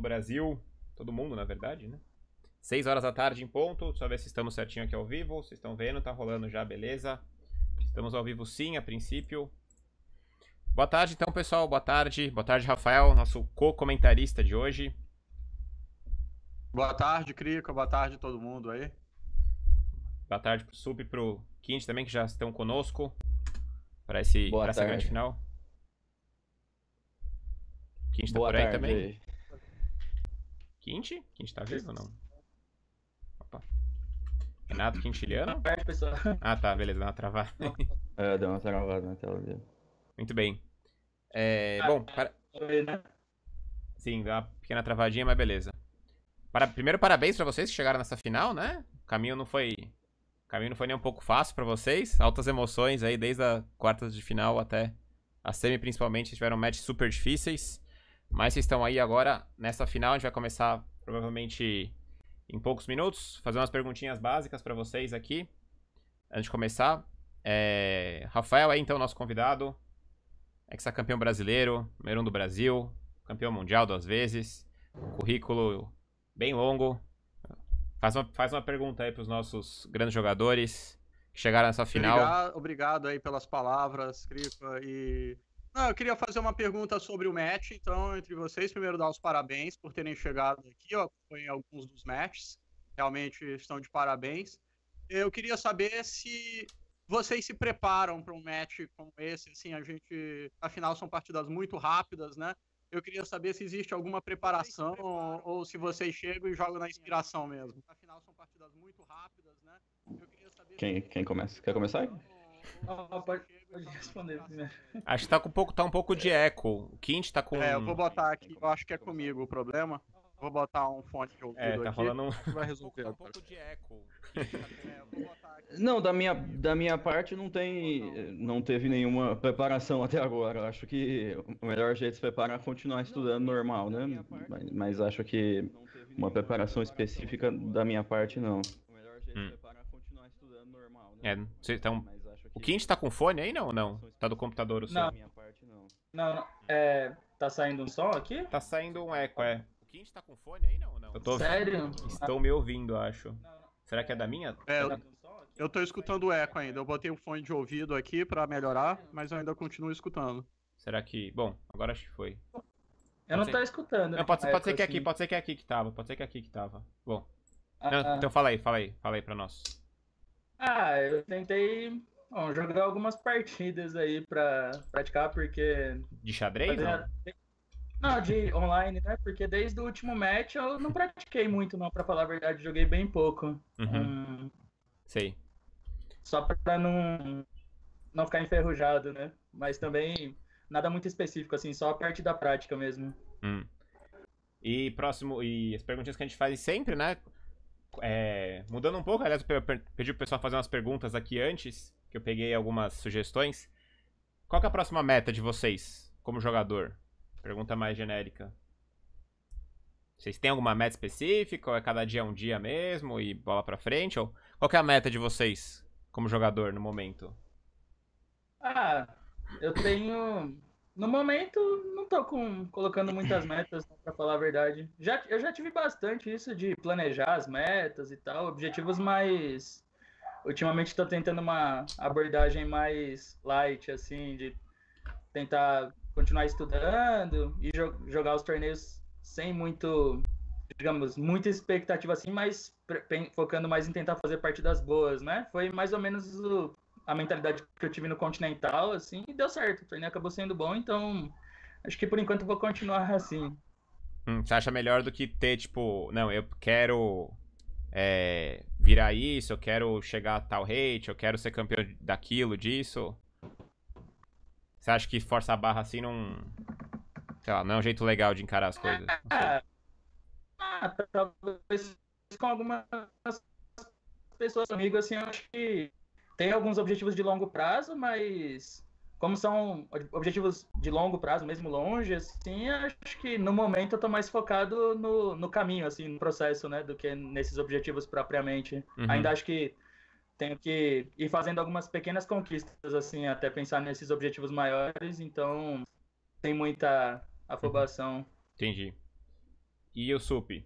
Brasil, todo mundo, na verdade, né? 6 horas da tarde em ponto, Só ver se estamos certinho aqui ao vivo, vocês estão vendo, tá rolando já, beleza? Estamos ao vivo sim, a princípio. Boa tarde então, pessoal, boa tarde. Boa tarde, Rafael, nosso co-comentarista de hoje. Boa tarde, Crico, boa tarde todo mundo aí. Boa tarde pro Sub e pro Quinte também, que já estão conosco para essa grande final. Quinte tá boa por aí tarde. também. Quinte? Quinte tá vivo ou não? Opa. Renato Quintiliano? Ah, tá, beleza, deu uma travada. é, deu uma travada na tela dele. Muito bem. É, ah, bom, para... Tá né? Sim, deu uma pequena travadinha, mas beleza. Para... Primeiro, parabéns pra vocês que chegaram nessa final, né? O caminho não foi... O caminho não foi nem um pouco fácil pra vocês. Altas emoções aí, desde a quartas de final até a semi, principalmente. Tiveram matches super difíceis. Mas vocês estão aí agora nessa final. A gente vai começar provavelmente em poucos minutos. Fazer umas perguntinhas básicas para vocês aqui. Antes de começar. É... Rafael é então nosso convidado. Ex-campeão brasileiro, número um do Brasil, campeão mundial duas vezes. Um currículo bem longo. Faz uma, faz uma pergunta aí para os nossos grandes jogadores que chegaram nessa final. Obrigado, obrigado aí pelas palavras, Cripa, e não, eu queria fazer uma pergunta sobre o match, então, entre vocês, primeiro dar os parabéns por terem chegado aqui, eu acompanhei alguns dos matches, realmente estão de parabéns. Eu queria saber se vocês se preparam para um match como esse, assim, a gente, afinal, são partidas muito rápidas, né? Eu queria saber se existe alguma preparação se ou se vocês chegam e jogam na inspiração mesmo. Afinal, são partidas muito rápidas, né? Eu queria saber... Quem, quem começa? Quer começar? Não, pode... Acho ah, que tá, com um pouco, tá um pouco de eco. O Kint tá com. É, eu vou botar aqui, eu acho que é comigo o problema. Vou botar um fonte que ouvido é, tá aqui. um... Vai resolver. Tá um pouco de eco. É, não, da minha, da minha parte não tem. Não teve nenhuma preparação até agora. Eu acho que o melhor jeito de se preparar é continuar estudando normal, né? Mas, mas acho que uma preparação específica da minha parte não. Hum. O melhor jeito de se preparar é continuar estudando normal, né? É, tá um o Quint tá com fone aí, não? ou Não. Tá do computador o som? Não, não. não. É, tá saindo um som aqui? Tá saindo um eco, é. O Quint tá com fone aí, não? ou Não. Eu tô... Sério? Estão me ouvindo, acho. Será que é da minha? É, tá eu, tô escutando eco ainda. Eu botei o fone de ouvido aqui pra melhorar, mas eu ainda continuo escutando. Será que. Bom, agora acho que foi. Eu não, não tô escutando. Não, pode, ser, né, é assim. pode ser que é assim. aqui, pode ser que aqui que tava, pode ser que é aqui que tava. Bom. Ah, não, ah. Então fala aí, fala aí, fala aí pra nós. Ah, eu tentei Bom, jogar algumas partidas aí pra praticar, porque. De xadrez? Não? não, de online, né? Porque desde o último match eu não pratiquei muito, não, pra falar a verdade. Joguei bem pouco. Uhum. Hum... Sei. Só pra não, não ficar enferrujado, né? Mas também nada muito específico, assim, só a parte da prática mesmo. Hum. E próximo, e as perguntinhas que a gente faz sempre, né? É, mudando um pouco, aliás, eu pedi pro pessoal fazer umas perguntas aqui antes que eu peguei algumas sugestões. Qual é a próxima meta de vocês como jogador? Pergunta mais genérica. Vocês têm alguma meta específica? Ou é cada dia um dia mesmo e bola pra frente? Ou qual é a meta de vocês como jogador no momento? Ah, eu tenho. No momento, não tô com, colocando muitas metas, né, para falar a verdade. Já, eu já tive bastante isso de planejar as metas e tal, objetivos mais ultimamente estou tentando uma abordagem mais light, assim, de tentar continuar estudando e jo jogar os torneios sem muito, digamos, muita expectativa, assim, mas focando mais em tentar fazer partidas boas, né? Foi mais ou menos o, a mentalidade que eu tive no Continental, assim, e deu certo. O torneio acabou sendo bom, então acho que por enquanto vou continuar assim. Hum, você acha melhor do que ter, tipo, não, eu quero. É, virar isso, eu quero chegar a tal rate, eu quero ser campeão daquilo, disso? Você acha que força a barra assim não. Sei lá, não é um jeito legal de encarar as coisas? É, é. Ah, talvez com algumas pessoas comigo, assim, eu acho que tem alguns objetivos de longo prazo, mas como são objetivos de longo prazo, mesmo longe, assim, acho que no momento eu tô mais focado no, no caminho, assim, no processo, né, do que nesses objetivos propriamente. Uhum. Ainda acho que tenho que ir fazendo algumas pequenas conquistas, assim, até pensar nesses objetivos maiores, então tem muita uhum. afobação. Entendi. E o SUP?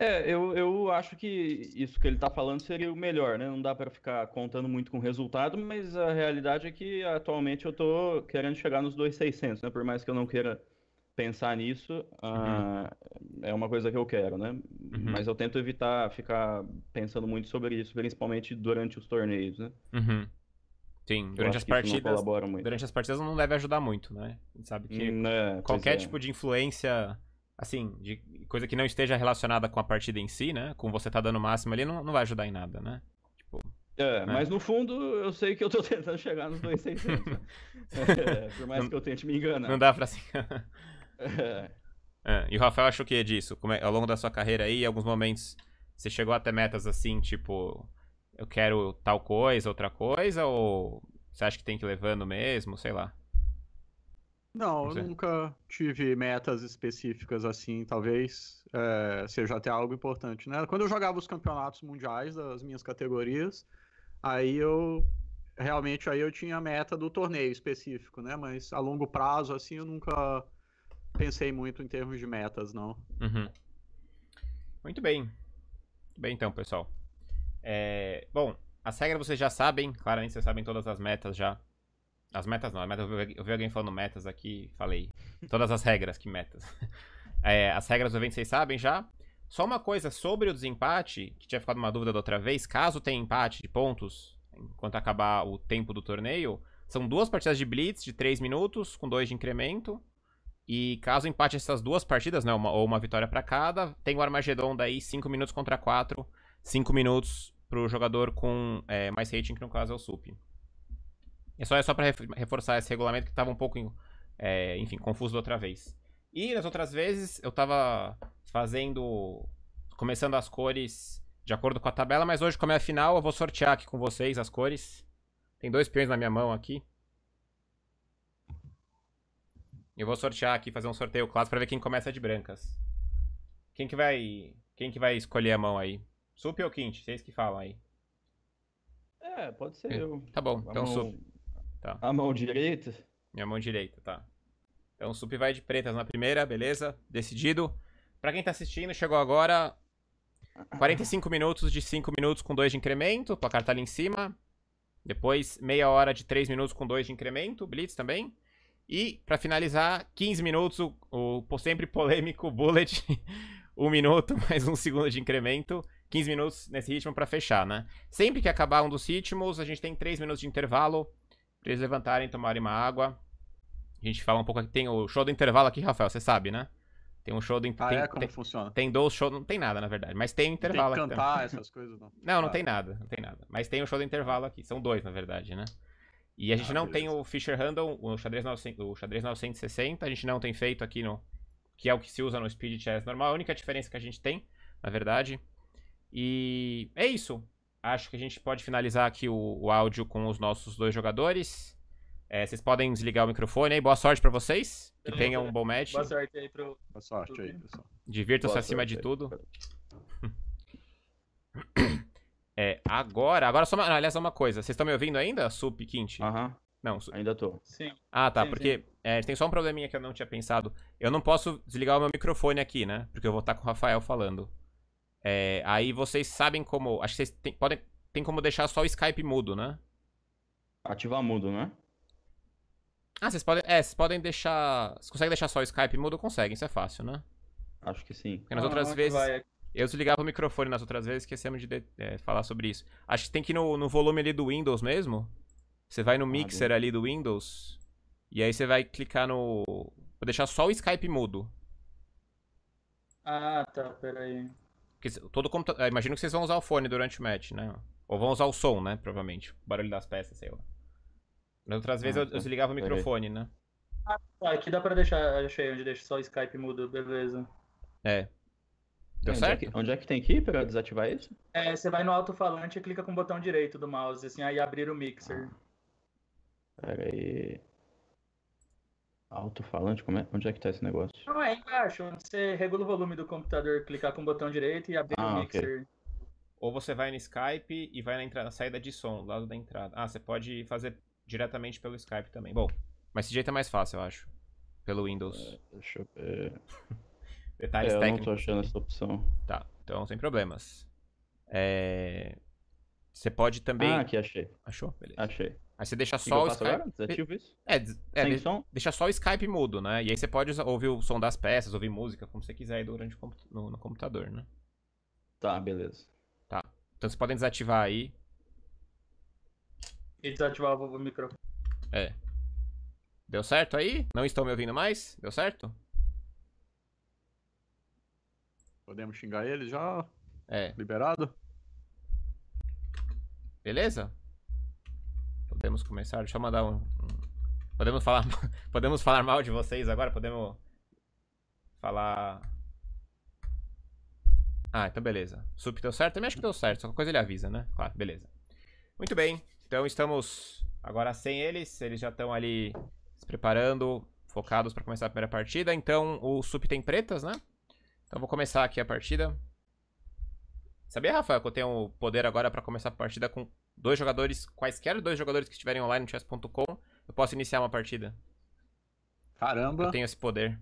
É, eu, eu acho que isso que ele está falando seria o melhor, né? Não dá para ficar contando muito com o resultado, mas a realidade é que atualmente eu estou querendo chegar nos 2,600, né? Por mais que eu não queira pensar nisso, ah, uhum. ah, é uma coisa que eu quero, né? Uhum. Mas eu tento evitar ficar pensando muito sobre isso, principalmente durante os torneios, né? Uhum. Sim, durante as partidas. Durante as partidas não deve ajudar muito, né? A gente sabe que hum, é, qualquer é. tipo de influência assim, de coisa que não esteja relacionada com a partida em si, né? Com você tá dando o máximo ali, não, não vai ajudar em nada, né? Tipo, é, né? mas no fundo eu sei que eu tô tentando chegar nos 2600. é, por mais não, que eu tente me enganar. Não dá pra se é. é. E o Rafael achou que é disso? Como é, ao longo da sua carreira aí, em alguns momentos você chegou até metas assim, tipo, eu quero tal coisa, outra coisa, ou você acha que tem que ir levando mesmo, sei lá? Não, eu nunca tive metas específicas assim, talvez é, seja até algo importante, né? Quando eu jogava os campeonatos mundiais das minhas categorias, aí eu realmente aí eu tinha a meta do torneio específico, né? Mas a longo prazo, assim, eu nunca pensei muito em termos de metas, não. Uhum. Muito bem. Muito bem então, pessoal. É, bom, as regras vocês já sabem, claramente vocês sabem todas as metas já as metas não, é meta, eu vi alguém falando metas aqui, falei. Todas as regras, que metas. É, as regras do evento vocês sabem já. Só uma coisa sobre o desempate, que tinha ficado uma dúvida da outra vez, caso tenha empate de pontos, enquanto acabar o tempo do torneio, são duas partidas de blitz de 3 minutos, com 2 de incremento. E caso empate essas duas partidas, né, uma, ou uma vitória para cada, tem o Armagedon daí 5 minutos contra 4, 5 minutos pro jogador com é, mais rating, que no caso é o Sup. É só, é só para reforçar esse regulamento que estava um pouco, é, enfim, confuso da outra vez. E nas outras vezes eu estava fazendo, começando as cores de acordo com a tabela, mas hoje como é a final eu vou sortear aqui com vocês as cores. Tem dois peões na minha mão aqui. Eu vou sortear aqui, fazer um sorteio clássico para ver quem começa de brancas. Quem que vai, quem que vai escolher a mão aí? Sup ou Quint? Vocês que falam aí. É, pode ser é, eu. Tá bom, então, Vamos... então Sup. Tá. A mão direita? Minha mão direita, tá. Então o Sup vai de pretas na primeira, beleza? Decidido. Pra quem tá assistindo, chegou agora. 45 minutos de 5 minutos com 2 de incremento. O placar tá ali em cima. Depois, meia hora de 3 minutos com 2 de incremento. Blitz também. E, pra finalizar, 15 minutos, o, o sempre polêmico bullet. 1 um minuto mais 1 um segundo de incremento. 15 minutos nesse ritmo para fechar, né? Sempre que acabar um dos ritmos, a gente tem 3 minutos de intervalo Pra eles levantarem, tomarem uma água. A gente fala um pouco aqui. Tem o show do intervalo aqui, Rafael, você sabe, né? Tem um show do intervalo. Ah, é? Como tem, funciona? Tem dois shows, não tem nada, na verdade. Mas tem um intervalo tem que cantar essas coisas, não. Não, não ah. tem é. nada, não tem nada. Mas tem o um show do intervalo aqui. São dois, na verdade, né? E a ah, gente ah, não beleza. tem o Fisher Handle, o xadrez, 900, o xadrez 960, a gente não tem feito aqui no. Que é o que se usa no Speed Chess normal. A única diferença que a gente tem, na verdade. E é isso acho que a gente pode finalizar aqui o, o áudio com os nossos dois jogadores. É, vocês podem desligar o microfone aí. Boa sorte para vocês. Que tenham um bom match. Boa sorte aí pro. Boa sorte aí, pessoal. Divirtam-se acima de aí. tudo. é, agora, agora só uma, aliás, uma coisa. Vocês estão me ouvindo ainda, Sup Quinte? Aham. Não, ainda tô. Sim. Ah, tá, sim, porque sim. É, tem só um probleminha que eu não tinha pensado. Eu não posso desligar o meu microfone aqui, né? Porque eu vou estar tá com o Rafael falando. É, aí vocês sabem como. Acho que vocês tem, podem. Tem como deixar só o Skype mudo, né? Ativar mudo, né? Ah, vocês podem. É, vocês podem deixar. Vocês conseguem deixar só o Skype mudo? Conseguem, isso é fácil, né? Acho que sim. Porque nas ah, outras é vezes. Eu desligava o microfone nas outras vezes, esquecemos de, de é, falar sobre isso. Acho que tem que ir no, no volume ali do Windows mesmo. Você vai no ah, mixer ali do Windows. E aí você vai clicar no. Vou deixar só o Skype mudo. Ah, tá, peraí todo computador. Ah, imagino que vocês vão usar o fone durante o match, né? Ou vão usar o som, né? Provavelmente. O barulho das peças, sei lá. Nas outras ah, vezes eu tá. desligava o microfone, né? Ah, tá. Aqui dá pra deixar. Achei onde deixa só o Skype mudo, beleza. É. Deu onde é certo? É que, onde é que tem que ir pra desativar isso? É, você vai no alto-falante e clica com o botão direito do mouse, assim, aí abrir o mixer. Ah. Pera aí. Alto-falante? É? Onde é que tá esse negócio? Não, é embaixo, onde você regula o volume do computador, clicar com o botão direito e abrir ah, o mixer. Okay. Ou você vai no Skype e vai na, entrada, na saída de som, do lado da entrada. Ah, você pode fazer diretamente pelo Skype também. Bom, mas esse jeito é mais fácil, eu acho. Pelo Windows. É, deixa eu ver. Detalhes é, eu técnicos. Eu não tô achando essa opção. Tá, então sem problemas. É... Você pode também. Ah, aqui achei. Achou? Beleza. Achei. Aí você deixa só o, Skype. Agora? isso? É, é som? deixa só o Skype mudo, né? E aí você pode ouvir o som das peças, ouvir música, como você quiser aí durante no, no computador, né? Tá, beleza. Tá. Então vocês podem desativar aí. E desativar o microfone. É. Deu certo aí? Não estão me ouvindo mais? Deu certo? Podemos xingar ele já? É. Liberado? Beleza? Podemos começar? Deixa eu mandar um. Podemos falar, podemos falar mal de vocês agora? Podemos falar. Ah, então beleza. Sup deu certo? Também acho que deu certo. Só que coisa ele avisa, né? Claro, beleza. Muito bem. Então estamos agora sem eles. Eles já estão ali se preparando, focados para começar a primeira partida. Então o Sup tem pretas, né? Então vou começar aqui a partida. Sabia, Rafael, que eu tenho o poder agora para começar a partida com Dois jogadores, quaisquer dois jogadores que estiverem online no chess.com, eu posso iniciar uma partida. Caramba! Eu tenho esse poder.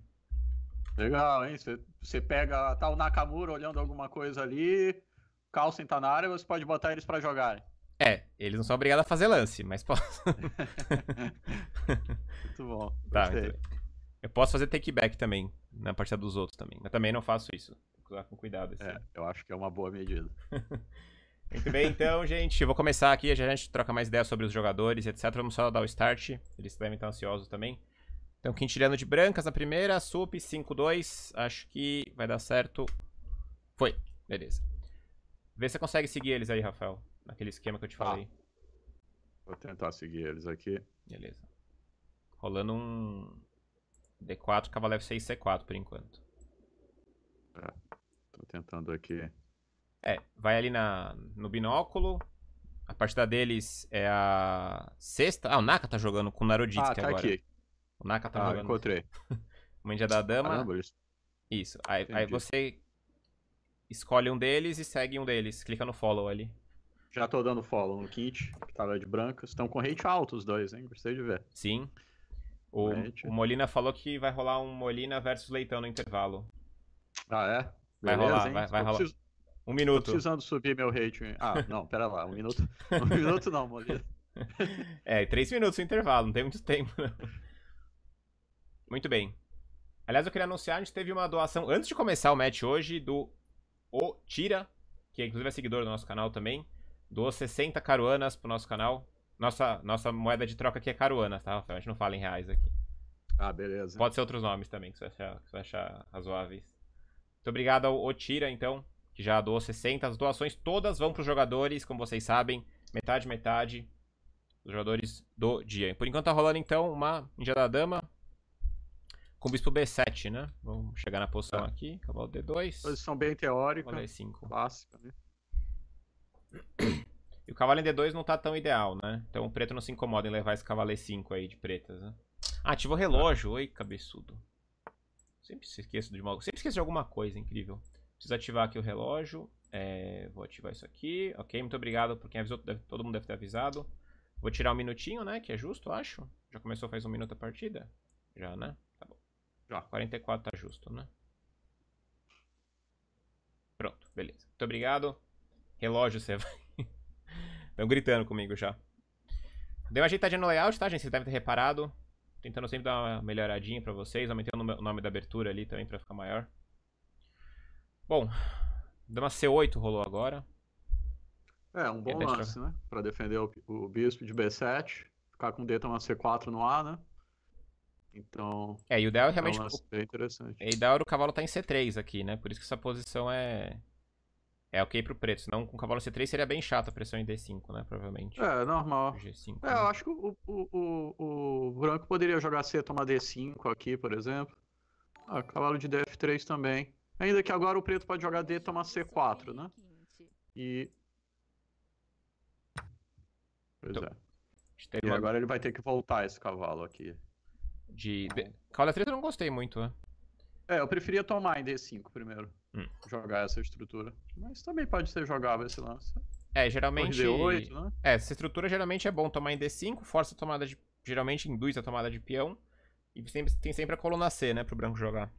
Legal, hein? Você pega, tá o Nakamura olhando alguma coisa ali, calça tá na área, você pode botar eles para jogarem. É, eles não são obrigados a fazer lance, mas posso. muito bom. Tá, então, eu posso fazer take back também, na partida dos outros também. Eu também não faço isso. Tem que usar com cuidado. Assim. É, eu acho que é uma boa medida. Muito bem, então, gente, vou começar aqui, já a gente troca mais ideias sobre os jogadores, etc. Vamos só dar o start, eles devem estar ansiosos também. Então, Quintiliano de brancas na primeira, Sup 5-2, acho que vai dar certo. Foi, beleza. Vê se você consegue seguir eles aí, Rafael, naquele esquema que eu te tá. falei. Vou tentar seguir eles aqui. Beleza. Rolando um D4, cavaleiro 6 C4 por enquanto. Tá, tô tentando aqui é, vai ali na, no binóculo. A partida deles é a sexta. Ah, o Naka tá jogando com o Naroditsky ah, tá agora. Aqui. O Naka tá ah, jogando. encontrei. Mandia da Dama. isso. Aí, aí você escolhe um deles e segue um deles. Clica no follow ali. Já tô dando follow no Kint, que tá lá de brancas. Estão com rate alto os dois, hein? Gostei de ver. Sim. O, o, Molina falou que vai rolar um Molina versus Leitão no intervalo. Ah, é? Beleza, vai rolar, hein? vai, vai rolar. Preciso... Um minuto. Tô precisando subir meu rating. Ah, não, pera lá, um minuto. Um minuto não, Molina. É, três minutos o intervalo, não tem muito tempo. Não. Muito bem. Aliás, eu queria anunciar, a gente teve uma doação antes de começar o match hoje do O Tira, que inclusive é seguidor do nosso canal também. Doou 60 caruanas pro nosso canal. Nossa, nossa moeda de troca aqui é caruanas, tá, Rafael? A gente não fala em reais aqui. Ah, beleza. Pode ser outros nomes também que você achar, que você achar razoáveis. Muito obrigado ao Otira, então, que já doou 60. As doações todas vão para os jogadores, como vocês sabem, metade, metade, os jogadores do dia. Por enquanto tá rolando, então, uma Ninja da Dama com Bispo B7, né? Vamos chegar na posição tá. aqui, cavalo D2. Posição bem teórica, cavalo 5 clássica, né? E o cavalo em D2 não tá tão ideal, né? Então o preto não se incomoda em levar esse cavalo E5 aí de pretas, né? Ah, ativou o relógio. Tá. Oi, cabeçudo. Sempre se esqueço de uma... Sempre esqueço de alguma coisa, incrível. Preciso ativar aqui o relógio. É, vou ativar isso aqui. Ok, muito obrigado por quem avisou. Todo mundo deve ter avisado. Vou tirar um minutinho, né? Que é justo, acho. Já começou faz um minuto a partida? Já, né? Tá bom. Já. 44 tá justo, né? Pronto, beleza. Muito obrigado. Relógio, você vai. Estão gritando comigo já. Dei uma ajeitadinha no layout, tá, gente? Vocês devem ter reparado. Tentando sempre dar uma melhoradinha pra vocês. Aumentei o nome da abertura ali também pra ficar maior. Bom, dama C8 rolou agora. É, um bom lance, né? Pra defender o, o, bispo de B7. Ficar com D toma C4 no A, né? Então. É, e o ideal é, é realmente. É interessante. É, o ideal era o cavalo tá em C3 aqui, né? Por isso que essa posição é. É ok pro preto, senão com o cavalo C3 seria bem chato a pressão em D5, né? Provavelmente. É, normal. G5, é, né? eu acho que o, o, o, o branco poderia jogar C, tomar D5 aqui, por exemplo. Ah, cavalo de DF3 também. Ainda que agora o preto pode jogar D e tomar C4, né? E. Pois então, é. E agora ele vai ter que voltar esse cavalo aqui. De. Cavalo 3 eu não gostei muito, né? É, eu preferia tomar em D5 primeiro. Hum. Jogar essa estrutura. Mas também pode ser jogável esse lance. É, geralmente. D8, né? É, essa estrutura geralmente é bom tomar em D5, força a tomada de. Geralmente induz a tomada de peão. E tem sempre a coluna C, né, pro branco jogar.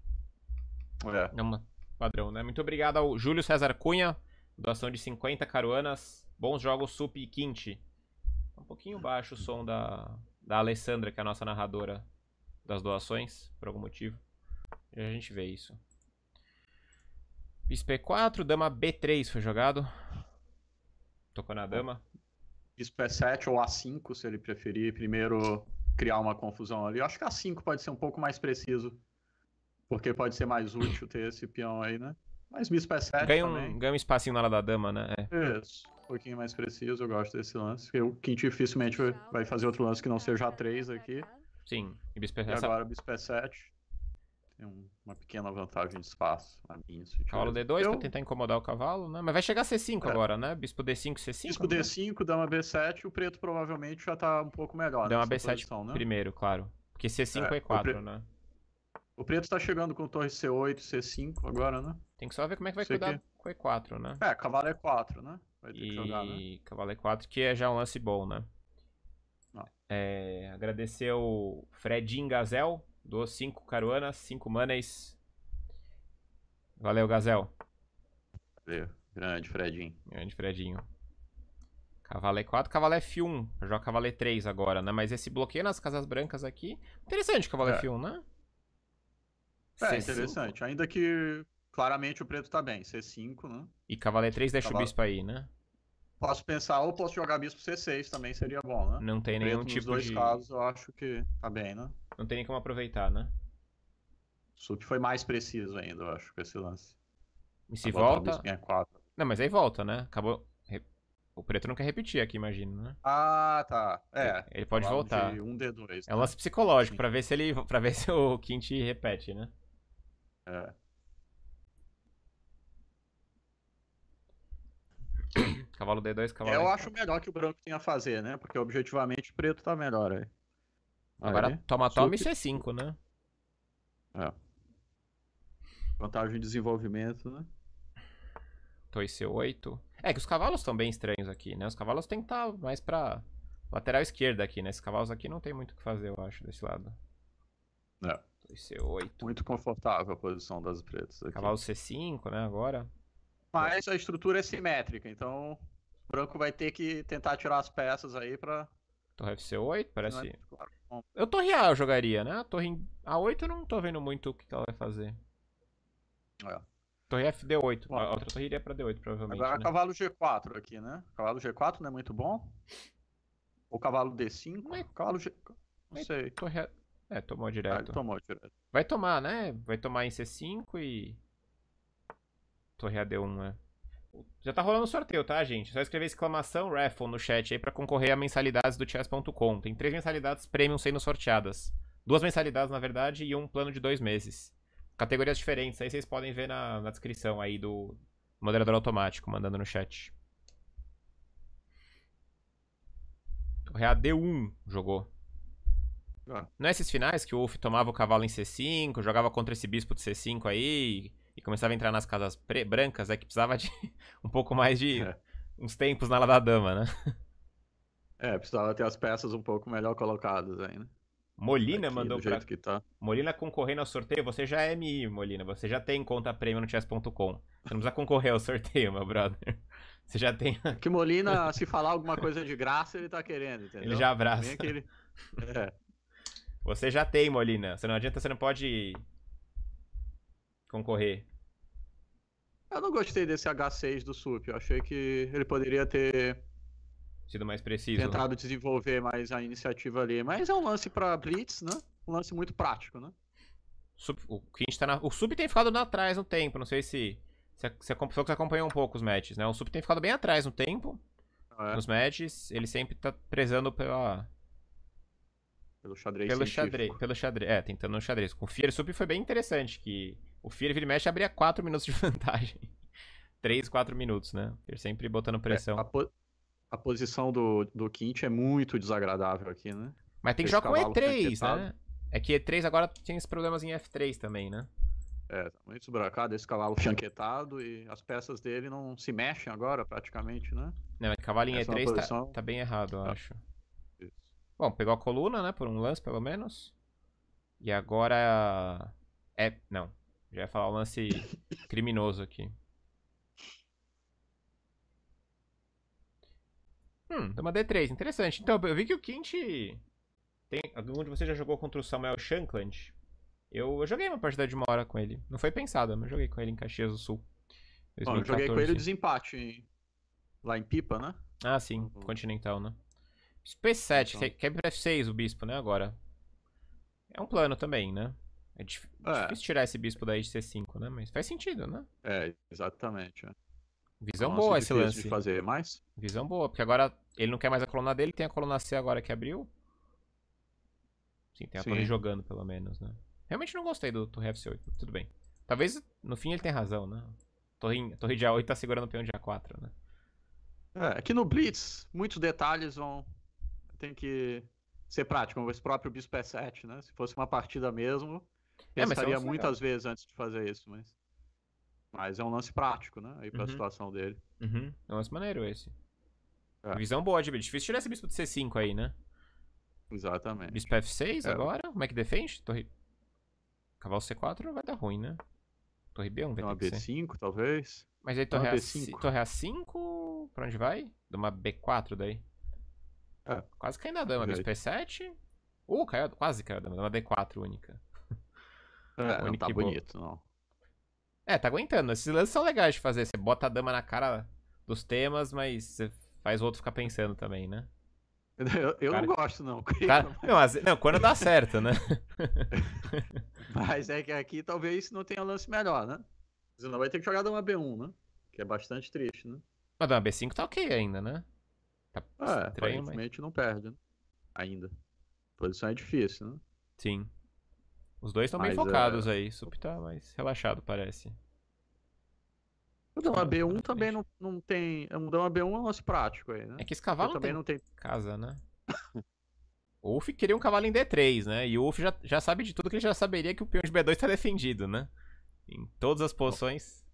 É. é um padrão, né? Muito obrigado ao Júlio César Cunha, doação de 50 caruanas. Bons jogos, Sup e Quinte. Um pouquinho baixo o som da, da Alessandra, que é a nossa narradora das doações, por algum motivo. E a gente vê isso. Bispo E4, dama B3 foi jogado. Tocou na dama. Bispo E7 ou A5, se ele preferir. Primeiro criar uma confusão ali. Eu acho que A5 pode ser um pouco mais preciso porque pode ser mais útil ter esse peão aí, né? Mas bispo E7 ganha um, também. Ganha um espacinho na hora da dama, né? É. Isso. Um pouquinho mais preciso, eu gosto desse lance. Porque o dificilmente vai fazer outro lance que não seja A3 aqui. Sim, e bispo E7. agora bispo E7. Tem uma pequena vantagem de espaço. Minha, cavalo D2 eu... pra tentar incomodar o cavalo, né? Mas vai chegar C5 é. agora, né? Bispo D5, C5. Bispo né? D5, dama B7. O preto provavelmente já tá um pouco melhor. Dama B7 posição, né? primeiro, claro. Porque C5 é, e é 4, pre... né? O preto tá chegando com torre C8, C5 agora, né? Tem que só ver como é que vai Sei cuidar que... com E4, né? É, cavalo E4, né? Vai ter e... que jogar, né? cavalo E4, que é já um lance bom, né? Ah. É, agradecer o Fredinho Gazel, doou 5 caruanas, 5 manas. Valeu, Gazel. Valeu. Grande Fredinho. Grande Fredinho. Cavalo E4, cavalo F1. Joga cavalo E3 agora, né? Mas esse bloqueio nas casas brancas aqui. Interessante o cavalo é. F1, né? É, interessante. Ainda que claramente o preto tá bem. C5, né? E cavaleiro 3 deixa Cavalo... o bispo aí, né? Posso pensar, ou posso jogar bispo C6 também seria bom, né? Não tem nenhum preto, tipo dois de... casos eu acho que tá bem, né? Não tem nem como aproveitar, né? Sup foi mais preciso ainda, eu acho, com esse lance. E se volta... Não, mas aí volta, né? Acabou... O preto não quer repetir aqui, imagino, né? Ah, tá. É. Ele pode voltar. Um D2. É né? É um lance psicológico para ver se ele, para ver se o Quinte repete, né? É. é. Cavalo D2, cavalo Eu acho melhor que o branco tenha a fazer, né? Porque objetivamente o preto tá melhor aí. Agora aí. toma toma e C5, né? É. Vantagem de desenvolvimento, né? Toi C8. É que os cavalos estão bem estranhos aqui, né? Os cavalos têm que estar tá mais pra lateral esquerda aqui, né? Esses cavalos aqui não tem muito o que fazer, eu acho, desse lado. Não. É. C8. É muito confortável a posição das pretas aqui. Cavalo C5, né, agora. Mas a estrutura é simétrica, então o branco vai ter que tentar tirar as peças aí pra... Torre fc 8 parece... É eu torre A eu jogaria, né? A torre A8 eu não tô vendo muito o que ela vai fazer. É. Torre FD8. Bom, a outra torre iria pra D8, provavelmente. Agora né? cavalo G4 aqui, né? Cavalo G4 não é muito bom? Ou cavalo D5? Cavalo G... Não sei. Torre... É, tomou ah, direto. Ah, tomou direto. Vai tomar, né? Vai tomar em C5 e. Torre AD1, né? Já tá rolando o sorteio, tá, gente? Só escrever exclamação raffle no chat aí para concorrer a mensalidades do chess.com. Tem três mensalidades premium sendo sorteadas. Duas mensalidades, na verdade, e um plano de dois meses. Categorias diferentes, aí vocês podem ver na, na descrição aí do moderador automático mandando no chat. Torre AD1 jogou. Não é esses finais que o Ulf tomava o cavalo em C5, jogava contra esse bispo de C5 aí e começava a entrar nas casas brancas, é que precisava de um pouco mais de é. uns tempos na da dama, né? É, precisava ter as peças um pouco melhor colocadas aí, né? Molina Aqui, é mandou do jeito pra... que tá. Molina concorrendo ao sorteio, você já é MI, Molina. Você já tem conta prêmio no chess.com. Você não precisa concorrer ao sorteio, meu brother. Você já tem. É que Molina, se falar alguma coisa de graça, ele tá querendo, entendeu? Ele já abraça. É. Você já tem, Molina. Você não adianta, você não pode concorrer. Eu não gostei desse H6 do SUP. Eu achei que ele poderia ter sido mais preciso. Tentado desenvolver mais a iniciativa ali, mas é um lance para blitz, né? Um lance muito prático, né? Sub, o Kint tá na, o Sup tem ficado atrás no tempo, não sei se se, se você acompanhou um pouco os matches, né? O Sup tem ficado bem atrás no tempo. É. Nos matches, ele sempre tá prezando pela pelo xadrez Pelo científico. xadrez, pelo xadrez. É, tentando no xadrez. Com o Fear Sup foi bem interessante, que o Fear vira e mexe abria 4 minutos de vantagem. 3, 4 minutos, né? Ele sempre botando é, pressão. É, a, po a, posição do, do Kint é muito desagradável aqui, né? Mas tem que jogar com tá E3, né? É que E3 agora tem esses problemas em F3 também, né? É, tá muito esburacado esse cavalo chanquetado e as peças dele não se mexem agora praticamente, né? Não, mas cavalo em E3 é tá, posição... tá, tá, bem errado, eu é. acho. Bom, pegou a coluna, né? Por um lance, pelo menos. E agora... É... Não. Já ia falar o lance criminoso aqui. Hum, deu uma D3. Interessante. Então, eu vi que o Quinte... Tem... Algum de vocês já jogou contra o Samuel Shankland? Eu, eu joguei uma partida de uma hora com ele. Não foi pensada, mas eu joguei com ele em Caxias do Sul. Bom, eu joguei com ele o desempate em... lá em Pipa, né? Ah, sim. Uhum. Continental, né? P7, então. F6 é, é o bispo, né, agora. É um plano também, né? É, dif é. difícil tirar esse bispo daí de C5, né? Mas faz sentido, né? É, exatamente. É. Visão Nossa, boa esse lance. De fazer mais? Visão boa, porque agora ele não quer mais a coluna dele, tem a coluna C agora que abriu. Sim, tem a Sim. torre jogando, pelo menos, né? Realmente não gostei do torre F8, tudo bem. Talvez, no fim, ele tenha razão, né? Torre, torre de A8 tá segurando o peão de A4, né? É, aqui no Blitz, muitos detalhes vão tem que ser prático, esse próprio Bispo é 7 né? Se fosse uma partida mesmo, é, pensaria é muitas legal. vezes antes de fazer isso, mas... Mas é um lance prático, né? Aí pra uhum. situação dele. Uhum. É um lance maneiro esse. É. Visão boa, de... difícil tirar esse bispo de C5 aí, né? Exatamente. Bispo F6 é. agora? Como é que defende? Torre... Cavalo C4 vai dar ruim, né? Torre B1 vai é Uma ter B5, talvez. Mas aí torre, a... torre A5, pra onde vai? Dá uma B4 daí. É. quase caiu a dama, mesmo. P7. Uh, caiu, quase caiu a dama. Dama D4 única. É, única tá bonito, não. É, tá aguentando. Esses lances são legais de fazer. Você bota a dama na cara dos temas, mas você faz o outro ficar pensando também, né? Eu, eu cara, não gosto, não. Cara, não, mas, não, quando dá certo, né? mas é que aqui talvez não tenha lance melhor, né? Você não vai ter que jogar dama B1, né? Que é bastante triste, né? Mas dama B5 tá ok ainda, né? Tá ah, é, aparentemente mas... não perde, né? Ainda. A posição é difícil, né? Sim. Os dois estão bem focados é... aí. Sup tá mais relaxado, parece. O Dama B1 também não, não tem. É, o Dama B1 é um lance prático aí, né? É que esse cavalo também não tem casa, né? o Uff queria um cavalo em D3, né? E o Uff já, já sabe de tudo que ele já saberia que o peão de B2 tá defendido, né? Em todas as posições.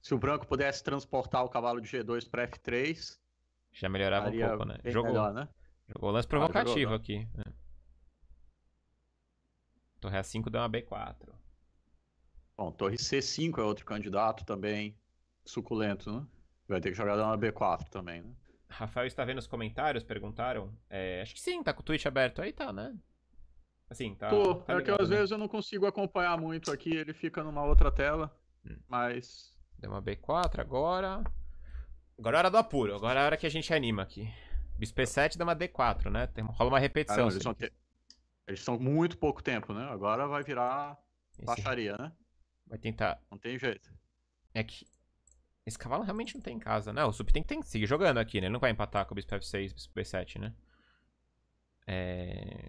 Se o branco pudesse transportar o cavalo de G2 para F3, já melhorava Faria um pouco, né? Jogou, melhor, né? Jogou lance provocativo jogou, aqui. Né? Torre A5 deu uma B4. Bom, Torre C5 é outro candidato também, suculento, né? Vai ter que jogar uma B4 também, né? Rafael está vendo os comentários, perguntaram. É, acho que sim, tá com o Twitch aberto aí, tá, né? Assim, tá. Pô, tá ligado, é que às né? vezes eu não consigo acompanhar muito aqui, ele fica numa outra tela, hum. mas. Deu uma B4 agora. Agora é hora do apuro. Agora é a hora que a gente anima aqui. Bispo E7 dá uma D4, né? Tem, rola uma repetição. Caramba, eles, te... eles estão muito pouco tempo, né? Agora vai virar Esse... baixaria, né? Vai tentar. Não tem jeito. É que. Esse cavalo realmente não tem casa, né? O Sup tem, que seguir jogando aqui, né? Ele não vai empatar com o Bispo F6, Bispo B7, né? É.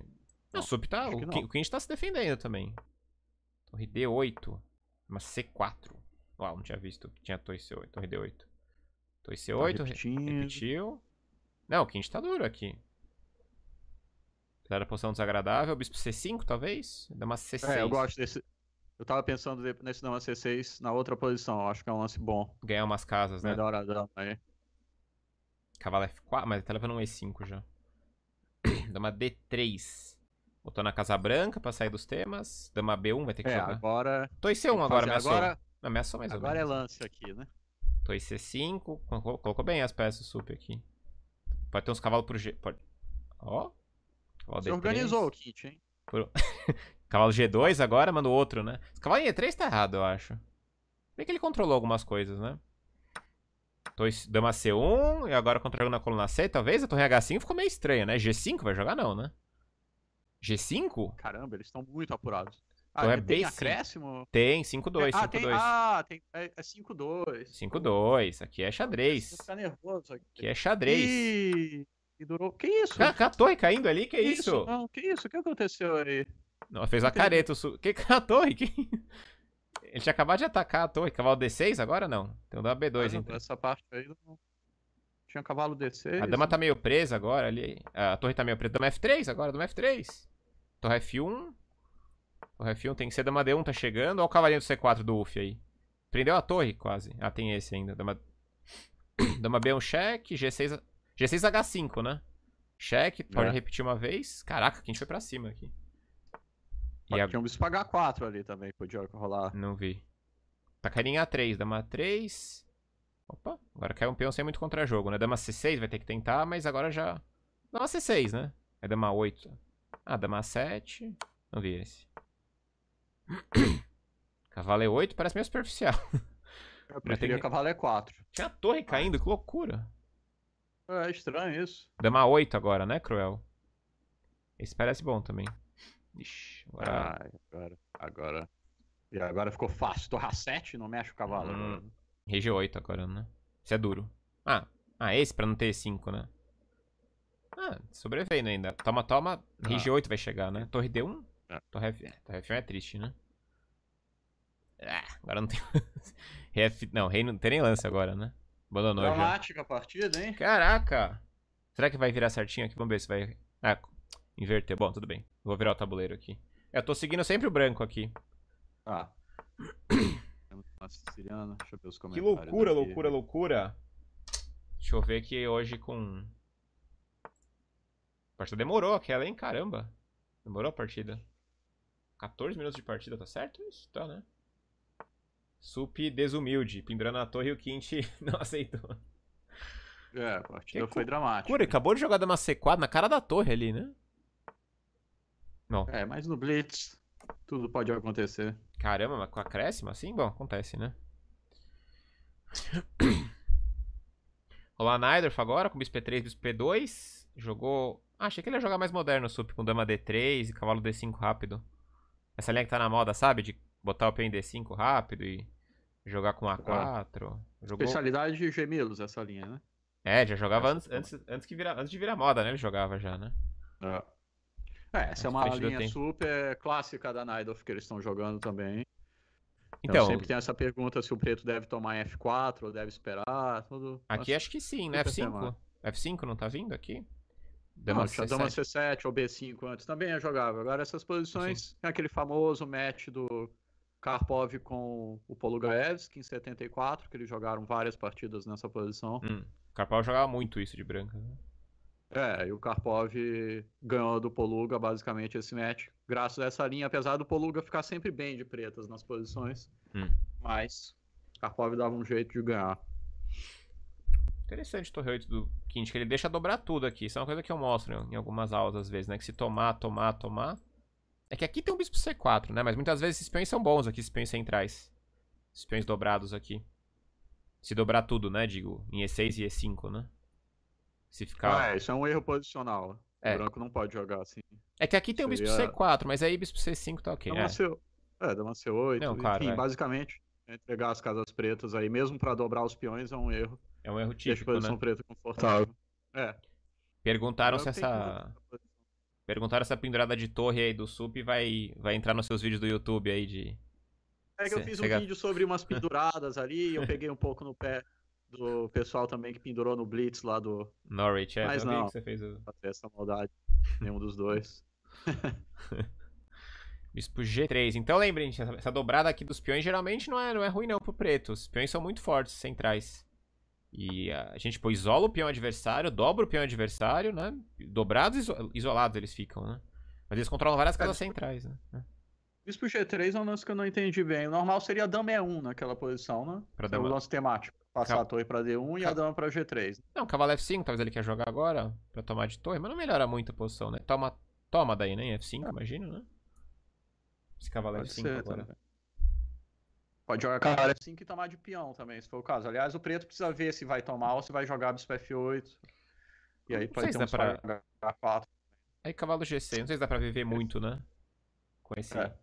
Tá, não, o Sup tá. O, o Quint tá se defendendo também. Torre D8. Uma C4. Uau, não tinha visto que tinha torre C8, torre D8 c 8, tá repetiu. Não, o Quint tá duro aqui. Era poção desagradável, Bispo C5, talvez? Dá uma C6. É, eu gosto desse. Eu tava pensando nesse Dama C6 na outra posição, eu acho que é um lance bom. Ganhar umas casas, né? dama aí. Cavalo F4, mas ele tá levando um E5 já. Dama D3. Botou na Casa Branca pra sair dos temas. Dama B1 vai ter que é, jogar. agora... Tô em C1 agora, ameaçou. Agora... Ameaçou mais agora ou menos. Agora é lance aqui, né? Torre C5. Colocou bem as peças sup aqui. Pode ter uns cavalos pro G. Pode... Ó. Você D3. organizou o kit, hein? Por... cavalo G2 agora, manda outro, né? Esse cavalo E3 tá errado, eu acho. Bem que ele controlou algumas coisas, né? Dama C1 e agora controlando na coluna C, talvez. A torre H5 ficou meio estranha, né? G5 vai jogar não, né? G5? Caramba, eles estão muito apurados. Ah, então ah, é tem bem acréscimo? Tem, 5-2, 5-2. Ah, ah, tem, tem, é 5-2. É 5-2, aqui é xadrez. Você ficando nervoso aqui. aqui é xadrez. E, e durou... Que isso? torre caindo ali, que, que é isso? isso? Não, que isso? O que aconteceu aí? Não, fez a careta. Su... Que a torre? Que... Ele tinha acabado de atacar a torre. Cavalo D6 agora não? Tem uma B2 ah, então. Essa parte aí não... Tinha um cavalo D6. A dama né? tá meio presa agora ali. A torre tá meio presa. Dama F3 agora, dama F3. Torre F1. O F1 tem que ser dama D1, tá chegando. Olha o cavalinho do C4 do Uf aí. Prendeu a torre, quase. Ah, tem esse ainda. Dama, dama B1 cheque, G6... G6 H5, né? Cheque, pode é. repetir uma vez. Caraca, que a gente foi pra cima aqui. e a... tinha um bispo h 4 ali também, podia rolar. Não vi. Tá caindo A3, dama A3. Opa, agora caiu um peão sem muito contra-jogo, né? Dama C6 vai ter que tentar, mas agora já... Dama C6, né? É dama 8. Ah, dama 7. Não vi esse. cavalo é 8 parece meio superficial. Eu preferia que... cavalo é 4. Tinha a torre caindo, que loucura. É, é estranho isso. Dama 8 agora, né, Cruel? Esse parece bom também. Ixi, agora... Ai, ah, agora... agora. E agora ficou fácil. Torra 7, não mexe o cavalo. Hum. Rege 8 agora, né? Isso é duro. Ah, ah esse pra não ter 5, né? Ah, sobrevivendo ainda. Toma, toma. Rige ah. 8 vai chegar, né? Torre D1. Tô é. Torre, é. Torre Eiffel é triste, né? Ah, agora não tem ref, não, rei não tem nem lance agora, né? Abandonou Dramática já. a partida, hein? Caraca! Será que vai virar certinho aqui? Vamos ver se vai... Ah, inverter. Bom, tudo bem. Vou virar o tabuleiro aqui. Eu tô seguindo sempre o branco aqui. Ah. deixa eu ver os comentários. Que loucura, daqui. loucura, loucura. Deixa eu ver que hoje com... A partida demorou aquela, hein? Caramba. Demorou a partida. 14 minutos de partida, tá certo isso? Tá, né? Sup desumilde, pendurando a torre e o Kint não aceitou. É, a partida que foi cu... dramática. Cura, acabou de jogar da uma C4 na cara da torre ali, né? Não. É, mas no Blitz tudo pode acontecer. Caramba, mas com a acréscimo assim? Bom, acontece, né? Olá, Nidorf agora com bisp 3 bisp 2 Jogou. Ah, achei que ele ia jogar mais moderno, o sup, com dama D3 e cavalo D5 rápido. Essa linha que tá na moda, sabe? De botar o PND5 rápido e jogar com A4. Jogou... Especialidade de gemelos, essa linha, né? É, já jogava antes, é antes, antes, que vira, antes de virar moda, né? Ele jogava já, né? É. É, essa é uma linha super clássica da Nidoff que eles estão jogando também. Então, então, sempre tem essa pergunta se o preto deve tomar F4 ou deve esperar, tudo. Aqui acho que sim, né? F5. F5 não tá vindo aqui? Dama, uma dama C7 ou B5 antes também é jogável. Agora, essas posições aquele famoso match do Karpov com o Polugaevski em 74, que eles jogaram várias partidas nessa posição. Hum. O Karpov jogava muito isso de branca. Né? É, e o Karpov ganhou do Poluga basicamente esse match, graças a essa linha, apesar do Poluga ficar sempre bem de pretas nas posições, hum. mas Karpov dava um jeito de ganhar. Interessante o torre 8 do Kind, que ele deixa dobrar tudo aqui. Isso é uma coisa que eu mostro em algumas aulas às vezes, né? Que se tomar, tomar, tomar... É que aqui tem um bispo C4, né? Mas muitas vezes peões são bons aqui, peões centrais. peões dobrados aqui. Se dobrar tudo, né? Digo, em E6 e E5, né? Se ficar... Ah, é, isso é um erro posicional. É. O branco não pode jogar assim. É que aqui tem um bispo é C4, mas aí bispo C5 tá ok, dá é. uma é. C... é, dá uma C8. Não, claro, enfim, é. basicamente, entregar as casas pretas aí, mesmo para dobrar os peões, é um erro. É um erro típico, Deixa a posição né? preta confortável. É. Perguntaram se essa... Perguntaram se a pendurada de torre aí do SUP vai, vai entrar nos seus vídeos do YouTube aí de. É que eu fiz um Chega... vídeo sobre umas penduradas ali, eu peguei um pouco no pé do pessoal também que pendurou no Blitz lá do. Norwich, é, Mas não, que você fez o... fazer essa maldade. Nenhum dos dois. Bispo G3. Então lembrem, essa dobrada aqui dos peões geralmente não é, não é ruim não pro preto. Os peões são muito fortes, centrais. E a gente pô, isola o peão adversário, dobra o peão adversário, né? Dobrados iso isolados eles ficam, né? Mas eles controlam várias casas centrais, né? Isso pro G3 é um lance que eu não entendi bem. O normal seria a dama E1 naquela posição, né? Pra é dama. o lance temático. Passar a torre pra D1 e a dama pra G3. Não, cavalo F5, talvez ele quer jogar agora pra tomar de torre, mas não melhora muito a posição, né? Toma, toma daí, né? Em F5, é. imagino, né? Esse cavalo Pode F5 ser, agora. Pode jogar cara 5 e tomar de peão também, se for o caso. Aliás, o preto precisa ver se vai tomar ou se vai jogar bispo F8. E aí não pode ter um pra... H4. Aí é cavalo G6, não sei se dá pra viver é. muito, né? Com esse... É.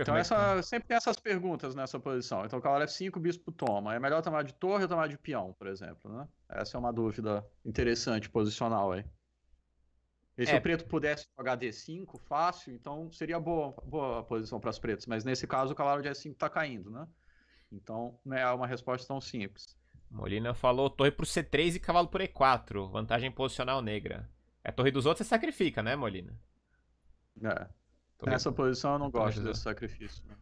Então, é essa, é. sempre tem essas perguntas nessa posição. Então, cavalo F5, bispo toma. É melhor tomar de torre ou tomar de peão, por exemplo, né? Essa é uma dúvida interessante, posicional aí. E se é. o preto pudesse jogar D5 fácil, então seria boa, boa posição para os pretos. Mas nesse caso, o cavalo de E5 está caindo, né? Então não é uma resposta tão simples. Molina falou torre por C3 e cavalo por E4. Vantagem posicional negra. É torre dos outros, você sacrifica, né, Molina? É. Torre... Nessa posição eu não torre gosto desse sacrifício. Né?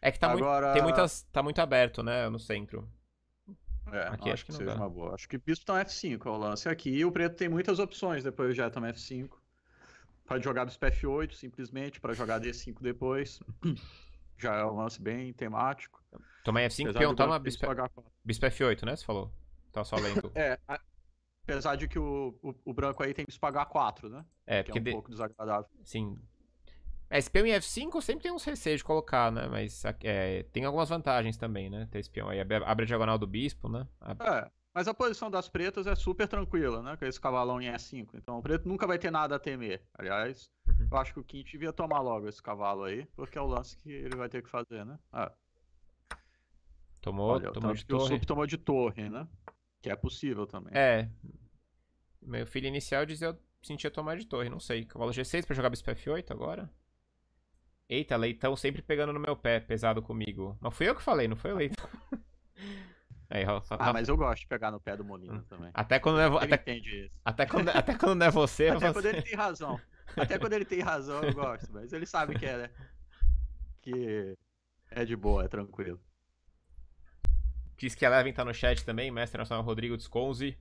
É que tá, Agora... muito, tem muitas, tá muito aberto, né, no centro. É, aqui acho que, que seja dá. uma boa. Acho que bispo tá F5 é o lance aqui. E o preto tem muitas opções depois já tá F5 para jogar dos PF8 simplesmente, para jogar D5 depois. Já é um lance bem temático. Toma F5, apesar peão, toma tá bispe... bispe F8, né? Você falou. Tá só lendo. é, a... apesar de que o, o, o, branco aí tem bispo H4, né? É, é porque é um pouco desagradável. Sim. É, espião e F5 sempre tem uns receios de colocar, né? Mas é, tem algumas vantagens também, né? Ter espião aí. Abre a diagonal do bispo, né? Abre... É. Mas a posição das pretas é super tranquila, né? Com esse cavalão em E5. Então o preto nunca vai ter nada a temer. Aliás, uhum. eu acho que o Quinte devia tomar logo esse cavalo aí, porque é o lance que ele vai ter que fazer, né? Ah. Tomou, Olha, tomou de torre. O sup tomou de torre, né? Que é possível também. É. Meu filho inicial dizia eu sentia tomar de torre, não sei. Cavalo G6 pra jogar bispo F8 agora? Eita, Leitão sempre pegando no meu pé, pesado comigo. Mas fui eu que falei, não foi o Leitão. Aí, é, ah, mas eu gosto de pegar no pé do Molina hum. também. Até quando não é você. Até, até, quando, até quando não é você. até você... quando ele tem razão. Até quando ele tem razão, eu gosto. Mas ele sabe que é, né? Que é de boa, é tranquilo. Diz que a Levin tá no chat também, mestre nacional Rodrigo Desconze.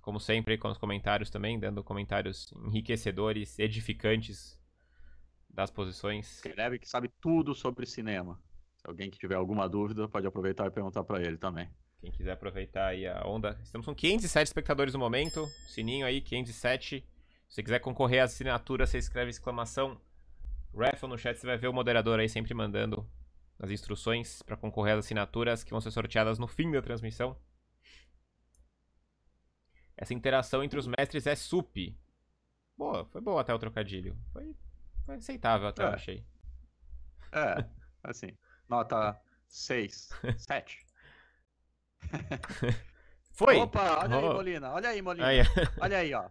Como sempre, com os comentários também, dando comentários enriquecedores, edificantes das posições. Eleven que sabe tudo sobre cinema. Se alguém que tiver alguma dúvida, pode aproveitar e perguntar para ele também. Quem quiser aproveitar aí a onda. Estamos com 507 espectadores no momento. Sininho aí, 507. Se você quiser concorrer à assinatura, você escreve exclamação raffle no chat. Você vai ver o moderador aí sempre mandando as instruções para concorrer às assinaturas que vão ser sorteadas no fim da transmissão. Essa interação entre os mestres é sup. Boa, foi boa até o trocadilho. Foi, foi aceitável até, é. eu achei. É, assim, nota 6, 7. Foi? Opa, olha oh. aí, Molina. Olha aí, Molina. Aí. Olha aí, ó.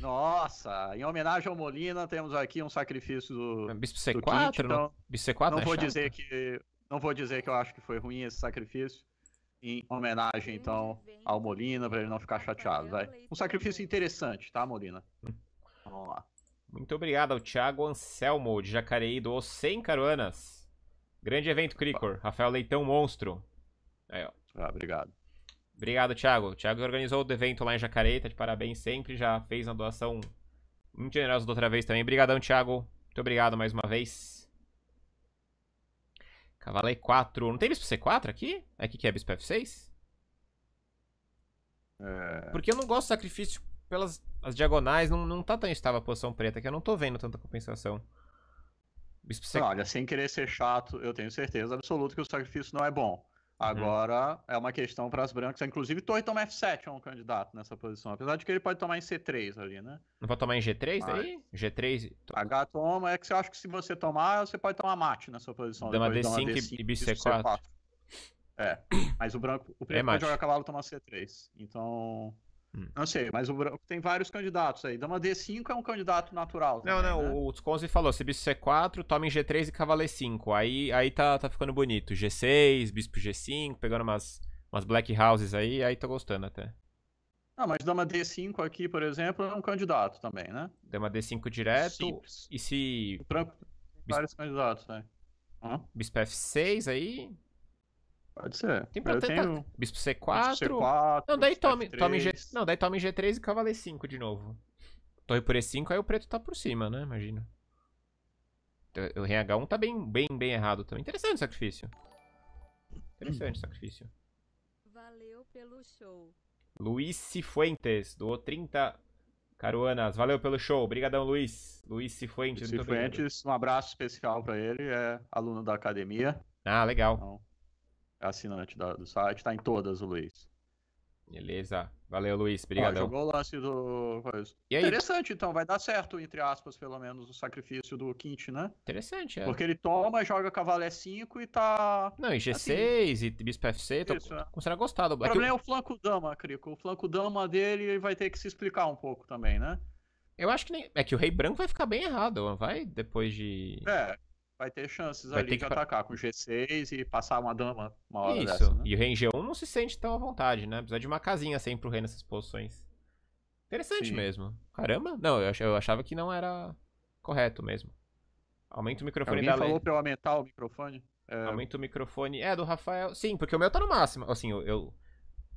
Nossa, em homenagem ao Molina, temos aqui um sacrifício do. É, Bispo C4? Do Kit, então, não, Bispo C4 não vou dizer que. Não vou dizer que eu acho que foi ruim esse sacrifício. Em homenagem, então, ao Molina, para ele não ficar chateado. Vai. Um sacrifício interessante, tá, Molina? Hum. Vamos lá. Muito obrigado ao Thiago Anselmo, de Jacareí, do 100 Caruanas. Grande evento, Cricor. Rafael Leitão, monstro. Aí, ó. Ah, obrigado. Obrigado, Thiago. O Thiago organizou o evento lá em Jacareí, tá de parabéns sempre, já fez uma doação muito generosa da outra vez também. Obrigadão, Thiago. Muito obrigado mais uma vez. Cavaleiro 4. Não tem bispo C4 aqui? É que que é bispo F6? É... Porque eu não gosto do sacrifício pelas as diagonais, não, não tá tão estável a posição preta, que eu não tô vendo tanta compensação. Bispo C4. Olha, sem querer ser chato, eu tenho certeza absoluta que o sacrifício não é bom. Uhum. Agora é, é uma questão para as brancas. Inclusive, toma F7 é um candidato nessa posição. Apesar de que ele pode tomar em C3 ali, né? Não vai tomar em G3 Mas... daí? G3? H toma. É que eu acho que se você tomar, você pode tomar mate nessa posição. Dama D5, D5 e BC4. É. Mas o branco, o é preto é pode jogar cavalo e tomar C3. Então. Hum. Não sei, mas o branco tem vários candidatos aí. Dama então, D5 é um candidato natural. Também, não, não, né? o Tsconzi falou: se bispo C4, toma em G3 e cavaleiro 5. Aí, aí tá, tá ficando bonito. G6, bispo G5, pegando umas, umas black houses aí, aí tô gostando até. Não, mas dama D5 aqui, por exemplo, é um candidato também, né? Dama D5 direto. Simples. E se. O branco tem vários candidatos, né? aí. Uhum. Bispo F6 aí. Pode ser. Tem pra eu tenho... Bispo C4. Bispo C4. Não, daí tome, tome G... Não, daí tome G3 e cavaleiro 5 de novo. Torre por E5, aí o preto tá por cima, né? Imagina. Então, o rei H1 tá bem, bem, bem errado também. Interessante o sacrifício. Interessante o sacrifício. Valeu pelo show. Luiz Cifuentes, doou 30 caruanas. Valeu pelo show. Obrigadão, Luiz. Luiz Cifuentes. Luiz Cifuentes, um abraço especial para ele. É aluno da academia. Ah, legal. Então assinante da, do site, tá em todas, o Luiz. Beleza. Valeu, Luiz. Obrigado. Jogou o lance do. E aí? Interessante, então. Vai dar certo, entre aspas, pelo menos, o sacrifício do Quint, né? Interessante, é. Porque ele toma, joga cavalo 5 e tá. Não, e G6 assim. e bispo F6. Tô Isso, é. começando gostado. O é problema é, o... é o flanco dama, Crico. O flanco dama dele vai ter que se explicar um pouco também, né? Eu acho que nem. É que o Rei Branco vai ficar bem errado. Vai depois de. É, vai ter chances vai ali ter de atacar com G6 e passar uma dama uma hora Isso. Dessa, né? E o g 1 não se sente tão à vontade, né? Precisa de uma casinha sempre pro rei nessas posições. Interessante Sim. mesmo. Caramba, não, eu achava que não era correto mesmo. Aumenta o microfone Alguém da falou lei. pra eu aumentar o microfone? É... Aumenta o microfone. É, do Rafael. Sim, porque o meu tá no máximo. Assim, eu. eu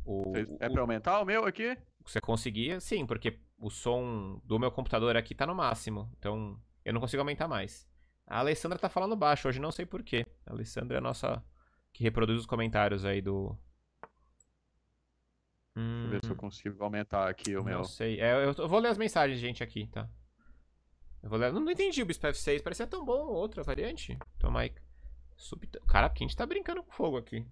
o, é pra aumentar o meu aqui? Você conseguia? Sim, porque o som do meu computador aqui tá no máximo. Então, eu não consigo aumentar mais. A Alessandra tá falando baixo hoje, não sei porquê. A Alessandra é a nossa. que reproduz os comentários aí do. Hum... Deixa eu ver se eu hum. consigo aumentar aqui o meu. Não sei. É, eu, vou ler as mensagens, gente, aqui, tá? Eu vou ler. Não, não entendi o Bispo 6 Parecia tão bom outra variante. Então, Mike. Subta... Cara, a gente tá brincando com fogo aqui.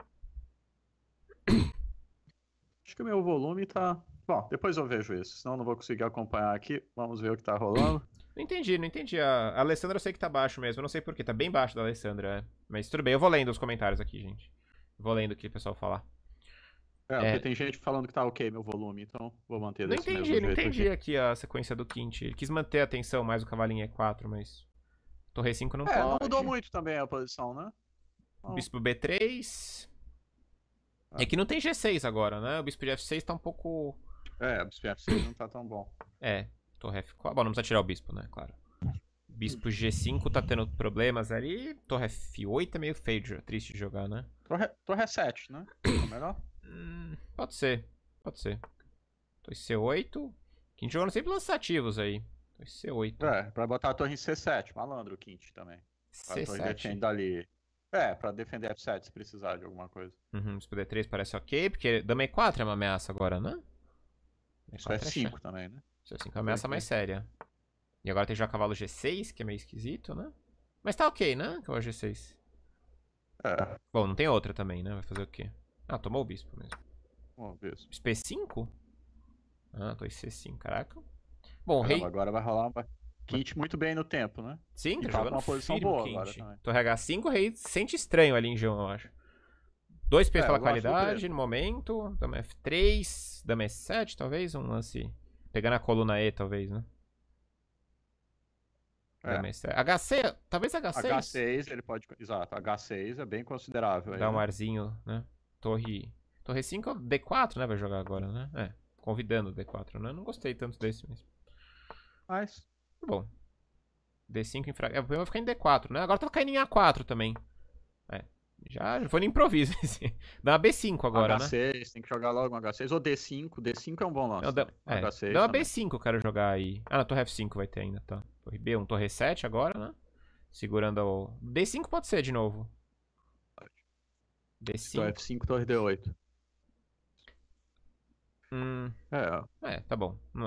Acho que o meu volume tá. Bom, depois eu vejo isso, senão eu não vou conseguir acompanhar aqui. Vamos ver o que tá rolando. Não entendi, não entendi. A, Alessandra eu sei que tá baixo mesmo. Eu não sei porquê, tá bem baixo da Alessandra. É. Mas tudo bem, eu vou lendo os comentários aqui, gente. Vou lendo o que o pessoal falar. É, é, porque tem gente falando que tá ok meu volume, então vou manter Não entendi, não entendi aqui. aqui. a sequência do Quint. Ele quis manter a tensão mais o cavalinho E4, mas. Torre 5 não é, pode. Não mudou muito também a posição, né? Bispo B3. Ah. É que não tem G6 agora, né? O bispo de F6 tá um pouco. É, o bispo de F6 não tá tão bom. É. Torre F4. Ah, bom, não precisa tirar o bispo, né? Claro. Bispo G5 tá tendo problemas ali. Torre F8 é meio feio, triste de jogar, né? Torre, torre E7, né? É melhor? Hum, pode ser. Pode ser. Torre C8. Quint jogando sempre lançativos aí. Torre C8. É, pra botar a torre em C7. Malandro o Quint também. C7. A torre defende dali. É, pra defender F7 se precisar de alguma coisa. Uhum, bispo D3 parece ok, porque Dama E4 é uma ameaça agora, né? Isso é 5 é também, né? se tipo assim começa ameaça mais séria. E agora tem já cavalo G6, que é meio esquisito, né? Mas tá ok, né? Cavalo G6. É. Bom, não tem outra também, né? Vai fazer o quê? Ah, tomou o bispo mesmo. Tomou o bispo. Bispo 5 Ah, tô em C5, caraca. Bom, Caramba, rei... Agora vai rolar uma... Quinte muito bem no tempo, né? Sim, tá jogando uma posição firme, boa Quinte. agora também. Torre H5, rei sente estranho ali em G1, eu acho. Dois P é, pela qualidade no momento. Dama F3, dama E7, talvez, um lance Pegar na coluna E, talvez, né? É. H6, talvez H6. H6, ele pode. Exato, H6 é bem considerável. Dá aí, um arzinho, né? né? Torre. Torre 5, é D4, né? Vai jogar agora, né? É. Convidando D4, né? Não gostei tanto desse mesmo. Mas. Tá bom. D5 enfraquece. É, o problema vai ficar em D4, né? Agora tá caindo em A4 também. Já foi no improviso. Esse. Dá uma B5 agora, H6, né? tem que jogar logo um H6. Ou D5. D5 é um bom lance. Né? é, H6 dá uma também. B5 eu quero jogar aí. Ah, na torre F5 vai ter ainda, tá. Torre B1, torre 7 agora, né? Segurando o... D5 pode ser de novo. D5. Torre F5, torre D8. Hum. É. É, tá bom. É.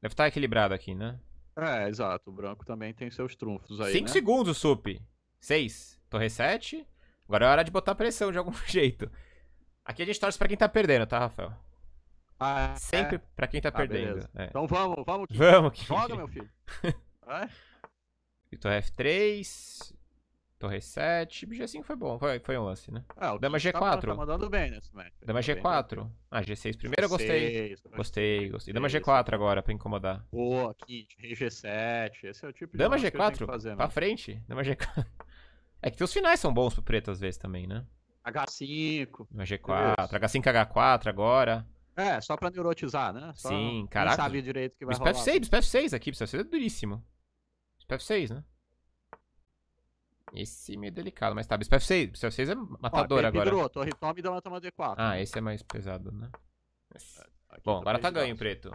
Deve estar tá equilibrado aqui, né? É, exato. O branco também tem seus trunfos aí, 5 né? segundos, Sup. 6. Torre 7. Agora é hora de botar pressão de algum jeito. Aqui a gente torce pra quem tá perdendo, tá, Rafael? Ah, Sempre é? pra quem tá ah, perdendo. É. Então vamos, vamos. Kim. Vamos, Kim. Joga, meu filho. é? Vitor F3. Torre 7, G5 foi bom, foi, foi um lance, né? Ah, Dama tá G4. Tá mandando bem nesse match. Dama tá G4. Ah, G6 primeiro, G6, eu gostei. Gostei, gostei. Dama G4 agora, pra incomodar. Boa, Kid, G7, esse é o tipo de Dama G4, que eu fazer, pra né? frente, Dama G4. É que seus finais são bons pro preto às vezes também, né? H5. No G4, Deus. H5, H4 agora. É, só pra neurotizar, né? Só Sim, caraca. Não sabe direito que vai Bispo rolar. F6, Bispo F6 aqui, Bispo F6 é duríssimo. Bispo F6, né? Esse é meio delicado, mas tá, Bispo F6, Bispo F6 é matador Ó, agora. Pedro, torre tome e dá uma toma D4. Ah, esse é mais pesado, né? Aqui tá Bom, agora tá ganho, preto.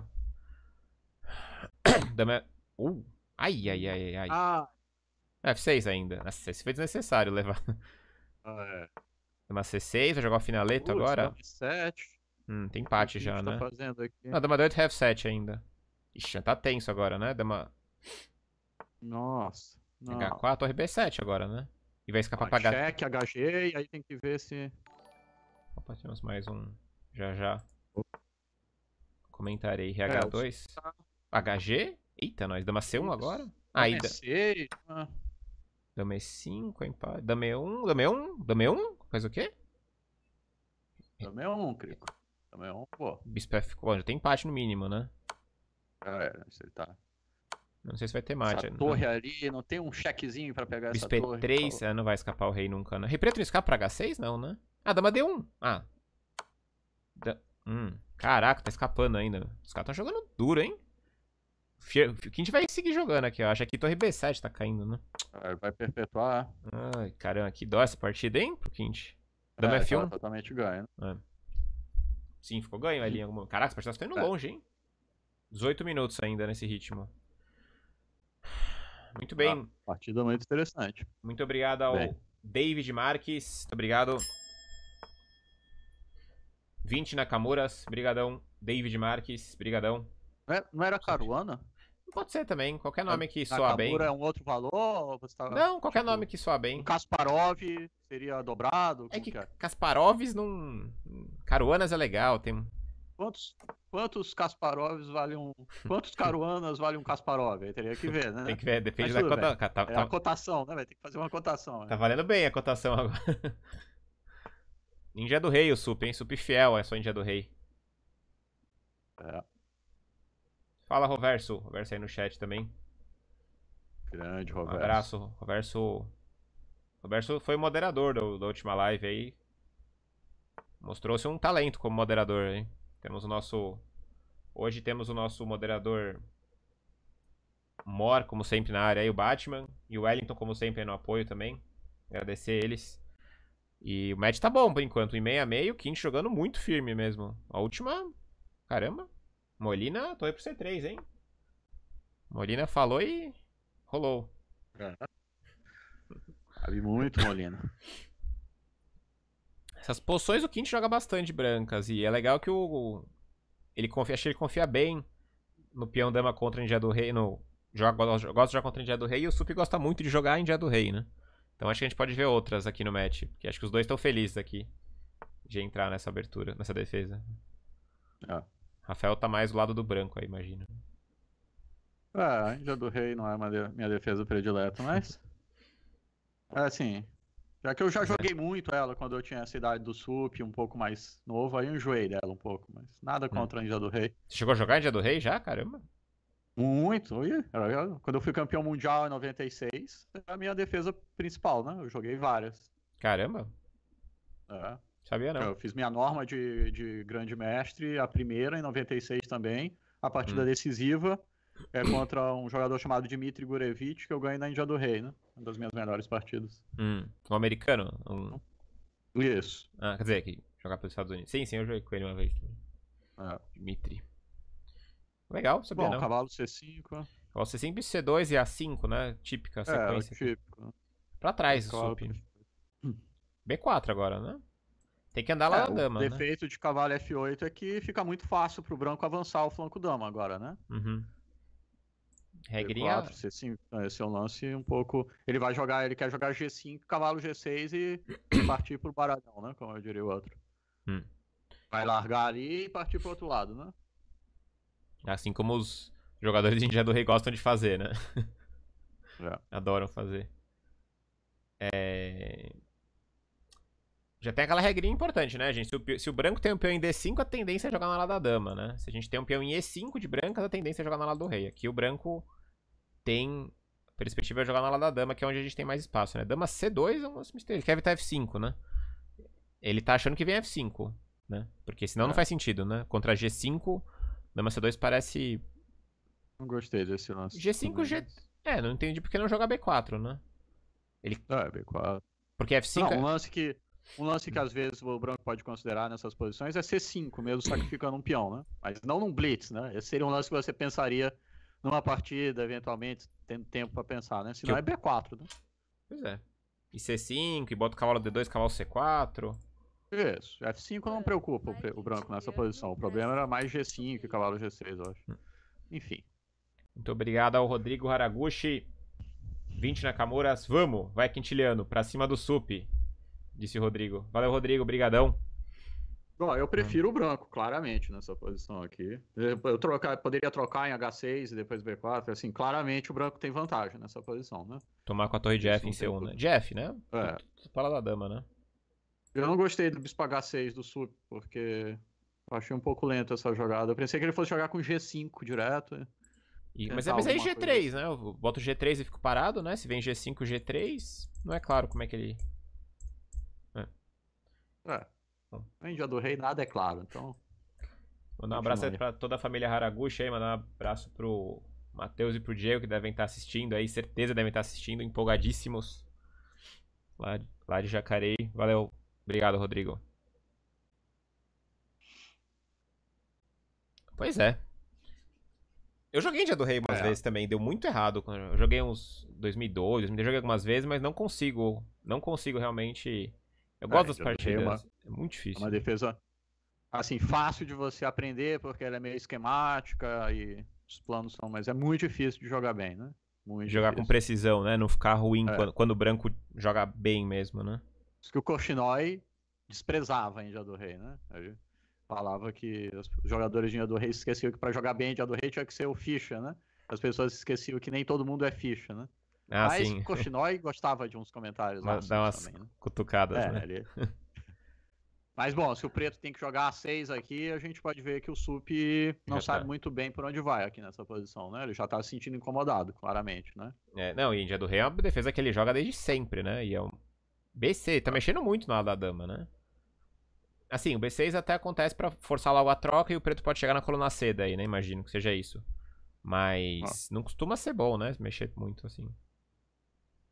Dama... Uh, ai, ai, ai, ai. Ah, é, F6 ainda. Nossa, esse foi desnecessário levar. Ah, é. Dama é C6, vai jogar o finaleto Puts, agora? Dama tá 7. Hum, tem empate já, tá né? Tá fazendo aqui? Não, dama 8 é f 7 ainda. Ixi, tá tenso agora, né? Dama... Nossa. Não. H4, torre B7 agora, né? E vai escapar pra ah, check, H... Cheque, HG, e aí tem que ver se... Opa, temos mais um. Já, já. Comentarei. RH2. É, HG? Tá Eita, nós. Dama C1 agora? Ah, ainda. c Ah. Dame 5, é empate. Dame 1, um, dame 1, um, dame 1. Faz o quê? Dame 1, Crico. Dame 1, pô. Bispo F4. Já tem empate no mínimo, né? É, ele tá. Não sei se vai ter mate. Essa né? torre não. ali, não tem um chequezinho pra pegar Bispo essa torre. Bispo 3, ah, não vai escapar o rei nunca, né? Rei preto não escapa pra H6, não, né? Ah, dama D1. Ah. Da... Hum. Caraca, tá escapando ainda. Os caras estão jogando duro, hein? que a gente vai seguir jogando aqui, ó. Acho que torre B7 tá caindo, né? Ah, vai perpetuar. Ai, caramba, que dó essa partida, hein, pro Kint? É, Dama é, tá F1. totalmente ganho. Né? É. Sim, ficou ganho ali. Alguma... Caraca, essa partida tá indo é. longe, hein? 18 minutos ainda nesse ritmo. Muito bem. Ah, partida muito interessante. Muito obrigado ao bem. David Marques. Muito obrigado. 20 Nakamuras. Brigadão. David Marques. Brigadão. Não era, é, não era Caruana? Pode ser também, qualquer nome que soa Nakamura bem. é um outro valor? Tá, não, qualquer tipo, nome que soa bem. Um Kasparov seria dobrado? É que, é? Kasparovs não... Caruanas é legal, tem... Quantos, quantos Kasparovs valem um... Quantos Caruanas vale um Kasparov? Aí teria que ver, né? Tem que ver, depende Mas da cota... Tá, tá, é tá- a cotação, né? Vai que fazer uma cotação. Né? Tá valendo bem a cotação agora. Ninja do Rei o Sup, hein? Sup fiel, é só Ninja do Rei. É. Fala, Roverso. Roverso aí no chat também. Grande, Roverso. Um abraço, Roverso. Roverso foi moderador do, da última live aí. Mostrou-se um talento como moderador, hein? Temos o nosso. Hoje temos o nosso moderador Mor, como sempre, na área aí, o Batman. E o Wellington, como sempre, aí no apoio também. Agradecer eles. E o match tá bom por enquanto. Em meio a meio, o King jogando muito firme mesmo. A última. Caramba. Molina, tô aí pro C3, hein? Molina falou e rolou. Sabe é. muito, Molina. Essas poções o Quinte joga bastante brancas. E é legal que o. Ele confia, acho que ele confia bem no peão dama contra Ninja do Rei. No, joga, gosta de jogar contra Ninja do Rei e o Sup gosta muito de jogar Ninja do Rei, né? Então acho que a gente pode ver outras aqui no match. Porque acho que os dois estão felizes aqui de entrar nessa abertura, nessa defesa. Ah. Rafael tá mais do lado do branco aí, imagino. Ah, Índia do Rei não é uma minha defesa predileta, mas. É assim. Já que eu já joguei muito ela quando eu tinha essa idade do SUP, um pouco mais novo, aí eu enjoei dela um pouco, mas nada hum. contra hum. a Índia do Rei. Você chegou a jogar Índia do Rei já? Caramba! Muito, quando eu fui campeão mundial em 96, era a minha defesa principal, né? Eu joguei várias. Caramba! É. Sabia não. Eu fiz minha norma de, de grande mestre, a primeira em 96 também, a partida hum. decisiva é contra um jogador chamado Dmitry Gurevich, que eu ganhei na Índia do Rei, né? Uma das minhas melhores partidas. Hum. Um americano? Um... Isso. Ah, quer dizer, que jogar pelos Estados Unidos. Sim, sim, eu joguei com ele uma vez também. É. Dmitry. Legal, sabia Bom, não. cavalo C5. Cavalo C5 C2 e A5, né? Típica é, sequência. É, típico. Pra trás, o sup. B4 agora, né? Tem que andar lá é, na dama. O né? defeito né? de cavalo F8 é que fica muito fácil pro branco avançar o flanco dama agora, né? Uhum. Regrinha. D4, C5, é, esse é um lance um pouco. Ele vai jogar, ele quer jogar G5, cavalo G6 e partir pro Baradão, né? Como eu diria o outro. Hum. Vai largar ali e partir pro outro lado, né? Assim como os jogadores de Índia do Rei gostam de fazer, né? É. Adoram fazer. É... Já tem aquela regrinha importante, né, gente? Se o, se o, branco tem um peão em D5, a tendência é jogar na lado da dama, né? Se a gente tem um peão em E5 de brancas, a tendência é jogar na lado do rei. Aqui o branco tem perspectiva é jogar na lado da dama, que é onde a gente tem mais espaço, né? Dama C2 é um mistério. Ele quer é evitar F5, né? Ele tá achando que vem F5, né? Porque senão é. não faz sentido, né? Contra G5, dama C2 parece... Não gostei desse lance. G5, G... É, não entendi porque não joga B4, né? Ele... Ah, é B4. Porque F5... Não, é um lance que... Um lance que às vezes o Branco pode considerar nessas posições é C5 mesmo, sacrificando um peão, né? Mas não num blitz, né? Esse seria um lance que você pensaria numa partida, eventualmente, tendo tempo para pensar, né? Senão que... é B4, né? Pois é. E C5, e bota o cavalo D2, cavalo C4. Isso. F5 não preocupa o, o branco nessa posição. O problema era mais G5 que cavalo G6, eu acho. Hum. Enfim. Muito obrigado ao Rodrigo Haraguchi. 20 Nakamuras, vamos, vai Quintiliano, pra cima do Sup disse o Rodrigo. Valeu, Rodrigo, brigadão. Bom, eu prefiro ah. o branco, claramente, nessa posição aqui. Eu trocar, poderia trocar em H6 e depois B4, assim, claramente o branco tem vantagem nessa posição, né? Tomar com a torre de F em C1, né? De F, né? É. Fala da dama, né? Eu não gostei do bispo H6 do sul, porque eu achei um pouco lento essa jogada. Eu pensei que ele fosse jogar com G5 direto. E, é, mas, é, mas é aí G3, coisa. Assim. né? Eu boto G3 e fico parado, né? Se vem G5, G3, não é claro como é que ele é. Índia do Rei nada é claro, então. Mandar um abraço aí pra toda a família Haraguchi aí, mandar um abraço pro Matheus e pro Diego que devem estar tá assistindo aí, certeza devem estar tá assistindo, empolgadíssimos. Lá, lá de Jacareí. Valeu. Obrigado, Rodrigo. Pois é. Eu joguei Dia do Rei umas é. vezes também, deu muito errado. Eu joguei uns 2002, eu joguei algumas vezes, mas não consigo, não consigo realmente eu gosto é, das partidas. Uma, é muito difícil. É uma defesa assim fácil de você aprender porque ela é meio esquemática e os planos são, mas é muito difícil de jogar bem, né? Muito jogar difícil. com precisão, né? Não ficar ruim é. quando, quando, o branco joga bem mesmo, né? Isso que o Koshinoi desprezava em Dia do Rei, né? Ele falava que os jogadores de Dia do Rei esqueciam que para jogar bem em Dia do Rei tinha que ser o ficha, né? As pessoas esqueciam que nem todo mundo é ficha, né? Ah, Mas sim. Koshinoi gostava de uns comentários. Mas dá umas também, né? cutucadas, é, né? Mas bom, se o preto tem que jogar a 6 aqui, a gente pode ver que o Sup não sabe tá. muito bem por onde vai aqui nessa posição, né? Ele já tá se sentindo incomodado, claramente, né? É, não, e Índia do Rei é uma defesa que ele joga desde sempre, né? E é um BC, tá mexendo muito na da dama, né? Assim, o B6 até acontece para forçar logo a troca e o preto pode chegar na coluna C daí, né? Imagino que seja isso. Mas ah. não costuma ser bom, né? Mexer muito assim.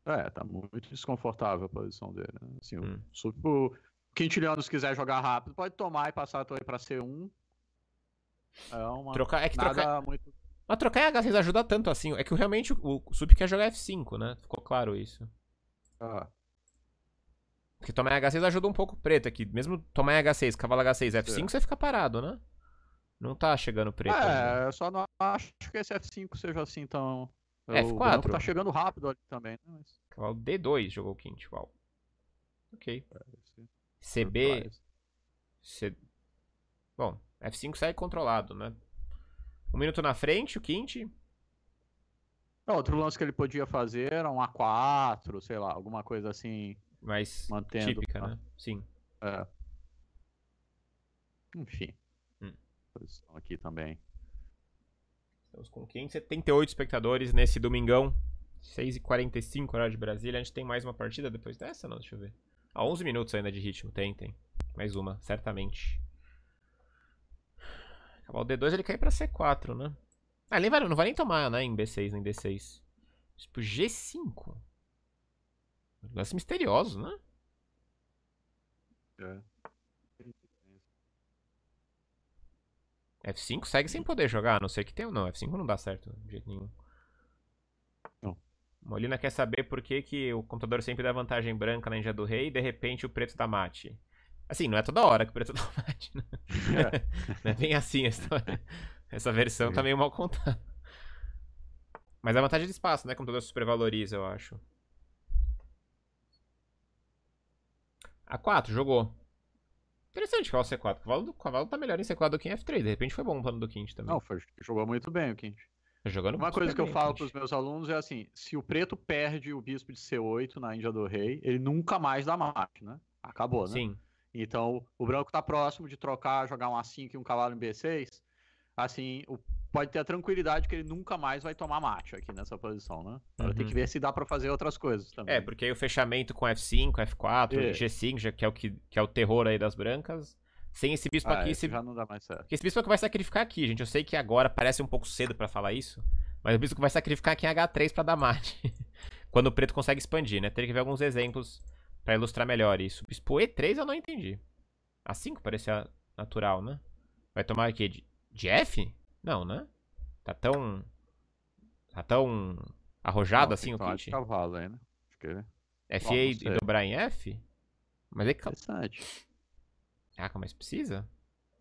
É, tá muito desconfortável a posição dele. Né? Assim, hum. Tipo, o, o Quintiliano, se quiser jogar rápido, pode tomar e passar a torre pra C1. É uma. Trocar, é que trocar... Muito... Mas trocar H6 ajuda tanto assim. É que realmente o, o Sup quer jogar F5, né? Ficou claro isso. Ah. Porque tomar H6 ajuda um pouco preto aqui. Mesmo tomar H6, cavalo H6, F5, você fica parado, né? Não tá chegando preto. É, ainda. eu só não acho que esse F5 seja assim tão F4. É, o tá chegando rápido ali também. Né? Mas... Cavalo D2 jogou o quinte, igual Ok. CB. C... Bom, F5 sai controlado, né? Um minuto na frente, o quinte. É, outro lance que ele podia fazer era um A4, sei lá, alguma coisa assim. Mais mantendo, típica, tá? né? Sim. É. Enfim. Hum. Posição aqui também. Estamos com 578 espectadores nesse domingão. 6h45, horário de Brasília. A gente tem mais uma partida depois dessa? Não, deixa eu ver. Ah, 11 minutos ainda de ritmo. Tem, tem. Mais uma, certamente. Acabar o D2, ele cai pra C4, né? Ah, ele vai, não vai nem tomar, né? Em B6, nem D6. Tipo, G5. Lance misterioso, né? É. F5 segue sem uhum. poder jogar, a não ser que tenha ou não. F5 não dá certo de jeito nenhum. Não. Molina quer saber por que, que o computador sempre dá vantagem branca na Índia do Rei e de repente o preto dá mate. Assim, não é toda hora que o preto dá mate. Né? É. não é bem assim a história. Essa versão é. tá meio mal contada. Mas é a vantagem é de espaço, né? O computador supervaloriza, eu acho. A4 jogou. Interessante que é o C4. O cavalo, o cavalo tá melhor em C4 do que em F3. De repente foi bom o plano do Quinte também. Não, foi, jogou muito bem o Quinte. Jogando Uma coisa que eu falo para os meus alunos é assim: se o preto perde o bispo de C8 na Índia do Rei, ele nunca mais dá máquina. Né? Acabou, né? Sim. Então, o branco tá próximo de trocar, jogar um A5 e um cavalo em B6. Assim, o pode ter a tranquilidade que ele nunca mais vai tomar mate aqui nessa posição, né? Agora uhum. tem que uhum. ver se dá para fazer outras coisas também. É, porque aí o fechamento com F5, F4, é. G5, que é, o que, que é o terror aí das brancas. Sem esse bispo ah, aqui, esse... já não dá mais certo. Porque esse bispo é que vai sacrificar aqui, gente. Eu sei que agora parece um pouco cedo para falar isso, mas o bispo vai sacrificar aqui em H3 para dar mate. Quando o preto consegue expandir, né? Teria que ver alguns exemplos para ilustrar melhor isso. O bispo E3 eu não entendi. A5 parecia natural, né? Vai tomar aqui de F? Não, né? Tá tão. Tá tão arrojado não, assim o kit? cavalo aí, né? FA é e dobrar em F? Mas é que. Interessante. Caraca, mas precisa?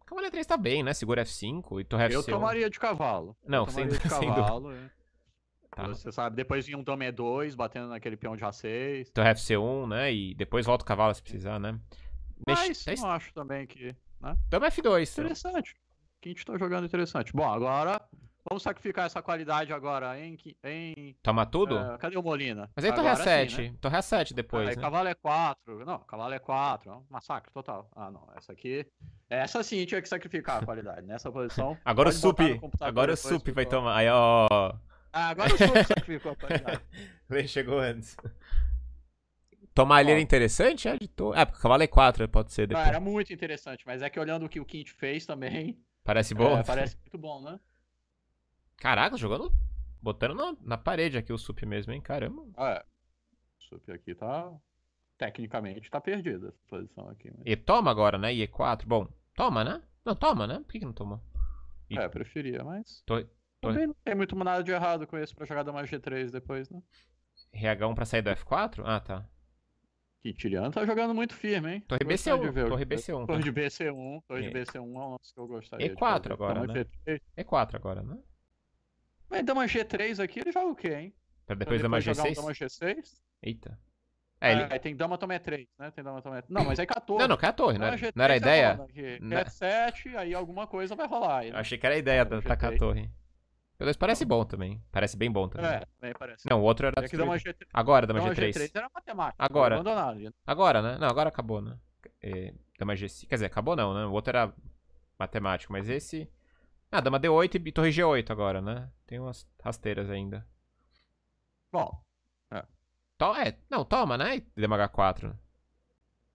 Cavaleiro 3 tá bem, né? Segura F5 e torre F5. Eu tomaria de cavalo. Não, sem, de cavalo, é. tá. Você sabe, depois em um tome E2, é batendo naquele peão de A6. Torre F1, né? E depois volta o cavalo se precisar, né? Mas Mex... Ah, é não acho também que... Né? Toma F2. Interessante. Então que a gente tá jogando interessante. Bom, agora vamos sacrificar essa qualidade agora em. em Toma tá tudo? É, cadê o Molina? Mas aí agora Torre 7. Sim, né? Torre 7 depois. Aí né? Cavalo é 4. Não, Cavalo é 4. É massacre total. Ah, não. Essa aqui. Essa sim tinha que sacrificar a qualidade. Nessa posição. agora o Sup. Agora o Sup vai tomar. Aí, ó. Ah, agora o Sup sacrificou a qualidade. Chegou antes. Tomar ali era interessante? É, de to... É porque cavalo é 4, pode ser depois. Ah, era muito interessante, mas é que olhando o que o Quint fez também, Parece é, bom? É, parece muito bom, né? Caraca, jogando. Botando na, na parede aqui o sup mesmo, hein? Caramba. Ah, é. O sup aqui tá. Tecnicamente tá perdida essa posição aqui. Mas... Né? E toma agora, né? E 4 Bom, toma, né? Não, toma, né? Por que, que não tomou? E... É, preferia, mas. Tô... Também não tem muito nada de errado com isso pra jogar mais G3 depois, né? RH1 pra sair do F4? Ah, tá. Quintiliano tá jogando muito firme, hein? Torre BC1. Torre BC1. Né? Torre de BC1. Torre de BC1 é o é nosso que eu gostaria. E4 agora, né? E4 agora, né? Mas dama G3 aqui, ele joga o quê, hein? Pra depois, pra uma dama G6? Um dama G6? Eita. É, ele... é, tem dama tomé 3, né? Tem dama tomé 3. Não, mas é aí 14. Não, não, 14, né? Não, não era a ideia? Né? É 7, aí alguma coisa vai rolar. Aí, né? Achei que era a ideia da, da 14. O 2 parece bom também. Parece bem bom também. É, bem parece. Não, o outro era. É da G3. Agora da G3. G3 era matemática. Agora. Agora, né? Não, agora acabou, né? É, dá G5. Quer dizer, acabou não, né? O outro era matemático, mas esse. Ah, dama D8 e torre G8 agora, né? Tem umas rasteiras ainda. Bom. É. To é não, toma, né? Dama H4.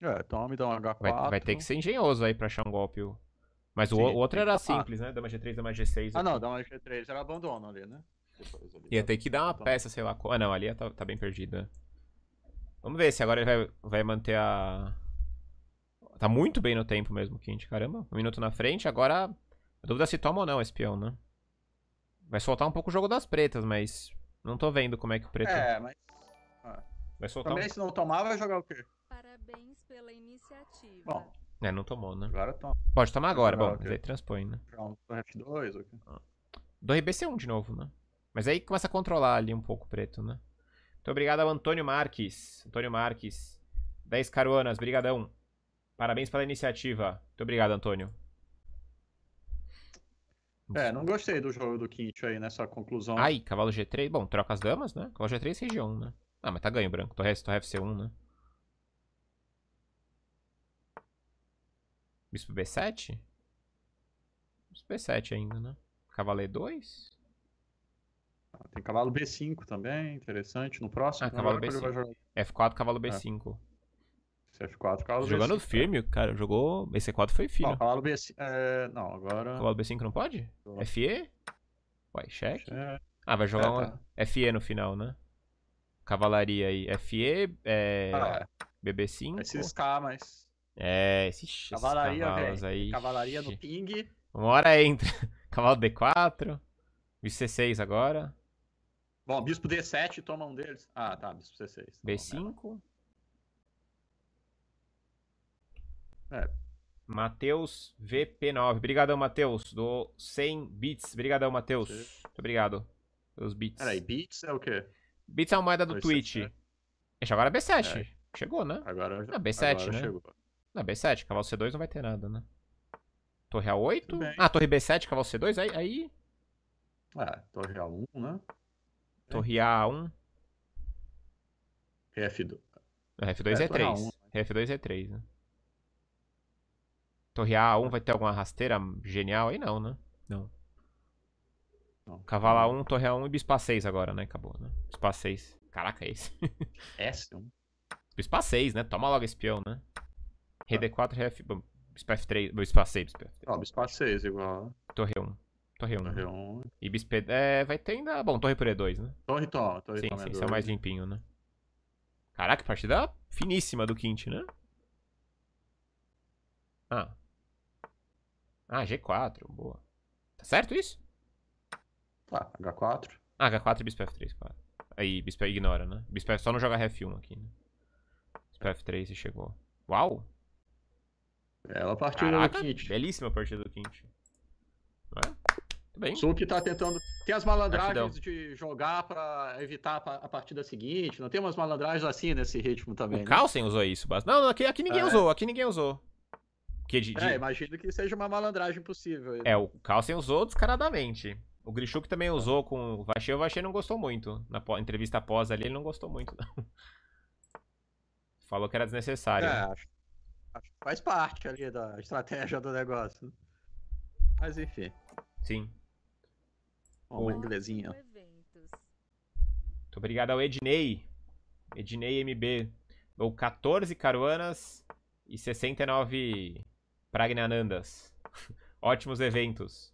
É, toma e dá uma H4. Vai, vai ter que ser engenhoso aí pra achar um golpe. Mas o, Sim, o outro era ah. simples, né? Dama G3, Dama G6. Ah, não não, Dama G3 era abandono ali, né? ali Ia tá. ter que dar uma peça, sei lá. Ah, não, ali é tá, tá bem perdida. Né? Vamos ver se agora ele vai, vai manter a. Tá muito bem no tempo mesmo, o Quinte. Caramba, um minuto na frente. Agora, a dúvida se toma ou não esse peão, né? Vai soltar um pouco o jogo das pretas, mas não tô vendo como é que o preto. É, mas. Ah. Vai soltar Também, um... se não tomar, vai jogar o quê? Parabéns pela iniciativa. Bom. É, não tomou, né? Agora toma. Pode tomar agora, bom, ok. mas aí transpõe, né? Pronto, F2, ok. Do RBC1 de novo, né? Mas aí começa a controlar ali um pouco o preto, né? Muito obrigado ao Antônio Marques. Antônio Marques. 10 caruanas, brigadão. Parabéns pela iniciativa. Muito obrigado, Antônio. É, não gostei do jogo do Quinte aí nessa conclusão. Aí, cavalo G3. Bom, troca as damas, né? Cavalo G3 região, né? Ah, mas tá ganho branco. Torre, torre fc 1 né? Bispo B7? Bispo B7 ainda, né? Cavaleiro 2? Ah, tem cavalo B5 também, interessante. No próximo, ah, cavalo B5. F4, cavalo B5. É. F4, cavalo B5, Jogando é. firme, cara. Jogou. Esse 4 foi firme. Não, cavalo B5. É... Não, agora. Cavalo B5 não pode? Tô. FE? Uai, cheque. Ah, vai jogar é, uma tá. FE no final, né? Cavalaria aí. FE, é... Ah, é. BB5. Esses K, mas. É, esses, cavalaria, velho. aí. Cavalaria no ping. Uma hora entra. Cavalo D4. Bispo C6 agora. Bom, bispo D7 toma um deles. Ah, tá, bispo C6. Tá B5. É. Matheus VP9. Obrigadão, Matheus. Do 100 bits. Obrigadão, Matheus. Muito obrigado pelos bits. Peraí, bits é o quê? Bits é a moeda do Twitch. Né? Agora é B7. É. Chegou, né? Agora, já... ah, B7, agora né? chegou. Não, B7, cavalo C2 não vai ter nada, né? Torre A8? Ah, torre B7, cavalo C2, aí... aí... Ah, torre A1, né? Torre A1. F2. F2 é, e 3. a F2 e e 3, né? Torre é né? A1 vai ter alguma rasteira genial aí? Não, né? Não. não. Cavalo A1, Torre A1 e Bispa 6 agora, né? Acabou, né? Bispa 6. Caraca, é esse. S1. Bispa 6, né? Toma logo espião, né? rd 4 ref. Bispo F3. Bispo A6, Bispo Ó, Bispo 6 igual. Torre 1. Torre 1. Né? Torre 1. E Bispo É, vai ter ainda. Bom, Torre por E2, né? Torre Tó. Torre sim, Tó. Sim, esse é o mais limpinho, né? Caraca, partida finíssima do Quint, né? Ah. Ah, G4, boa. Tá certo isso? Tá, ah, H4. Ah, H4 e Bispo F3, claro. Aí, Bispo ignora, né? Bispo só não joga F1 aqui, né? Bispo F3 e chegou. Uau! É uma partida Caraca, do Quint. Belíssima partida do Não É? Bem. Sup tá tentando. Tem as malandragens de jogar para evitar a partida seguinte. Não tem umas malandragens assim nesse ritmo também. O né? Carlsen usou isso, Não, aqui, aqui ninguém é. usou, aqui ninguém usou. Que de, de... É, imagino que seja uma malandragem possível. É, o Carlsen usou descaradamente. O Grishuk também usou com o Vacheu o Vaxê não gostou muito. Na entrevista após ali, ele não gostou muito. Falou que era desnecessário. É, acho Faz parte ali da estratégia do negócio. Mas enfim. Sim. uma inglesinha. Muito obrigado ao Ednei. Ednei MB. Ou 14 caruanas e 69 pragnanandas. Ótimos eventos.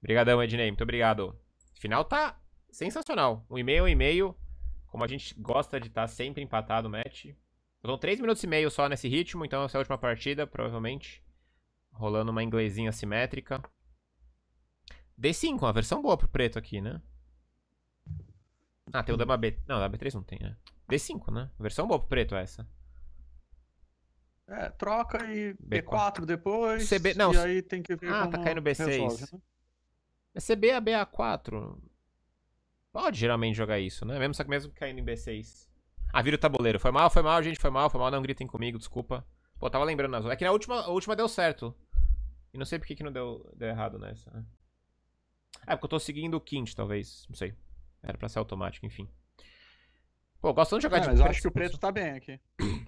Obrigadão, Ednei. Muito obrigado. Final tá sensacional. Um e-mail, um e-mail. Como a gente gosta de estar tá sempre empatado, match. Faltam 3 minutos e meio só nesse ritmo, então essa é a última partida, provavelmente. Rolando uma inglesinha simétrica. D5, uma versão boa pro preto aqui, né? Ah, tem o dama B... Não, dama B3 não tem, né? D5, né? Versão boa pro preto essa. É, troca e B4, B4 depois, CB... não, e aí tem que ver Ah, tá caindo B6. Resolve, né? É CB a BA4. Pode geralmente jogar isso, né? Mesmo, só que mesmo caindo em B6. Ah, vira o tabuleiro. Foi mal, foi mal, gente, foi mal, foi mal. Não gritem comigo, desculpa. Pô, tava lembrando nas É que na última, a última deu certo. E não sei por que, que não deu, deu errado nessa. Né? É, porque eu tô seguindo o Kint, talvez. Não sei. Era pra ser automático, enfim. Pô, gostando de jogar é, de mas preto. Mas eu acho que o preto tá bem aqui.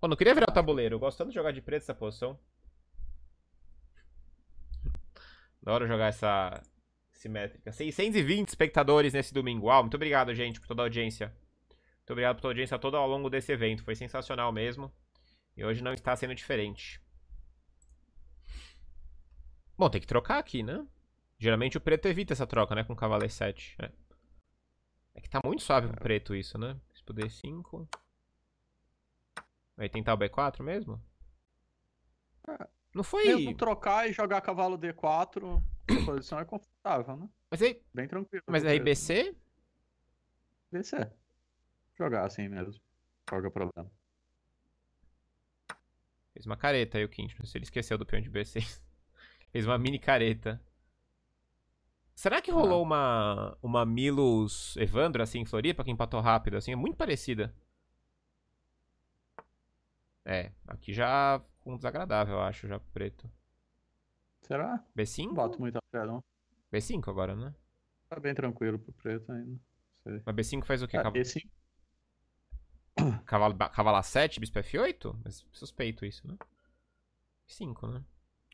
Pô, não queria virar o tabuleiro. Gostando de jogar de preto essa posição. Adoro jogar essa simétrica. 620 espectadores nesse domingo. Uau, muito obrigado, gente, por toda a audiência. Muito obrigado pela audiência toda ao longo desse evento. Foi sensacional mesmo. E hoje não está sendo diferente. Bom, tem que trocar aqui, né? Geralmente o preto evita essa troca, né? Com o e 7. É. é. que tá muito suave pro preto isso, né? Se puder 5. Vai tentar o B4 mesmo? É. Não foi... Mesmo trocar e jogar cavalo D4, a posição é confortável, né? Mas aí... Bem tranquilo. Mas aí BC? BC. Jogar assim mesmo. Joga é problema. Fez uma careta aí o Quintino, se ele esqueceu do peão de B6. Fez uma mini careta. Será que ah. rolou ah. uma, uma Milos Evandro, assim, em Floripa, que empatou rápido, assim? É muito parecida. É, aqui já um desagradável, eu acho, já preto. Será? B5? Não boto muito a fé, não. B5 agora, né? Tá bem tranquilo pro preto ainda. Mas B5 faz o quê? É, ah, B5 Cavalo, cavalo A7, bispo F8? Mas suspeito isso, né? 5, né?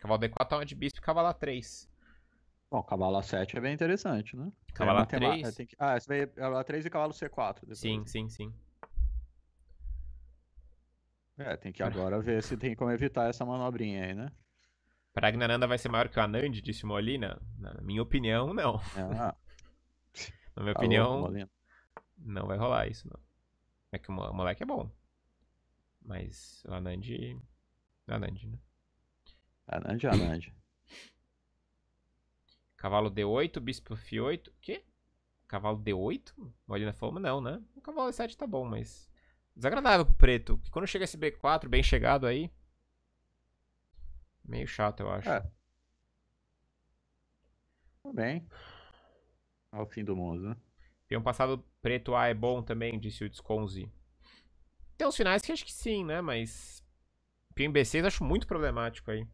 Cavalo D4 tá é de bispo e cavalo A3. Bom, cavalo A7 é bem interessante, né? Cavalo é, A3? Que... Ah, você veio cavalo A3 e cavalo C4. Depois. Sim, sim, sim. É, tem que agora ver se tem como evitar essa manobrinha aí, né? Pragnananda vai ser maior que o Anand, disse o Molina? Na minha opinião, não. Ah. Na minha Alô, opinião, Molina. não vai rolar isso, não. É que o moleque é bom. Mas o Anand. Anand, né? Anand é Anand. Cavalo D8, bispo F8. o Quê? Cavalo D8? Molina Foma? Não, né? O cavalo E7 tá bom, mas. Desagradável pro preto. Porque quando chega esse B4 bem chegado aí. Meio chato, eu acho. É. Tudo tá bem. Ao fim do mundo, né? Tem um passado preto A é bom também, disse o Disconzi. Tem uns finais que acho que sim, né? Mas. b 6 acho muito problemático aí.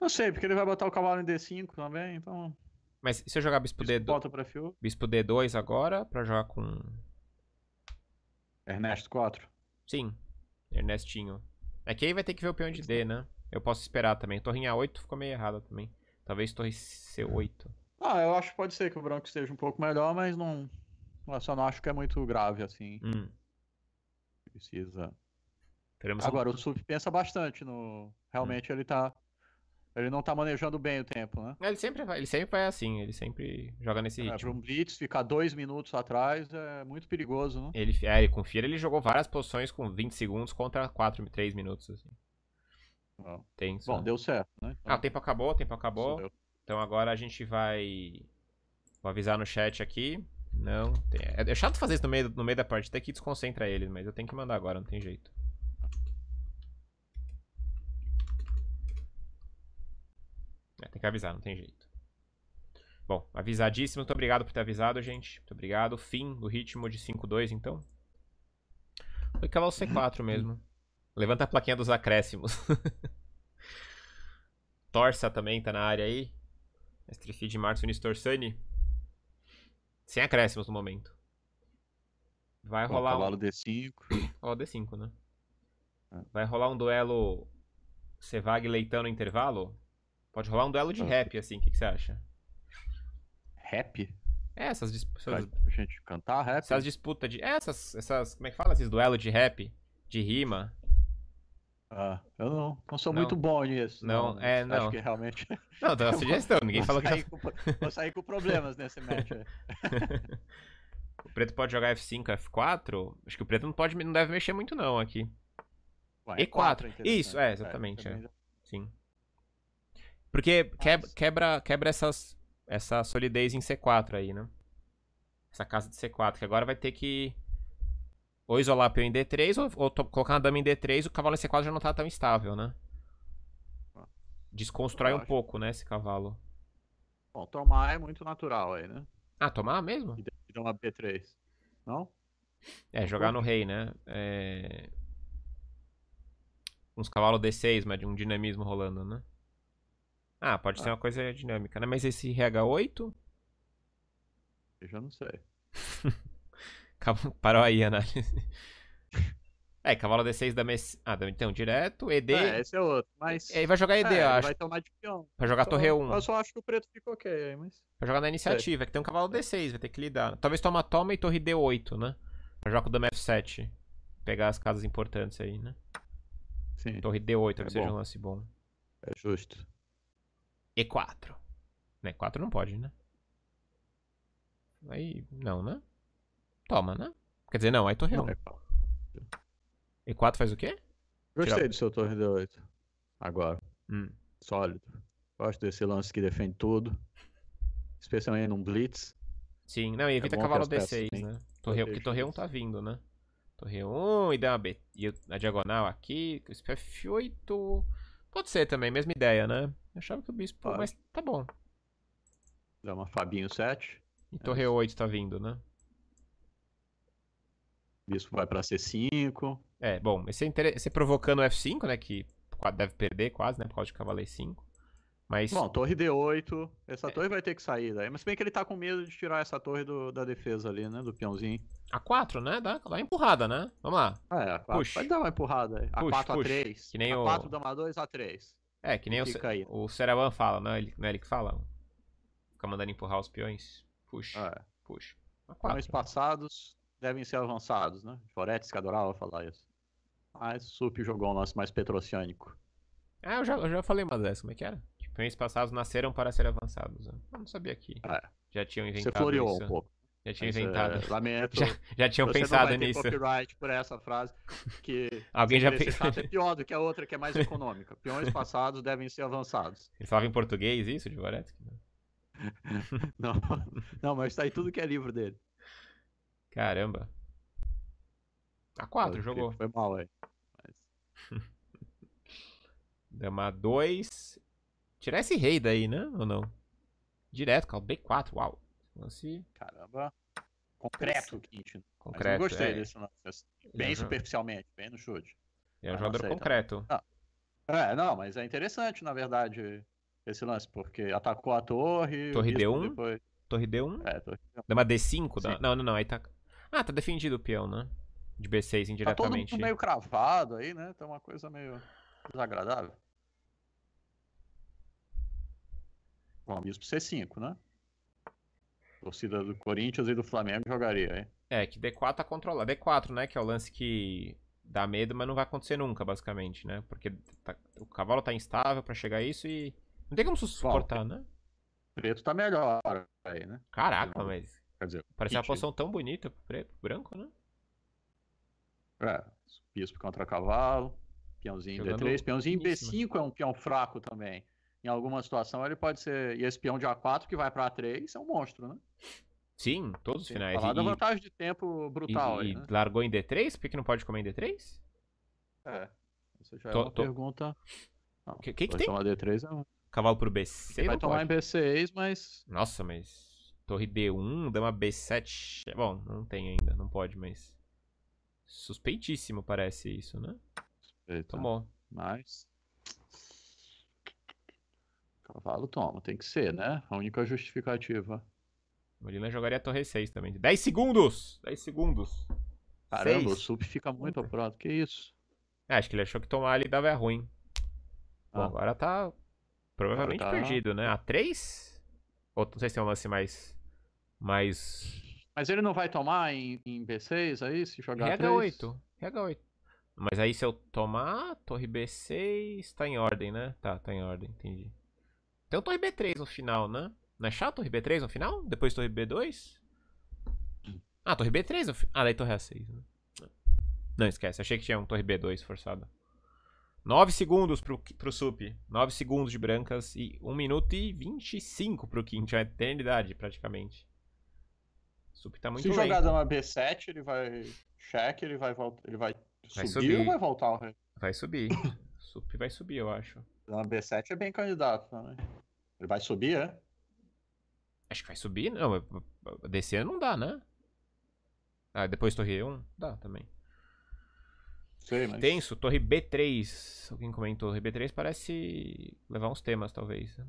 Não sei, porque ele vai botar o cavalo em D5 também, então. Mas se eu jogar Bispo, Bispo D2. Bota pra fio. Bispo D2 agora, pra jogar com. Ernesto 4? Sim, Ernestinho. É que aí vai ter que ver o peão de D, né? Eu posso esperar também. Torrinha 8 ficou meio errada também. Talvez torre C8. Ah, eu acho que pode ser que o Bronco esteja um pouco melhor, mas não. Eu só não acho que é muito grave, assim. Hum. Precisa. Teremos Agora, um... o Sup pensa bastante no. Realmente hum. ele tá. Ele não tá manejando bem o tempo, né? É, ele sempre vai, ele sempre vai assim, ele sempre joga nesse é, um blitz, ficar dois minutos atrás é muito perigoso, né? Ele, é, ele confira, ele jogou várias posições com 20 segundos contra 4, 3 minutos, assim. Bom, Tenso, Bom né? deu certo, né? Então, ah, o tempo acabou, o tempo acabou. Então agora a gente vai... Vou avisar no chat aqui. Não tem... É, é chato fazer isso no meio, no meio da parte, até que desconcentra eles, mas eu tenho que mandar agora, não tem jeito. É, tem que avisar, não tem jeito. Bom, avisadíssimo. Muito obrigado por ter avisado, gente. Muito obrigado. Fim do ritmo de 5-2, então. Foi cavalo C4 mesmo. Levanta a plaquinha dos acréscimos. Torça também tá na área aí. Mestre Feed, Márcio Nistor Sunny Sem acréscimos no momento. Vai rolar. Cavalo um... D5. Rola D5, né? É. Vai rolar um duelo Sevag Leitão no intervalo? Pode rolar um duelo de rap, assim, o que, que, você acha? Rap? É, essas disputas. Gente, cantar rap? Essas disputas de. É, essas, essas. Como é que fala? Esses duelos de rap, de rima. Ah, eu não, não sou não. muito bom nisso. Não, não é, não. Acho que realmente. Não, dá uma sugestão, ninguém falou que. Com, vou sair com problemas nesse match. É. o preto pode jogar F5, F4? Acho que o preto não, pode, não deve mexer muito, não, aqui. Ué, E4. É Isso, é, exatamente. É, é. Sim. Porque quebra, quebra, quebra essas, essa solidez em C4 aí, né? Essa casa de C4, que agora vai ter que ou isolar peão em D3, ou, ou colocar uma dama em D3, o cavalo em C4 já não tá tão estável, né? Desconstrói um pouco, né, esse cavalo. Bom, tomar é muito natural aí, né? Ah, tomar mesmo? E dar uma B3. Não? É, jogar no rei, né? É... Uns cavalos D6, mas de um dinamismo rolando, né? Ah, pode ah. ser uma coisa dinâmica, né? Mas esse RH8? Eu já não sei. Parou aí a análise. É, cavalo D6 da Messi. Ah, então, direto, ED. É, esse é outro, mas. aí vai jogar ED, é, eu acho. Vai tomar de peão. Pra jogar torre 1. Eu só acho que o preto ficou ok mas. Vai jogar na iniciativa, é. que tem um cavalo D6, vai ter que lidar. Talvez toma toma e torre D8, né? Pra jogar com o dama F7. Pegar as casas importantes aí, né? Sim. Torre D8, talvez é seja um lance bom. É justo. E4. Né, 4 não pode, né? Aí, não, né? Toma, né? Quer dizer, não, aí torre 1. Não, é E4 faz o quê? Gostei Tirar... do seu torre D8. Agora. Hum. Sólido. Gosto desse lance que defende tudo. Especialmente num blitz. Sim, não, e é evita é cavalo D6, peças, né? Torre, porque torre 1 tá vindo, né? Torre 1 e dá uma B... e a diagonal aqui, bispo F8. Pode ser também, mesma ideia, né? Eu achava que o bispo, Pode. mas tá bom. Dá uma Fabinho 7. E torre 8 tá vindo, né? Bispo vai para C5. É, bom, esse, é inter... esse é provocando o F5, né? Que deve perder quase, né? Por causa de cavaleiro 5. Mas... Bom, torre D8. Essa é... torre vai ter que sair daí. Mas se bem que ele tá com medo de tirar essa torre do, da defesa ali, né? Do peãozinho. A4, né? Dá, dá uma empurrada, né? Vamos lá. É, A4. Puxa. Pode dar uma empurrada. Puxa, A4, puxa. A3. Que nem A4, o... dama 2, A3. É, que nem Fica o, aí. o Serawan fala, não é, ele, não é ele que fala. Fica mandando empurrar os peões. Puxa, é. puxa. A4, Peões passados, devem ser avançados, né? Foretes que adorava falar isso. Mas Sup jogou um lance mais petrociânico. Ah, eu já, eu já falei uma dessas, como é que era? Tipo, passados nasceram para ser avançados. Né? Eu não sabia aqui. É. Já tinham inventado Você floreou isso. um pouco. Já tinham é, inventado. É, lamento. Já, já tinham você pensado não vai nisso. Ter copyright por essa frase que alguém já pensou. é pior do que a outra que é mais econômica. Peões passados devem ser avançados. Ele falava em português isso de Goretzky? Não, não, mas está aí tudo que é livro dele. Caramba. Tá A4 jogou. Foi mal aí. Mas... Dama 2. Tirar esse rei daí, né? Ou não? Direto, calma. B4, uau. Lance. Caramba. Concreto, Kint. Concreto. Mas eu gostei é. desse lance. Assim. É bem superficialmente, bem no chute. É um mas jogador tá. concreto. Não. Ah. É, não, mas é interessante, na verdade, esse lance, porque atacou a torre. Torre D1? Depois... Torre D1? É, torre D1. Dama D5? Dá... Não, não, não. Aí tá. Ah, tá defendido o peão, né? De B6 indiretamente. Tá todo meio cravado aí, né? Tá uma coisa meio desagradável. Bom, isso pro C5, né? Torcida do Corinthians e do Flamengo jogaria, hein? É, que D4 tá controlado. D4, né? Que é o lance que dá medo, mas não vai acontecer nunca, basicamente, né? Porque tá... o cavalo tá instável para chegar a isso e. Não tem como suportar, Bom, né? Preto tá melhor aí, né? Caraca, mas Quer dizer, parecia uma poção tão bonita branco, né? É, bispo contra cavalo, peãozinho Jogando D3, peãozinho B5 é um peão fraco também. Em alguma situação ele pode ser. E esse peão de A4 que vai pra A3 é um monstro, né? Sim, todos os finais. Falar tá e, da vantagem de tempo brutal. E, aí, né? largou em D3? Por que, não pode comer em D3? É. Isso já é tô, é uma tô... pergunta. O que, que, que tem? Tomar D3 é... Cavalo pro B6? Vai tomar em B6, mas. Nossa, mas. Torre D1, dama B7. É bom, não tem ainda, não pode, mas. Suspeitíssimo parece isso, né? Suspeita. Tomou. Né? Mas. Cavalo toma, tem que ser, né? A única justificativa. Murilo jogaria torre 6 também. 10 segundos! 10 segundos. Caramba, Seis. o sub fica muito pronto. Que isso? É, acho que ele achou que tomar ali dava ruim. Bom, ah. agora tá provavelmente agora tá... perdido, né? A 3? Ou não sei se tem um lance mais mas. Mas ele não vai tomar em, em B6 aí, se jogar Regra 3? 8. Regra 8. Mas aí se eu tomar, torre B6, tá em ordem, né? Tá, tá em ordem, entendi. Tem então um torre B3 no final, né? Não é chato torre B3 no final? Depois torre B2? Ah, torre B3 no final. Ah, daí torre A6, né? Não, esquece. Achei que tinha um torre B2 forçado. 9 segundos pro, pro sup. 9 segundos de brancas e 1 minuto e 25 pro quinto. É uma eternidade, praticamente. Sup tá muito Se lento. jogar dama B7, ele vai check, ele vai voltar, ele vai, vai subir, subir, ou vai voltar? o Vai subir. Sup vai subir, eu acho. Dama B7 é bem candidato também. Né? Ele vai subir, é? Acho que vai subir, não, descer não dá, né? Ah, depois torre E1? Dá também. Sei, mas... Tenso, torre B3. Alguém comentou, torre B3 parece levar uns temas, talvez. Né?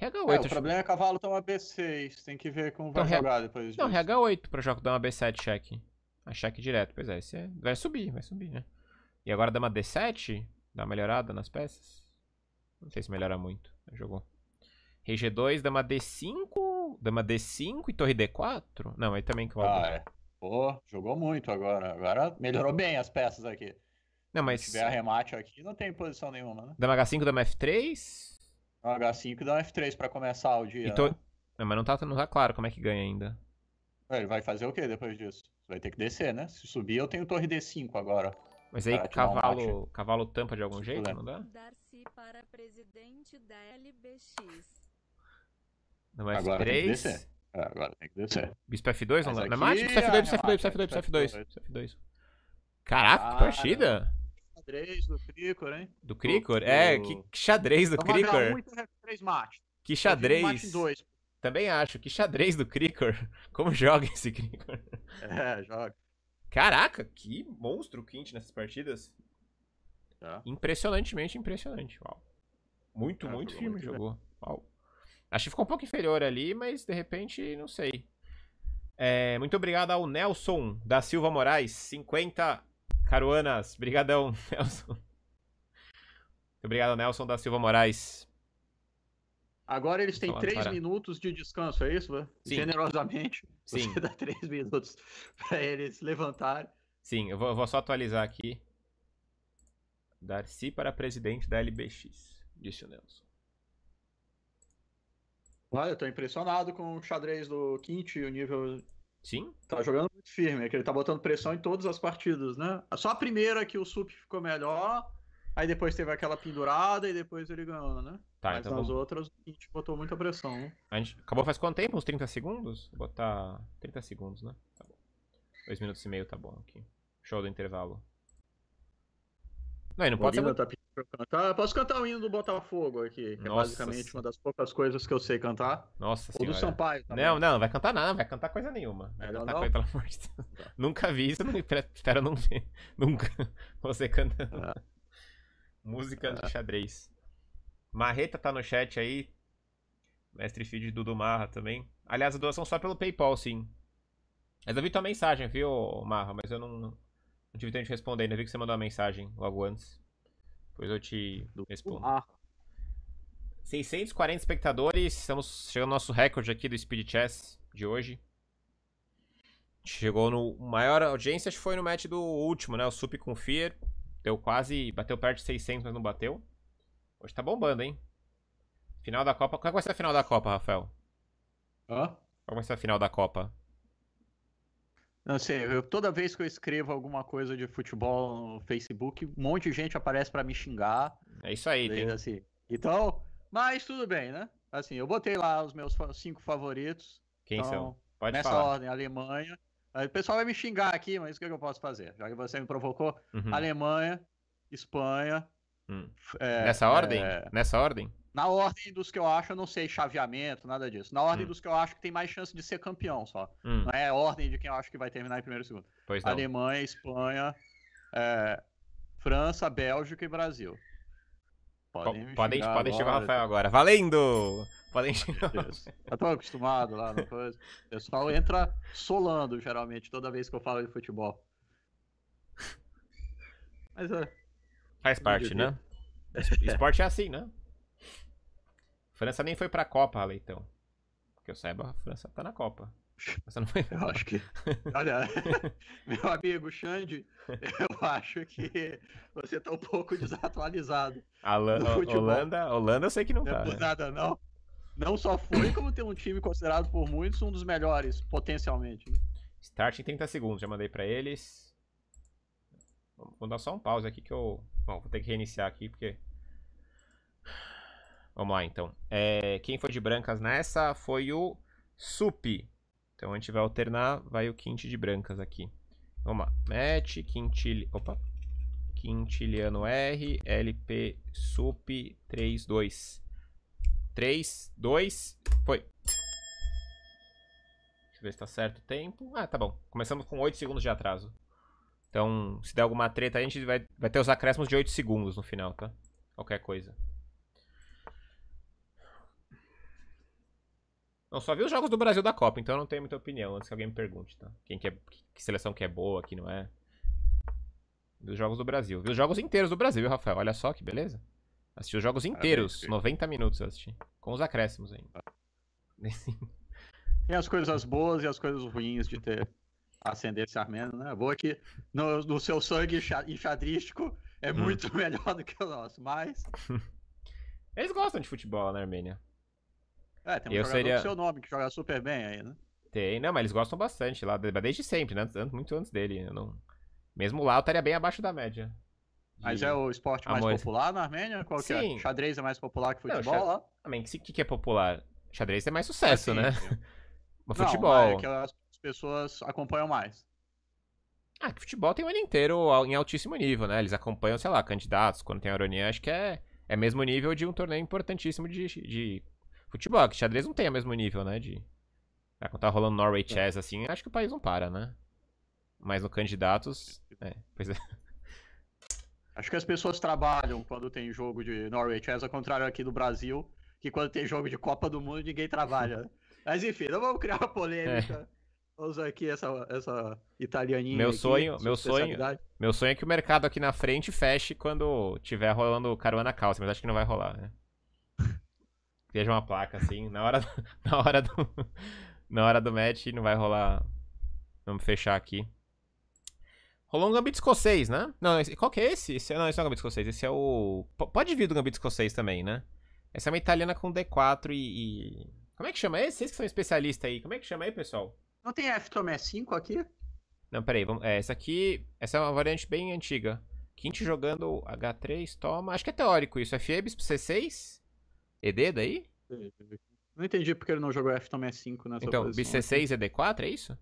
RH8. É, o problema é que o cavalo toma B6, tem que ver como então, vai jogar depois disso. Não, RH8 pra jogar dama B7 cheque. A cheque direto, pois é, esse é... vai subir, vai subir, né? E agora dama D7, dá uma melhorada nas peças. Não sei se melhora muito, né, jogou. Rei G2, dama D5, dama D5 e torre D4? Não, aí também que Ah, é. Pô, jogou muito agora. Agora melhorou bem as peças aqui. Não, mas... Se tiver arremate aqui, não tem posição nenhuma, né? Dama H5, dama F3 um H5 dá um F3 para começar o dia. Então... Né? mas não tá, não tá claro como é que ganha ainda. É, ele vai fazer o que depois disso? Vai ter que descer, né? Se subir, eu tenho torre D5 agora. Mas aí cavalo, um cavalo tampa de algum Se jeito, puder. não dá? Dá um F3? Agora tem que descer. É, agora tem que descer. Bispo F2 não dá? é mágico? Bispo F2, Bispo é F2, Bispo F2, Bispo F2. Caraca, que partida! xadrez do Cricor, hein? Do Cricor? É, que xadrez do Vamos Cricor. Muito F3 mate. Que xadrez. Dois. Também acho, que xadrez do Cricor. Como joga esse Cricor? É, joga. Caraca, que monstro o Quint nessas partidas. Tá. Impressionantemente impressionante. Uau. Muito, muito é, firme muito jogou. Uau. Acho que ficou um pouco inferior ali, mas de repente, não sei. É, muito obrigado ao Nelson da Silva Moraes, 50 Caruanas, brigadão, Nelson. Muito obrigado, Nelson da Silva Moraes. Agora eles têm três minutos de descanso, é isso? Sim. Generosamente, Sim. você dá três minutos para eles levantarem. Sim, eu vou, eu vou só atualizar aqui. Darcy para presidente da LBX, disse o Nelson. Olha, ah, eu tô impressionado com o xadrez do Quinte e o nível Sim. Tá jogando muito firme, é que ele tá botando pressão em todas as partidas, né? Só a primeira que o Sup ficou melhor, aí depois teve aquela pendurada e depois ele ganhou, né? Tá, Mas então nas vamos... outras a gente botou muita pressão. Né? A gente acabou faz quanto tempo? Uns 30 segundos? Vou botar 30 segundos, né? Tá bom. Dois minutos e meio tá bom aqui. Show do intervalo. Não, não pode ser... tá pedindo pra eu cantar. posso cantar o hino do Botafogo aqui, que é Nossa é basicamente uma das poucas coisas que eu sei cantar. Nossa Ou senhora. do Sampaio. Também. Não, não, não vai cantar nada, não vai cantar coisa nenhuma. Vai é, cantar não? coisa, pela Tá. Nunca vi isso, não, espero não ver. Nunca. Você cantando. Ah. Música ah. de xadrez. Marreta tá no chat aí. Mestre Feed Dudu Marra também. Aliás, a doação só pelo PayPal, sim. Mas eu vi tua mensagem, viu, Marra? Mas eu não, não tive tempo de responder ainda. Vi que você mandou uma mensagem logo antes. Depois eu te respondo. Ah. 640 espectadores. Estamos chegando no nosso recorde aqui do Speed Chess de hoje. Chegou no maior audiência, acho que foi no match do último, né? O Sup com Fear. Deu quase. Bateu perto de 600, mas não bateu. Hoje tá bombando, hein? Final da Copa. Qual vai ser a final da Copa, Rafael? Hã? Qual vai ser a final da Copa? Não assim, sei, eu, toda vez que eu escrevo alguma coisa de futebol no Facebook, um monte de gente aparece para me xingar. É isso aí, tem... assim. Então, mas tudo bem, né? Assim, eu botei lá os meus cinco favoritos. Quem então, são? Pode nessa falar. ordem, Alemanha. o pessoal vai me xingar aqui, mas o que, é que eu posso fazer? Já que você me provocou, uhum. Alemanha, Espanha. Hum. É, nessa ordem? É... Nessa ordem? Na ordem dos que eu acho, eu não sei chaveamento, nada disso. Na ordem hum. dos que eu acho que tem mais chance de ser campeão só. Hum. Não é ordem de quem eu acho que vai terminar em primeiro e segundo. Pois não. Alemanha, Espanha, é, França, Bélgica e Brasil. Podem, podem, podem chegar Rafael agora. Valendo! Podem chegar. Eu tô acostumado lá na coisa. O pessoal entra solando, geralmente, toda vez que eu falo de futebol. Mas, é, Faz parte, né? Esporte é assim, né? França nem foi pra Copa, Leitão. Que eu saiba, a França tá na Copa. Você não foi Eu acho que. Olha, meu amigo Xande, eu acho que você tá um pouco desatualizado. A Holanda, Holanda eu sei que não, não é tá. Não né? nada, não. Não só foi, como tem um time considerado por muitos um dos melhores, potencialmente. Né? Start em 30 segundos, já mandei pra eles. Vou dar só um pause aqui que eu. Bom, vou ter que reiniciar aqui porque Vamos lá, então. É, quem foi de brancas nessa foi o Sup. Então a gente vai alternar, vai o quinte de brancas aqui. Vamos lá. Match, quintil... Opa. Quintiliano R, LP, Sup, 3, 2. 3, 2, foi. Deixa eu ver se tá certo o tempo. Ah, tá bom. Começamos com 8 segundos de atraso. Então, se der alguma treta, a gente vai, vai ter os acréscimos de 8 segundos no final, tá? Qualquer coisa. Não, só vi os jogos do Brasil da Copa, então eu não tenho muita opinião, antes que alguém me pergunte, tá? Quem que, é, que seleção que é boa, que não é. Vi os jogos do Brasil. Vi os jogos inteiros do Brasil, Rafael? Olha só que beleza. Assisti os jogos ah, inteiros, Parabéns, 90 minutos eu assisti. Com os acréscimos ainda. Tem as coisas boas e as coisas ruins de ter ascendência armênio, né? Boa que no, no seu sangue enxadrístico é hum. muito hum. melhor do que o nosso, mas. Eles gostam de futebol na né, Armênia. É, tem um eu jogador seria... com seu nome que joga super bem aí, né? Tem, não, mas eles gostam bastante lá, desde sempre, né? Muito antes dele. não... Mesmo lá eu estaria bem abaixo da média. Mas é o esporte mais amor. popular na Armênia? Qual é? Sim. é? Xadrez é mais popular que futebol não, xa... lá? Também, ah, o que, que é popular? Xadrez é mais ah, sucesso, assim, né? o futebol. Não, é que as pessoas acompanham mais. Ah, que futebol tem o ano inteiro em altíssimo nível, né? Eles acompanham, sei lá, candidatos. Quando tem a Aronia, acho que é, é mesmo nível de um torneio importantíssimo de, de Futebol, que xadrez não tem o mesmo nível, né? De. Ah, quando tá rolando Norway é. Chess assim, acho que o país não para, né? Mas no candidatos. É, pois é. Acho que as pessoas trabalham quando tem jogo de Norway Chess, ao contrário aqui do Brasil, que quando tem jogo de Copa do Mundo ninguém trabalha. Mas enfim, não vamos criar uma polêmica. É. Vamos aqui essa, essa italianinha. Meu aqui, sonho, meu sonho, meu sonho é que o mercado aqui na frente feche quando tiver rolando caruana calça, mas acho que não vai rolar, né? veja uma placa assim, na hora, na hora do na hora do match não vai rolar. Vamos fechar aqui. Rolou um gambito escocês, né? Não, qual que é esse? esse é, não, esse não é o gambito escocês, esse é o... P pode vir do gambito escocês também, né? Essa é uma italiana com D4 e... e... Como é que chama esse? Vocês que são especialistas aí, como é que chama aí, pessoal? Não tem F Tomé 5 aqui? Não, peraí, vamos... É, essa aqui... Essa é uma variante bem antiga. Quinte jogando H3, toma... Acho que é teórico isso. É Fiebs pro C6? ED daí? Não entendi porque ele não jogou F também é 5 nessa né, Então, posição. BC6 e D4, é isso?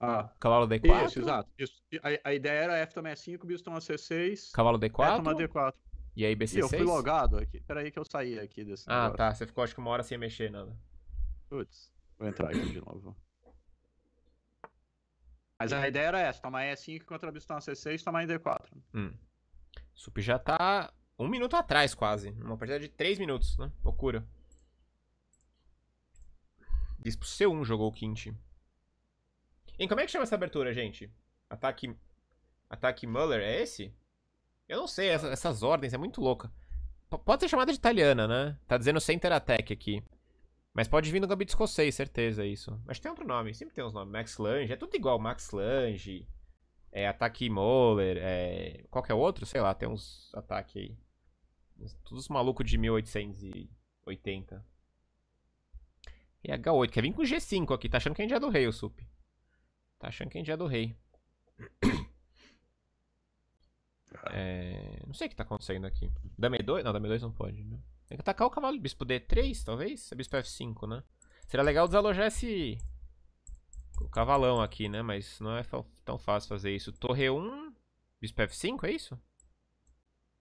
Ah, cavalo D4? Isso, exato. Isso. A, a, ideia era F também é 5, Biston é c 6 Cavalo D4? É D4. E aí BC6? E eu fui logado aqui. Peraí que eu saí aqui desse Ah, negócio. tá. Você ficou acho que uma hora sem mexer nada. Né? Putz, vou entrar aqui de novo. Mas a ideia era essa, tomar é E5 contra Biston é c 6 tomar em D4. Hum. Sup já tá um minuto atrás, quase. Uma partida de 3 minutos, né? Loucura. Diz pro C1 jogou o Quint. E como é que chama essa abertura, gente? Ataque. Ataque Muller, é esse? Eu não sei, essa, essas ordens é muito louca. P pode ser chamada de italiana, né? Tá dizendo Center Attack aqui. Mas pode vir no gambito escocês, certeza, isso. Mas tem outro nome, sempre tem uns nomes. Max Lange, é tudo igual. Max Lange, é, ataque Moller, é, qualquer é outro, sei lá, tem uns ataques aí. Todos malucos de 1880. E é H8, quer vir com G5 aqui, tá achando que a gente é do rei, o Sup. Tá achando que a gente é do rei. É, não sei o que tá acontecendo aqui. Dame 2? Não, Dame 2 não pode, né? Tem que atacar o cavalo de bispo D3, talvez? É bispo F5, né? Seria legal desalojar esse o cavalão aqui, né? Mas não é tão fácil fazer isso. Torre 1, bispo F5, é isso?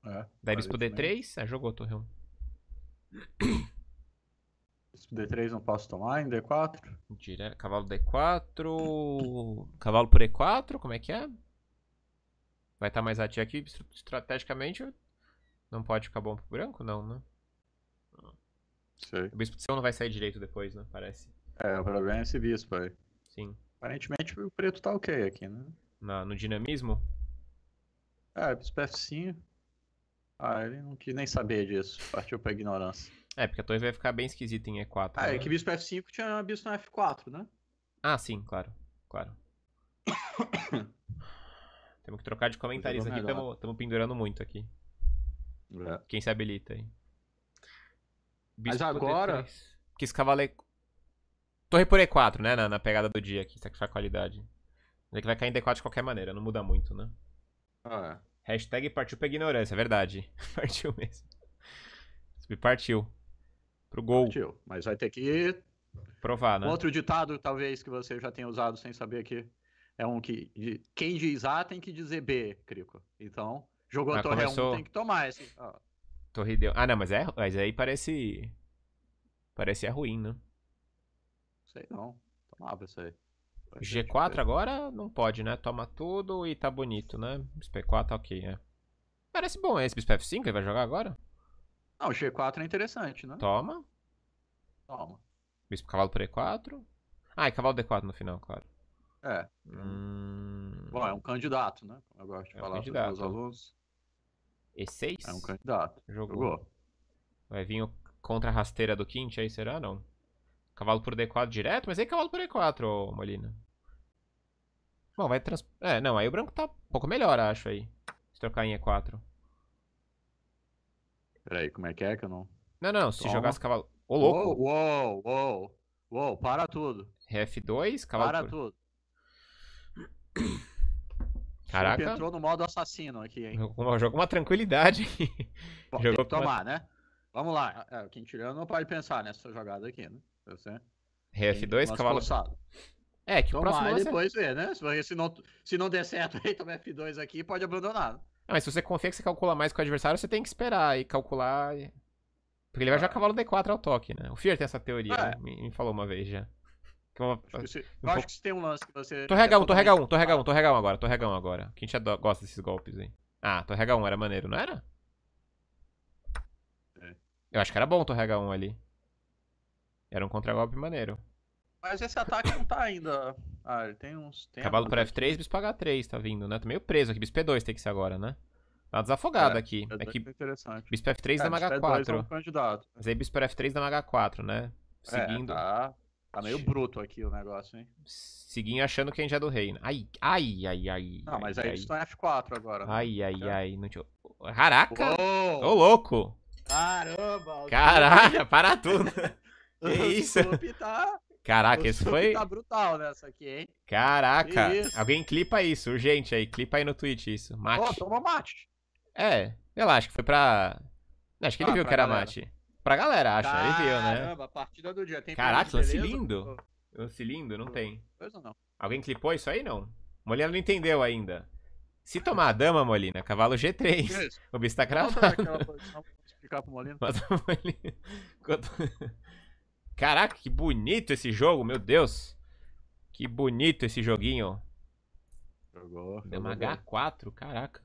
É. Daí bispo D3, ah, é, jogou torre 1. Bispo D3 não posso tomar em D4? Dire... Cavalo D4. Cavalo por E4, como é que é? Vai estar tá mais ativo aqui. Estrategicamente, não pode ficar bom pro branco, não, né? Sei. O bispo do 1 não vai sair direito depois, né? Parece. É, o problema é esse bispo aí. Sim. Aparentemente o preto tá ok aqui, né? Na, no dinamismo? É, f F5. Ah, ele não quis nem saber disso. Partiu pra ignorância. É, porque a torre vai ficar bem esquisita em E4. Ah, é né? é que bispo F5 tinha bispo F4, né? Ah, sim, claro. Claro. Temos que trocar de comentários aqui, estamos pendurando muito aqui. É. Quem se habilita aí. Bispo Mas agora. Porque esse cavaleiro. Torre por E4, né? Na, na pegada do dia aqui, sacrificar qualidade. Ele que vai cair em D4 de qualquer maneira, não muda muito, né? Ah, é. Hashtag partiu pra ignorância, é verdade. Partiu mesmo. Partiu. Pro gol. Partiu, mas vai ter que provar, né? Outro ditado, talvez, que você já tenha usado sem saber que é um que. Quem diz A tem que dizer B, Crico. Então, jogou ah, torre começou... 1, tem que tomar esse. Ah. Torre deu. Ah, não, mas, é, mas aí parece. Parece é ruim, né? Sei não. Tomava isso aí. G4 agora não pode, né? Toma tudo e tá bonito, né? Bispo SP4 tá ok, né? Parece bom esse Bispo F5, ele vai jogar agora? Não, o G4 é interessante, né? Toma. Toma. Bispo cavalo por E4. Ah, e cavalo D4 no final, claro. É. Hum... Bom, é um candidato, né? Como eu gosto de é falar um para os meus alunos. E6? É um candidato. Jogou. Jogou. Vai vir o contra-rasteira do Quint aí, será? Não. Cavalo por D4 direto? Mas aí é cavalo por E4, ô Molina. Bom, vai trans... É, não, aí o branco tá um pouco melhor, acho, aí. Se trocar em E4. Peraí, como é que é que eu não... Não, não, se Toma. jogasse cavalo... Ô, louco! Uou, uou, uou, uou, para tudo. F2, cavalo Para por... tudo. Caraca. Ele entrou no modo assassino aqui, hein. Jogou uma tranquilidade. Bom, jogou tem que tomar, uma... né? Vamos lá. É, quem tirando não pode pensar nessa jogada aqui, né? RF2, tá cavalo. Forçado. É, que Tomar, o próximo. depois vê, né? Se não, se não der certo aí, toma tá F2 aqui pode abandonar. Ah, mas se você confia que você calcula mais com o adversário, você tem que esperar e calcular. Porque ele vai ah. cavalo D4 ao toque, né? O Fear tem essa teoria, é. né? me, me, falou uma vez já. Que é uma... Acho, que você, um pouco... acho que tem um lance que você. Tô regão, tô regão, tô regão, tô regão agora, tô regão agora. Quem já gosta desses golpes aí? Ah, Torre H1 era maneiro, não era? É. Eu acho que era bom o Torre H1 ali. Era um contragolpe maneiro. Mas esse ataque não tá ainda. Ah, ele tem uns. Tem Cavalo pra F3, bispo H3 tá vindo, né? Tô meio preso aqui. Bispo P2 tem que ser agora, né? Tá desafogado é, aqui. É que... É interessante. Bispo F3 é, dá H4. É um candidato. Mas aí Bispo F3 dá H4, né? Seguindo. É, tá. Tá meio bruto aqui o negócio, hein? Seguindo achando que a gente é do rei. Ai, ai, ai, ai. Não, mas aí eles estão F4 agora. Né? Ai, ai, é. ai. Não tinha... Caraca! Ô, louco! Caramba! Caralho, para tudo! Que isso? Tá, Caraca, esse foi. Tá brutal nessa aqui, hein? Caraca. Alguém clipa isso, urgente aí. Clipa aí no Twitch isso. Mate. oh, toma mate. É, sei lá, acho que foi pra. Acho que ele ah, viu que era galera. mate. Pra galera, acha. Caramba, né? ele viu, né? Caramba, partida do dia. Tem Caraca, lance lindo. Lance lindo, não tem. não. Alguém clipou isso aí? Não. Molina não entendeu ainda. Se tomar a dama, Molina, cavalo G3. o bicho tá cravado. Explicar pro Molina. Mas, Molina... Caraca, que bonito esse jogo, meu Deus. Que bonito esse joguinho. Jogou. h 4 caraca.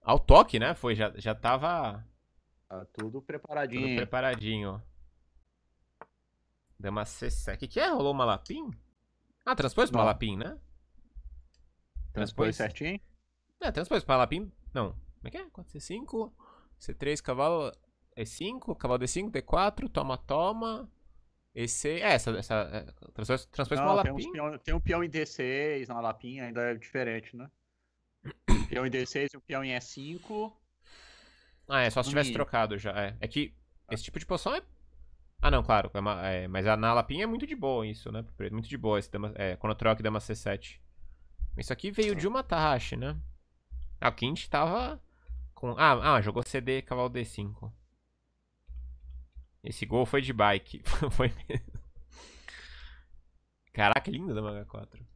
Ao ah, toque, né? Foi, já, já tava... Tá tudo preparadinho. Tudo preparadinho. uma C7. O que, que é? Rolou uma lapim? Ah, transpôs pra lapim, né? Transpôs certinho? É, transpôs pra lapim. Não. Como é que é? 4, C5, C3, cavalo E5, é cavalo D5, é D4, toma, toma. Esse, é, essa, essa é, transfers, transfers não, tem Peão, tem um peão em D6 na lapinha, ainda é diferente, né? Um peão em D6 e um peão em E5. Ah, é, só se tivesse hum. trocado já. É, é que ah. esse tipo de poção é. Ah, não, claro. É uma, é, mas a, na lapinha é muito de boa isso, né? É muito de boa esse dama, é, quando troca dama C7. Isso aqui veio de uma Tahashi, né? Ah, o Kint tava com. Ah, ah, jogou CD cavalo D5. Esse gol foi de bike. foi mesmo. Caraca, lindo da Manga 4.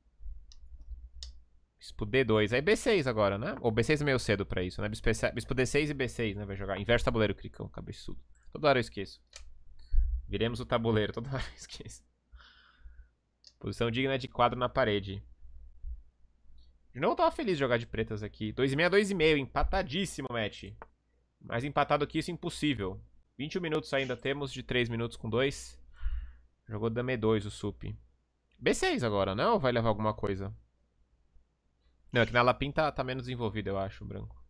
Bispo D2. Aí B6 agora, né? Ou B6 é meio cedo pra isso, né? Bispo, Bispo D6 e B6, né? Vai jogar. Inverso tabuleiro, Cricão, cabeçudo. Toda hora eu esqueço. Viremos o tabuleiro, toda hora eu esqueço. Posição digna de quadro na parede. De novo, eu tava feliz de jogar de pretas aqui. 2,5 a 2,5, empatadíssimo, match. Mais empatado que isso, impossível. 21 minutos ainda temos, de 3 minutos com 2. Jogou Dame 2 o Sup. B6 agora, não? Né? Ou vai levar alguma coisa? Não, é que na Lapim tá, tá menos envolvido, eu acho, o branco.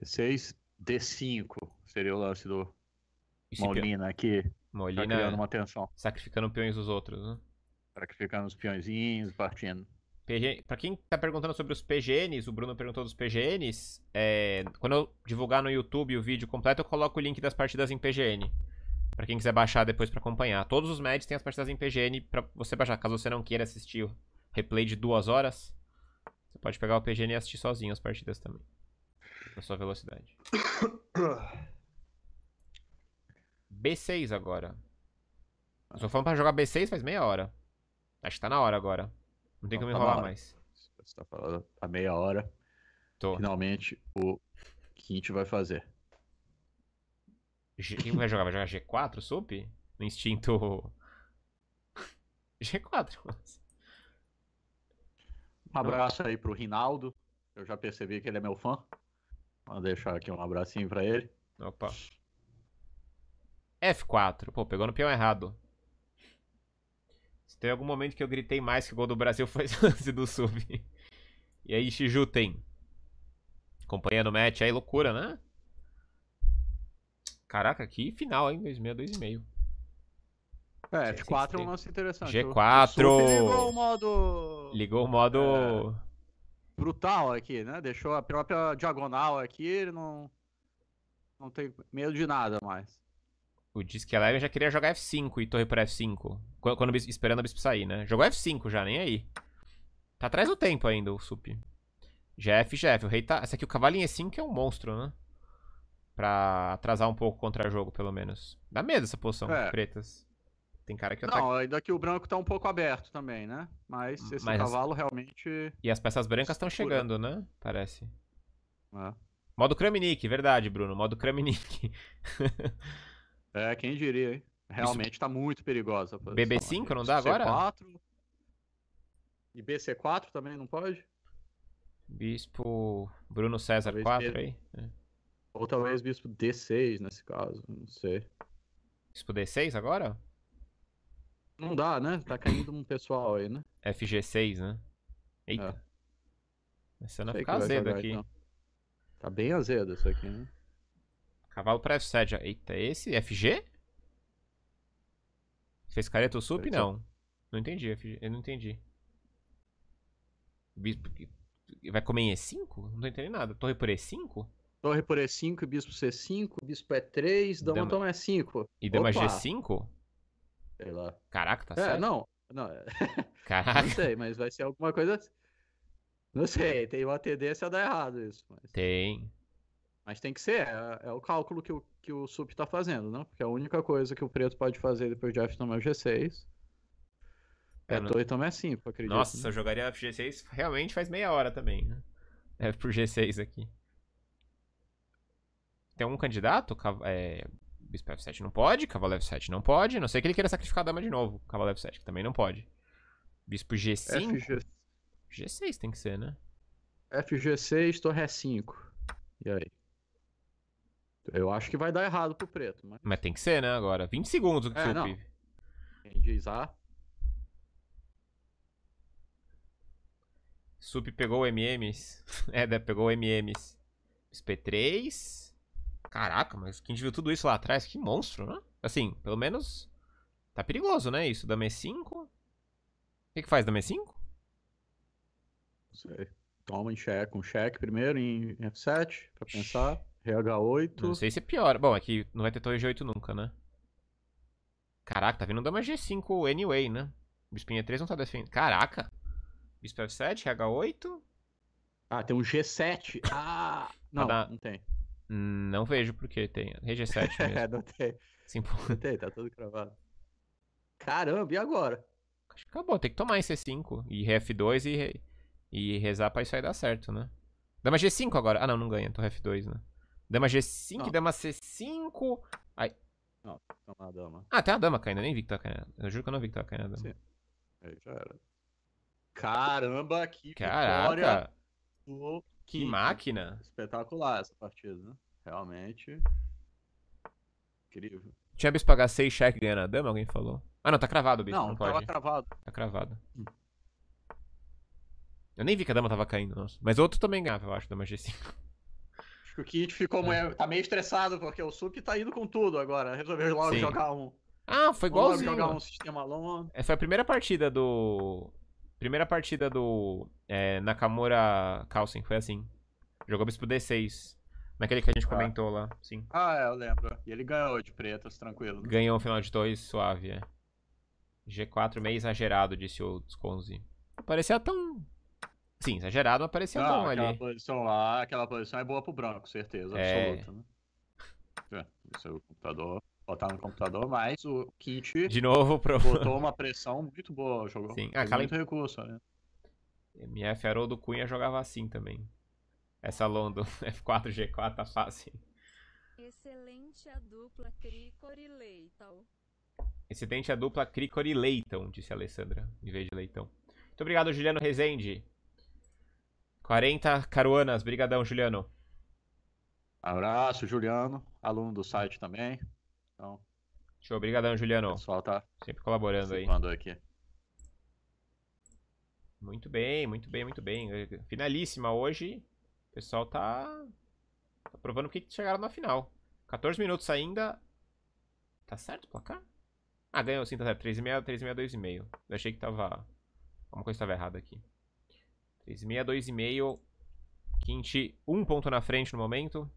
B6, D5 seria o lance do Molina aqui. Molina tá criando uma tensão. Sacrificando peões dos outros, né? Sacrificando os peõezinhos, partindo. PG... Pra quem tá perguntando sobre os PGNs, o Bruno perguntou dos PGNs, é... quando eu divulgar no YouTube o vídeo completo, eu coloco o link das partidas em PGN. Pra quem quiser baixar depois para acompanhar. Todos os médios têm as partidas em PGN pra você baixar. Caso você não queira assistir o replay de duas horas, você pode pegar o PGN e assistir sozinho as partidas também. Na sua velocidade. B6 agora. Só falando pra jogar B6 faz meia hora. Acho que tá na hora agora. Não tem como tá enrolar mais. Você tá falando a meia hora. Tô. Finalmente, o Quinte vai fazer. G... Quem vai jogar? Vai jogar G4, Sup? No instinto. G4. Um abraço aí pro Rinaldo. Eu já percebi que ele é meu fã. Vou deixar aqui um abracinho pra ele. Opa. F4. Pô, pegou no peão errado. Tem algum momento que eu gritei mais que o gol do Brasil foi lance do sub. E aí, Shijutem. acompanhando o match aí, loucura, né? Caraca, que final, hein? 262,5. É, G4 é um lance interessante. G4! ligou o modo. Ligou o modo. É, brutal aqui, né? Deixou a própria diagonal aqui, ele não. Não tem medo de nada mais. O Disque Eleven já queria jogar F5 e torre pra F5. Quando, quando esperando a bispo sair, né? Jogou F5 já, nem aí. Tá atrás do tempo ainda o sup. GF, GF. O rei tá... Essa aqui, o cavalinho E5 é um monstro, né? Pra atrasar um pouco contra jogo, pelo menos. Dá medo essa posição, é. pretas. Tem cara que... Não, ataca... ainda que o branco tá um pouco aberto também, né? Mas esse Mas cavalo as... realmente... E as peças brancas estão chegando, né? Parece. É. Modo Kramnik, verdade, Bruno. Modo Kramnik. É, quem diria, hein? Realmente Isso... tá muito perigosa. BB5 né? não dá agora? C4. E BC4 também não pode? Bispo Bruno César talvez 4 B... aí? É. Ou talvez bispo D6 nesse caso, não sei. Bispo D6 agora? Não dá, né? Tá caindo um pessoal aí, né? FG6, né? Eita. É. Essa não vai ficar azeda aqui. Então. Tá bem azeda isso aqui, né? Cavalo F7. Eita, esse? FG? Fez careta ou sup? Não. Não entendi, FG. Eu não entendi. Bispo. Vai comer em E5? Não tô entendendo nada. Torre por E5? Torre por E5, bispo C5, bispo E3, é dama, dama... toma E5. E dama é Opa. G5? Sei lá. Caraca, tá é, certo? Não, não. É. Caraca. não sei, mas vai ser alguma coisa. Assim. Não sei, tem uma tendência a dar errado isso. Mas... Tem. Mas tem que ser, é, é o cálculo que o, que o SUP está fazendo, né? Porque a única coisa que o preto pode fazer depois de F tomar o G6 é, é 2 tomar F5, acredito. Nossa, né? eu jogaria F G6 realmente faz meia hora também, né? F por G6 aqui. Tem um candidato? É, Bispo F7 não pode, Cavalo F7 não pode. Não sei que ele queira sacrificar a dama de novo. Cavalo F7, que também não pode. Bispo G5. FG... G6 tem que ser, né? FG6, torre E5. É e aí? Eu acho que vai dar errado pro preto. Mas, mas tem que ser, né? Agora, 20 segundos do é, seu não. PIB. Quem diz A. Sup pegou MMs. é, né? pegou MMs. SP3. Caraca, mas quem viu tudo isso lá atrás, que monstro, né? Assim, pelo menos tá perigoso, né? Isso, dama E5. O que, que faz dama E5? Não sei. Toma em cheque, um cheque primeiro em F7, pra pensar. RH8. Não sei se é pior. Bom, é que não vai ter torre G8 nunca, né? Caraca, tá vindo um dama G5 anyway, né? Bispo E3 não tá defendendo. Caraca! Bispo F7, RH8. Ah, tem um G7. Ah! Não, dar... Tá não tem. Não vejo porque tem. RG7 é mesmo. é, não tem. Sim, não tem, tá tudo cravado. Caramba, e agora? Acho que acabou, tem que tomar em C5 e F2 e, re... e rezar pra isso aí dar certo, né? Dama G5 agora. Ah, não, não ganha, tô F2, né? Dama G5, dama C5. Ai. Não, tem uma dama. Ah, tem uma dama caindo, eu nem vi que tá caindo. Eu juro que eu não vi que tá caindo a dama. Sim. Aí já era. Caramba, que Caraca. vitória. Que, que máquina. Espetacular essa partida, né? Realmente. Incrível. Tinha bis pagar 6 cheque ganhando a dama, alguém falou. Ah não, tá cravado, bicho. Não, não tava pode. cravado. Tá cravado. Hum. Eu nem vi que a dama tava caindo, nossa. Mas outro também ganhava, eu acho, dama G5 que o Kit ficou é. meio, tá meio estressado, porque o Sup tá indo com tudo agora. Resolveu logo Sim. jogar um. Ah, foi igualzinho. Logo jogar um sistema long. É, foi a primeira partida do. Primeira partida do é, Nakamura Carlsen, foi assim. Jogou Bispo D6. Naquele que a gente ah. comentou lá, sim. Ah, é, eu lembro. E ele ganhou de pretas, tranquilo. Né? Ganhou o final de dois, suave, é. G4 meio exagerado, disse o Sconzi. Parecia tão Sim, exagerado, mas parecia não, bom aquela ali. Posição lá, aquela posição é boa pro branco, certeza, é. absoluta. Né? É, seu computador, botar no computador, mas o kit. De novo, pro... Botou uma pressão muito boa, jogou. Sim, ah, aquela... muito recurso, né? MF Haroldo Cunha jogava assim também. Essa Londo F4 G4 tá fácil. Excelente a dupla Cricor e Leitão. Excelente a dupla Cricor e Leitão, disse a Alessandra, em vez de Leitão. Muito obrigado, Juliano Rezende. 40 caruanas, brigadão, Juliano. Abraço, Juliano, aluno do site também. Então, Show, obrigadão, Juliano. O pessoal tá sempre colaborando aí. Mandou aqui. Muito bem, muito bem, muito bem. Finalíssima hoje. O pessoal tá, tá provando que chegaram na final. 14 minutos ainda. Tá certo o placar? Ah, ganhou sim, tá certo. 3,5, 3,6, 2,5. Eu achei que tava. Alguma coisa estava errada aqui. 2,6, 2,5. Kint, um ponto na frente no momento.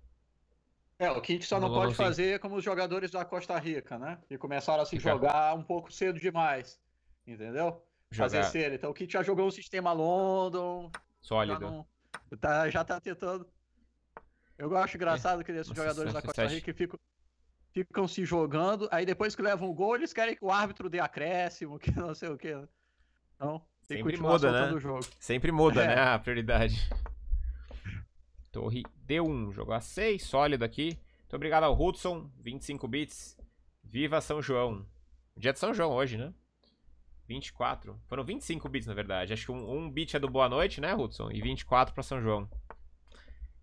É, o Kint só não, não pode fazer como os jogadores da Costa Rica, né? Que começaram a se Fica. jogar um pouco cedo demais. Entendeu? Jogar. Fazer cedo. Então o Kint já jogou um sistema London. Sólido. Já, não, tá, já tá tentando. Eu acho engraçado é. que esses Nossa, jogadores da Costa Rica ficam, ficam se jogando, aí depois que levam o gol, eles querem que o árbitro dê acréscimo, que não sei o que. Né? Então, Sempre muda, né? Sempre muda, é. né? A prioridade. Torre D1, jogo A6, sólido aqui. Muito obrigado ao Hudson, 25 bits. Viva São João. Dia de São João hoje, né? 24. Foram 25 bits, na verdade. Acho que um, um bit é do Boa Noite, né, Hudson? E 24 pra São João.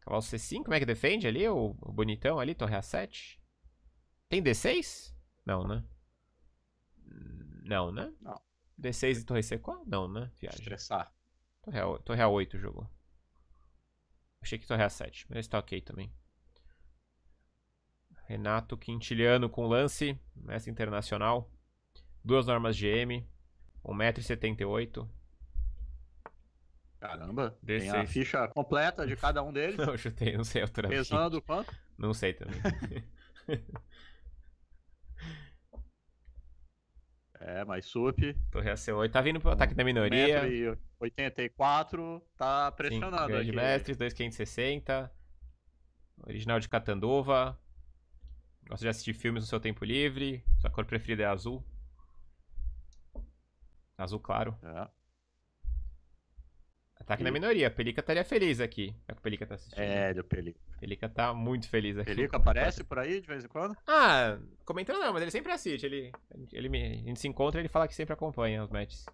Cavalo C5, como é que defende ali? O, o bonitão ali, torre A7. Tem D6? Não, né? Não, né? Não. D6 e torre C4? Não, né? Viagem. Estressar. Torre, A, torre A8 jogou. Achei que torre A7, mas tá ok também. Renato Quintiliano com lance, mestre internacional. Duas normas GM, 1,78m. Caramba, D6. tem a ficha completa de cada um deles. Não, eu chutei, não sei a altura. Pesando quanto? Não sei também. É, mais sup. Torre ACO tá vindo pro ataque da minoria. 84, tá pressionando Cinco aqui. mestres, 2560. Original de Catandova. Gosta de assistir filmes no seu tempo livre. Sua cor preferida é azul. Azul claro. É. Ataque e... na minoria. A Pelica estaria feliz aqui. É que o Pelica tá assistindo. É, é o Pelica. Pelica tá muito feliz aqui. Pelica aparece por aí de vez em quando? Ah, comentando não, mas ele sempre assiste. Ele, ele me, a gente se encontra e ele fala que sempre acompanha os matches.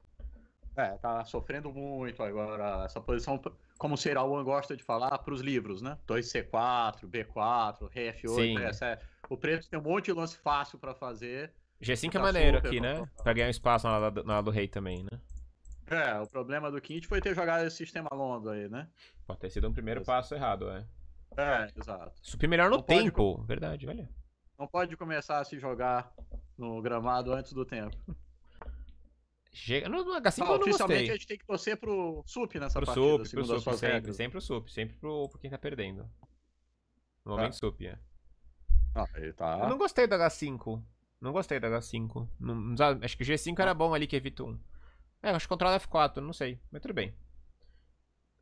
É, tá sofrendo muito agora essa posição, como o Serauan gosta de falar, para os livros, né? 2C4, B4, RF8, Sim. Né? essa é, o preto tem um monte de lance fácil para fazer. G5 é tá é maneiro aqui, né? Para ganhar um espaço na, na, do rei também, né? É, o problema do Kint foi ter jogado esse sistema londo aí, né? Pode ter sido um primeiro passo errado, é. É, exato. Subir melhor no não tempo, pode... verdade, olha. Não pode começar a se jogar no gramado antes do tempo. Chega... No, no H5 ah, eu não Oficialmente gostei. a gente tem que torcer pro SUP nessa pro partida, sup, pro sup, sempre, regras. sempre o SUP, sempre pro, pro quem tá perdendo. Normalmente tá. SUP, é. Ah, ele tá... Eu não gostei do H5. Não gostei do H5. Não, acho que o G5 era bom ali que evita um. É, acho que controla F4, não sei. Mas tudo bem.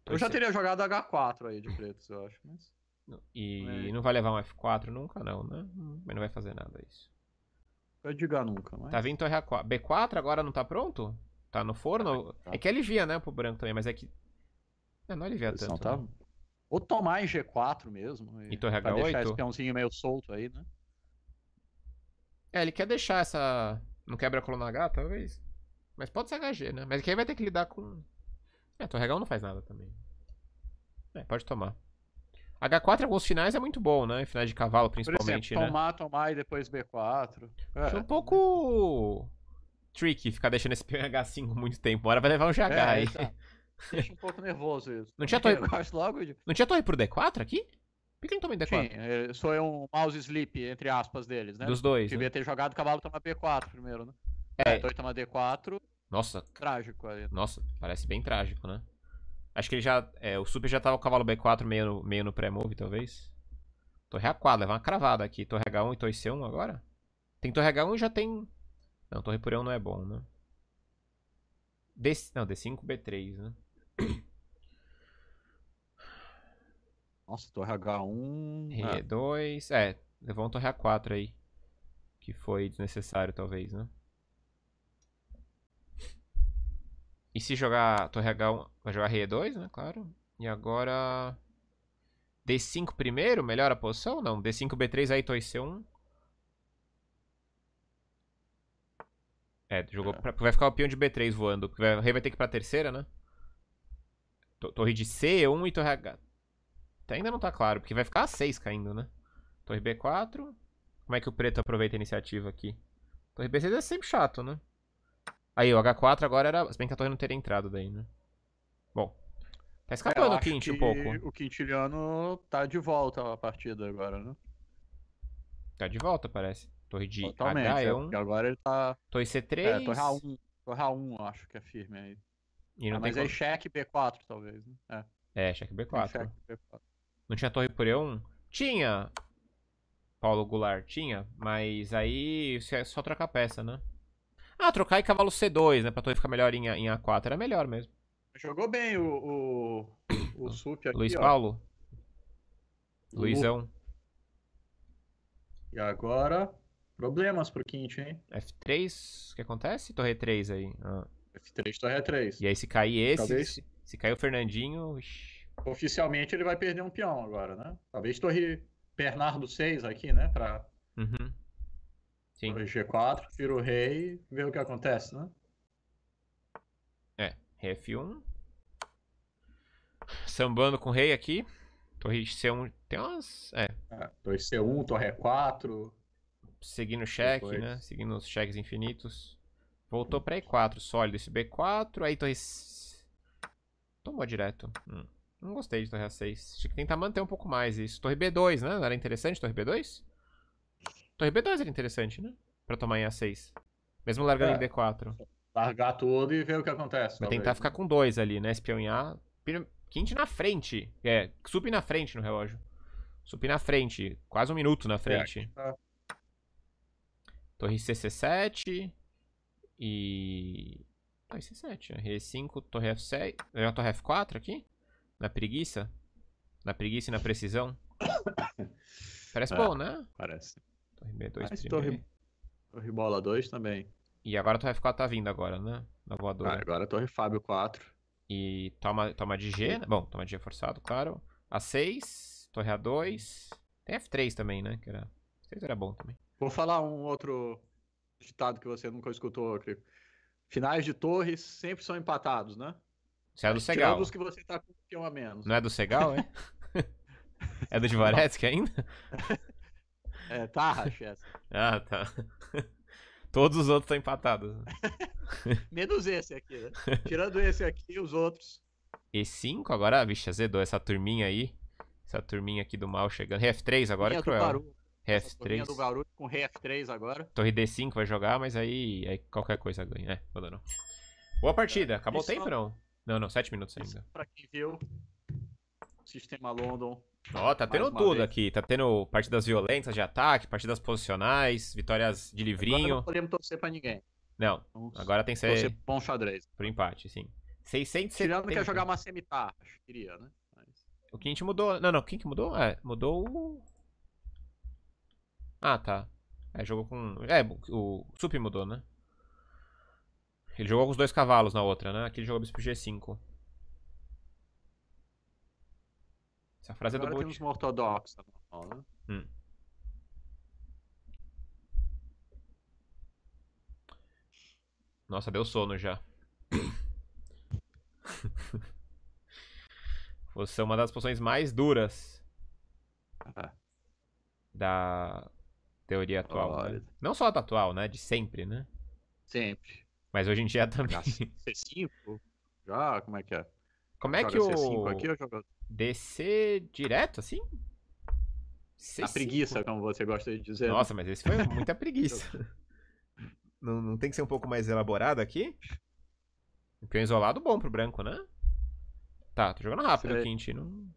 Eu já teria jogado H4 aí de pretos, eu acho, mas. E é. não vai levar um F4 nunca, não, né? Mas não vai fazer nada isso. Eu diga nunca, mas. Tá vindo Torre A4. B4 agora não tá pronto? Tá no forno? Tá, tá. É que alivia, né, pro branco também, mas é que. É, não alivia tanto. Tá... Né? Ou tomar em G4 mesmo. E, e Torre H8? Pra deixar esse peãozinho meio solto aí, né? É, ele quer deixar essa. Não quebra a coluna H, talvez. Mas pode ser HG, né? Mas é que aí vai ter que lidar com. É, Torre H1 não faz nada também. É, pode tomar. H4 em alguns finais é muito bom, né? Finais de cavalo, principalmente, Por exemplo, né? tomar, né? tomar e depois B4. É. é um pouco tricky ficar deixando esse PH5 muito tempo. agora vai levar um GH é, aí. Deixa um pouco nervoso isso. Não tinha, torre... logo não tinha torre pro D4 aqui? Por que não em D4? Sim, foi é, é um mouse sleep, entre aspas, deles, né? Dos dois. Devia né? ter jogado cavalo tomar B4 primeiro, né? É. é torre tomar D4. Nossa. Trágico aí. Nossa, parece bem trágico, né? Acho que ele já. É, o super já tava tá com o cavalo B4 meio no, meio no pré-move, talvez. Torre A4, levar uma cravada aqui. Torre H1 e torre C1 agora? Tem torre H1 e já tem. Não, torre por 1 não é bom, né? D... Não, D5, B3, né? Nossa, torre H1. E2. Ah. É, levou um torre A4 aí. Que foi desnecessário, talvez, né? E se jogar torre H1, vai jogar rei E2, né? Claro. E agora... D5 primeiro, melhora a posição? Não, D5, B3, aí torre C1. É, jogou é. pra, vai ficar o peão de B3 voando. Porque vai, o rei vai ter que ir pra terceira, né? Torre de C1 e torre H. Ainda não tá claro, porque vai ficar A6 caindo, né? Torre B4. Como é que o preto aproveita a iniciativa aqui? Torre B6 é sempre chato, né? Aí, o H4 agora era. Se bem que a torre não teria entrado daí, né? Bom. Tá escapando o Quint um pouco. O Quintiliano tá de volta a partida agora, né? Tá de volta, parece. Torre de Totalmente, H1. É, é agora ele tá. Torre C3. É, torre A1. Torre A1, acho que é firme aí. E não ah, mas como... aí cheque B4, talvez, né? É, é cheque B4. cheque B4. Não tinha torre por E1? Tinha! Paulo Goulart, tinha, mas aí é só troca a peça, né? Ah, trocar e cavalo C2, né? Pra torre ficar melhor em, em A4. Era melhor mesmo. Jogou bem o, o, o Sup aqui, Luiz ó. Paulo? Luizão. E agora, problemas pro Quinte, hein? F3, o que acontece? Torre 3 aí. Ah. F3, torre 3. É e aí se cair esse, Talvez... se, se cair o Fernandinho... Ixi. Oficialmente ele vai perder um peão agora, né? Talvez torre Bernardo 6 aqui, né? Pra... Uhum. Sim. G4, tira o rei, vê o que acontece, né? É, rei F1. Sambando com o rei aqui. Torre C1 tem umas. É. é torre C1, torre E4. Seguindo o cheque, depois. né? Seguindo os cheques infinitos. Voltou pra E4, sólido esse B4. Aí torre. Tomou direto. Hum. Não gostei de torre A6. Tinha que tentar manter um pouco mais isso. Torre B2, né? Não era interessante torre B2? Torre B2 era interessante, né? Pra tomar em A6. Mesmo largando é. em D4. Largar tudo e ver o que acontece. Vai tentar ficar né? com dois ali, né? Espião em A. Quinte na frente. É, sup na frente no relógio. Sup na frente. Quase um minuto na é, frente. É, tá. Torre CC7. E... Torre C7, né? 5 torre F7. É uma torre F4 aqui? Na preguiça? Na preguiça e na precisão? Parece é, bom, né? Parece. Torre B2 Mas primeiro. Torre, torre Bola 2 também. E agora a Torre F4 tá vindo agora, né? Na voadora. Ah, agora a Torre Fábio 4. E toma, toma de G, né? Bom, toma de G forçado, claro. A6, Torre A2. Tem F3 também, né? Que era... F3 era bom também. Vou falar um outro ditado que você nunca escutou, Crico. Finais de torres sempre são empatados, né? Isso é do Segal. Tirando que você tá com um a menos. Não é do Segal, é? é do Dvoretsky é ainda? É, tá, essa. ah, tá. Todos os outros estão empatados. Menos esse aqui, né? Tirando esse aqui, e os outros. E5 agora, bicho, azedou essa turminha aí. Essa turminha aqui do mal chegando. Ref 3 agora é cruel. Ref 3 do barulho com Rf3 agora. Torre D5 vai jogar, mas aí, aí qualquer coisa ganha. É, abandonou. Boa partida. É, Acabou o tempo, não? Não, não, 7 minutos ainda. Pra quem viu, Sistema London Ó, tá tendo tudo vez. aqui. Tá tendo partidas violentas de ataque, partidas posicionais, vitórias de livrinho. Agora não podemos torcer pra ninguém. Não, Vamos agora tem que ser... Torcer bom xadrez. Pro empate, sim. 670... Tirando que ia jogar uma semitar, acho que queria, né? Mas... O gente mudou... Não, não, quem que mudou? É, mudou o... Ah, tá. É, jogou com... É, o Sup mudou, né? Ele jogou com os dois cavalos na outra, né? Aqui ele jogou bispo G5. Essa é frase Agora é do Bolt. temos uma ortodoxa normal, tá né? Hum. Nossa, deu sono já. Você é uma das poções mais duras ah. da teoria atual. Oh, né? Não só da atual, né? De sempre, né? Sempre. Mas hoje em dia também. C5? Já? Como é que é? Como é que o. C5 aqui ou Descer direto, assim? C5. A preguiça, como você gosta de dizer. Nossa, mas esse foi muita preguiça. não, não tem que ser um pouco mais elaborado aqui? O peão é isolado bom pro branco, né? Tá, tô jogando rápido Sei. aqui, gente. Não...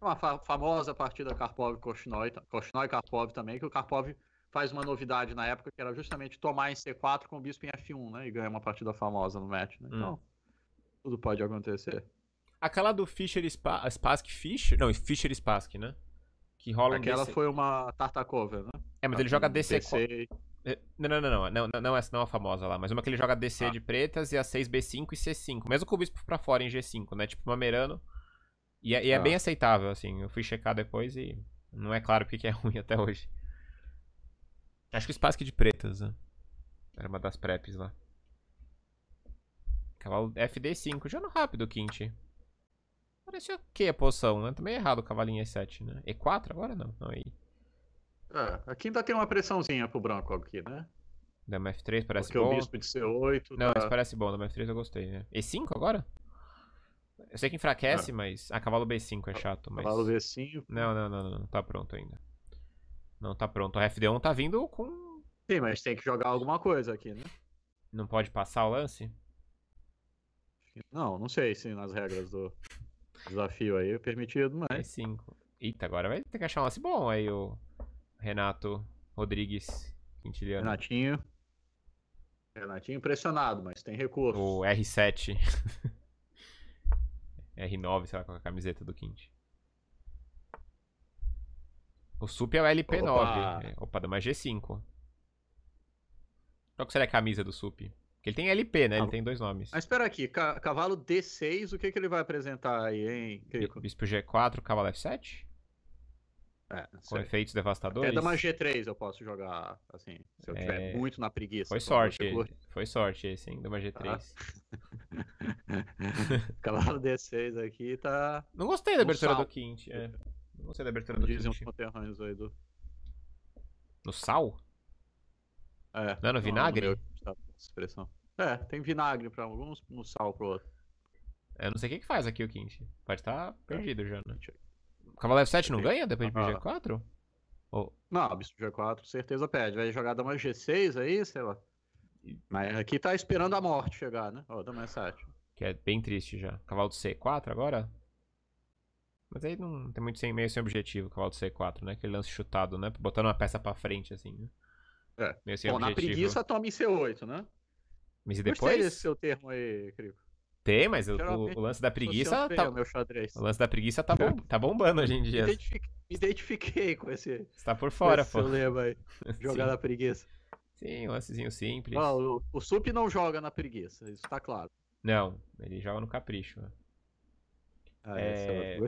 Uma fa famosa partida Karpov-Koshnoi, Koshnoi-Karpov também, que o Karpov faz uma novidade na época, que era justamente tomar em C4 com o bispo em F1, né? E ganhar uma partida famosa no match, né? Hum. Então, hum. tudo pode acontecer. Aquela do Fischer Spa, Spassky Fischer? Não, Fischer Spassky, né? Que rola Aquela foi uma Tartakova, né? É, mas ele joga DC. DC... É, não, não, não, não, não, não, essa não é a famosa lá, mas uma que ele joga DC ah. de pretas e a 6B5 e C5. Mesmo com o bispo pra fora em G5, né? Tipo Mamerano. E, é, e é ah. bem aceitável, assim. Eu fui checar depois e não é claro porque é ruim até hoje. Acho que o Spassky de pretas, né? Era uma das preps lá. Cavalo FD5, jogando rápido, Quinte. Parecia o quê a poção, né? Também tá é errado o cavalinho E7, né? E4 agora não, não é I. Ah, aqui ainda tem uma pressãozinha pro branco aqui, né? Dama F3 parece Porque bom. Porque o bispo de C8... Não, tá... mas parece bom. Dama F3 eu gostei, né? E5 agora? Eu sei que enfraquece, ah. mas... Ah, cavalo B5 é chato, mas... Cavalo B5... Não, não, não, não. Não tá pronto ainda. Não tá pronto. O FD1 tá vindo com... Sim, mas tem que jogar alguma coisa aqui, né? Não pode passar o lance? Não, não sei se nas regras do... Desafio aí permitido, mas. Mais cinco. Eita, agora vai ter que achar um lance bom aí, o Renato Rodrigues Quintiliano. Renatinho. Renatinho impressionado, mas tem recurso. O R7. R9, sei lá, com a camiseta do Quinte. O Sup é o LP9. Opa, é, opa dá mais G5. Qual que seria a camisa do Sup? Ele tem LP, né? Ele tem dois nomes. Mas espera aqui, ca cavalo D6, o que, que ele vai apresentar aí, hein, Kiko? Bispo G4, cavalo F7? É, com sei. efeitos devastadores. Até dama G3 eu posso jogar, assim, se eu é... tiver muito na preguiça. Foi sorte, foi sorte esse, hein, dama G3. Tá. Ah. cavalo D6 aqui tá... Não gostei da abertura sal. do Quint, é. Não gostei da abertura do Dizem Quint. Dizem conterrâneos aí do... No sal? É. Não é no vinagre? Não, expressão. É, tem vinagre pra alguns, um sal pro outro. Eu não sei o que faz aqui o Kint. Pode estar tá perdido é. já, né? Cavalo f 7 não ganha depois de ah, pedir G4? Ou... Não, bispo G4 certeza perde. Vai jogar dama G6 aí, sei lá. Mas aqui tá esperando a morte chegar, né? Ó, dama E7. Que é bem triste já. Cavalo C4 agora? Mas aí não tem muito sem meio sem objetivo, cavalo C4, né? Aquele lance chutado, né? Botando uma peça pra frente, assim, né? É. Bom, na preguiça toma em C8, né? Mas e depois? Gostei desse seu termo aí, Crico. Tem, mas o, o, lance da preguiça. Tá, meu xadrez. O lance da preguiça tá, bom, tá bombando hoje em dia. Me identifiquei, me identifiquei com esse. Você tá por fora, pô. Eu lembro aí. Jogar na preguiça. Sim, um lancezinho simples. o, o Sup não joga na preguiça, isso tá claro. Não, ele joga no capricho. Né? Ah, é, é...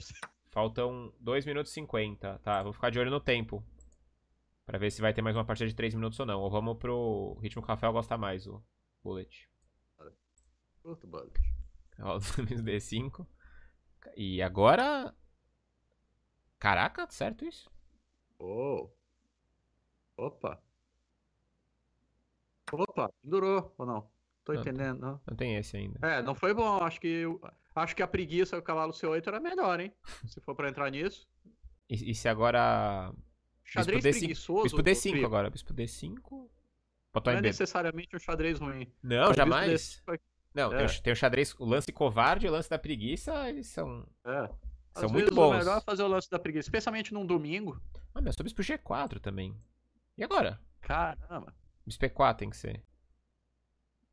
Faltam 2 minutos e 50. Tá, vou ficar de olho no tempo. Pra ver se vai ter mais uma partida de 3 minutos ou não. Ou vamos pro ritmo que o Rafael gosta mais, o Bullet. Outro Bullet. Rola D5. E agora... Caraca, certo isso? Oh. Opa. Opa, durou ou não? Tô entendendo, não? Não tem esse ainda. É, não foi bom. Acho que, acho que a preguiça do cavalo C8 era melhor, hein? se for pra entrar nisso. E, e se agora Xadrez bispo preguiçoso. Bispo D5 agora. Bispo D5. Botar não é necessariamente um xadrez ruim. Não, jamais. É não, é. tem o xadrez, o lance covarde e o lance da preguiça, eles são. É. São Às muito bons. É melhor fazer o lance da preguiça, especialmente num domingo. Ah, meu, sou bispo G4 também. E agora? Caramba. Bispo E4 tem que ser.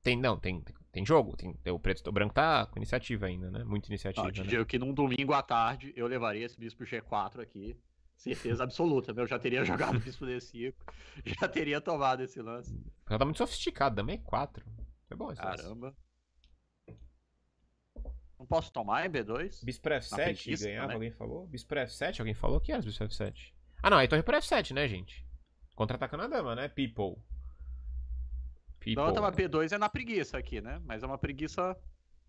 Tem, não, tem, tem jogo. Tem, o preto o branco tá com iniciativa ainda, né? Muito iniciativa. Ah, eu te né? digo que num domingo à tarde eu levaria esse bispo G4 aqui Certeza absoluta, eu já teria jogado bispo D5, já teria tomado esse lance. Ela tá muito sofisticada, dama E4. É bom isso. Caramba. Lance. Não posso tomar em B2? Bispo F7 ganhava, também. alguém falou? Bispo F7, alguém falou? que era bispo F7? Ah não, aí torre por F7, né, gente? Contra-atacando a dama, né? People. People. Não, tava uma P2 é na preguiça aqui, né? Mas é uma preguiça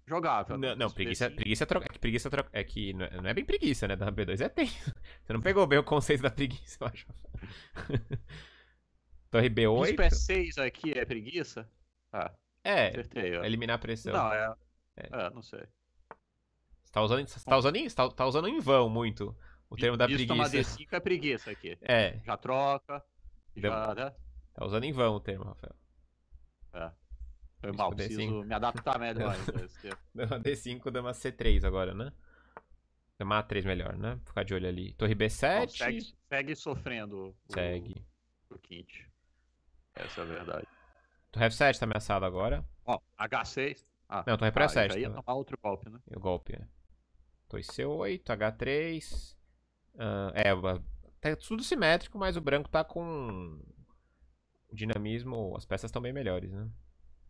jogável. Não, não preguiça, preguiça, é troca, é preguiça troca, é que não é, não é bem preguiça, né? Da B2 é tem. Você não pegou bem o conceito da preguiça, eu acho. Torre B8. O p 6 aqui é preguiça? Ah. É, acertei, eliminar a pressão. Não, é, é. é não sei. Você tá usando, você tá usando, você tá, tá usando em vão muito o termo da preguiça. Tomar D5 é preguiça aqui. É. Já troca. Já, né? Tá usando em vão o termo, Rafael. Foi mal, preciso me adaptar melhor. Então, D5, deu uma C3 agora, né? Deu uma A3 melhor, né? Ficar de olho ali. Torre B7. Não, segue, segue, sofrendo. Segue. O, o Quinte. Essa é a verdade. Torre F7 tá ameaçado agora. Ó, H6. Ah, não, torre pra ah, 7 Aí ia é tomar outro golpe, né? E o golpe, é. Torre C8, H3. Uh, é, tá tudo simétrico, mas o branco tá com dinamismo, as peças estão bem melhores, né?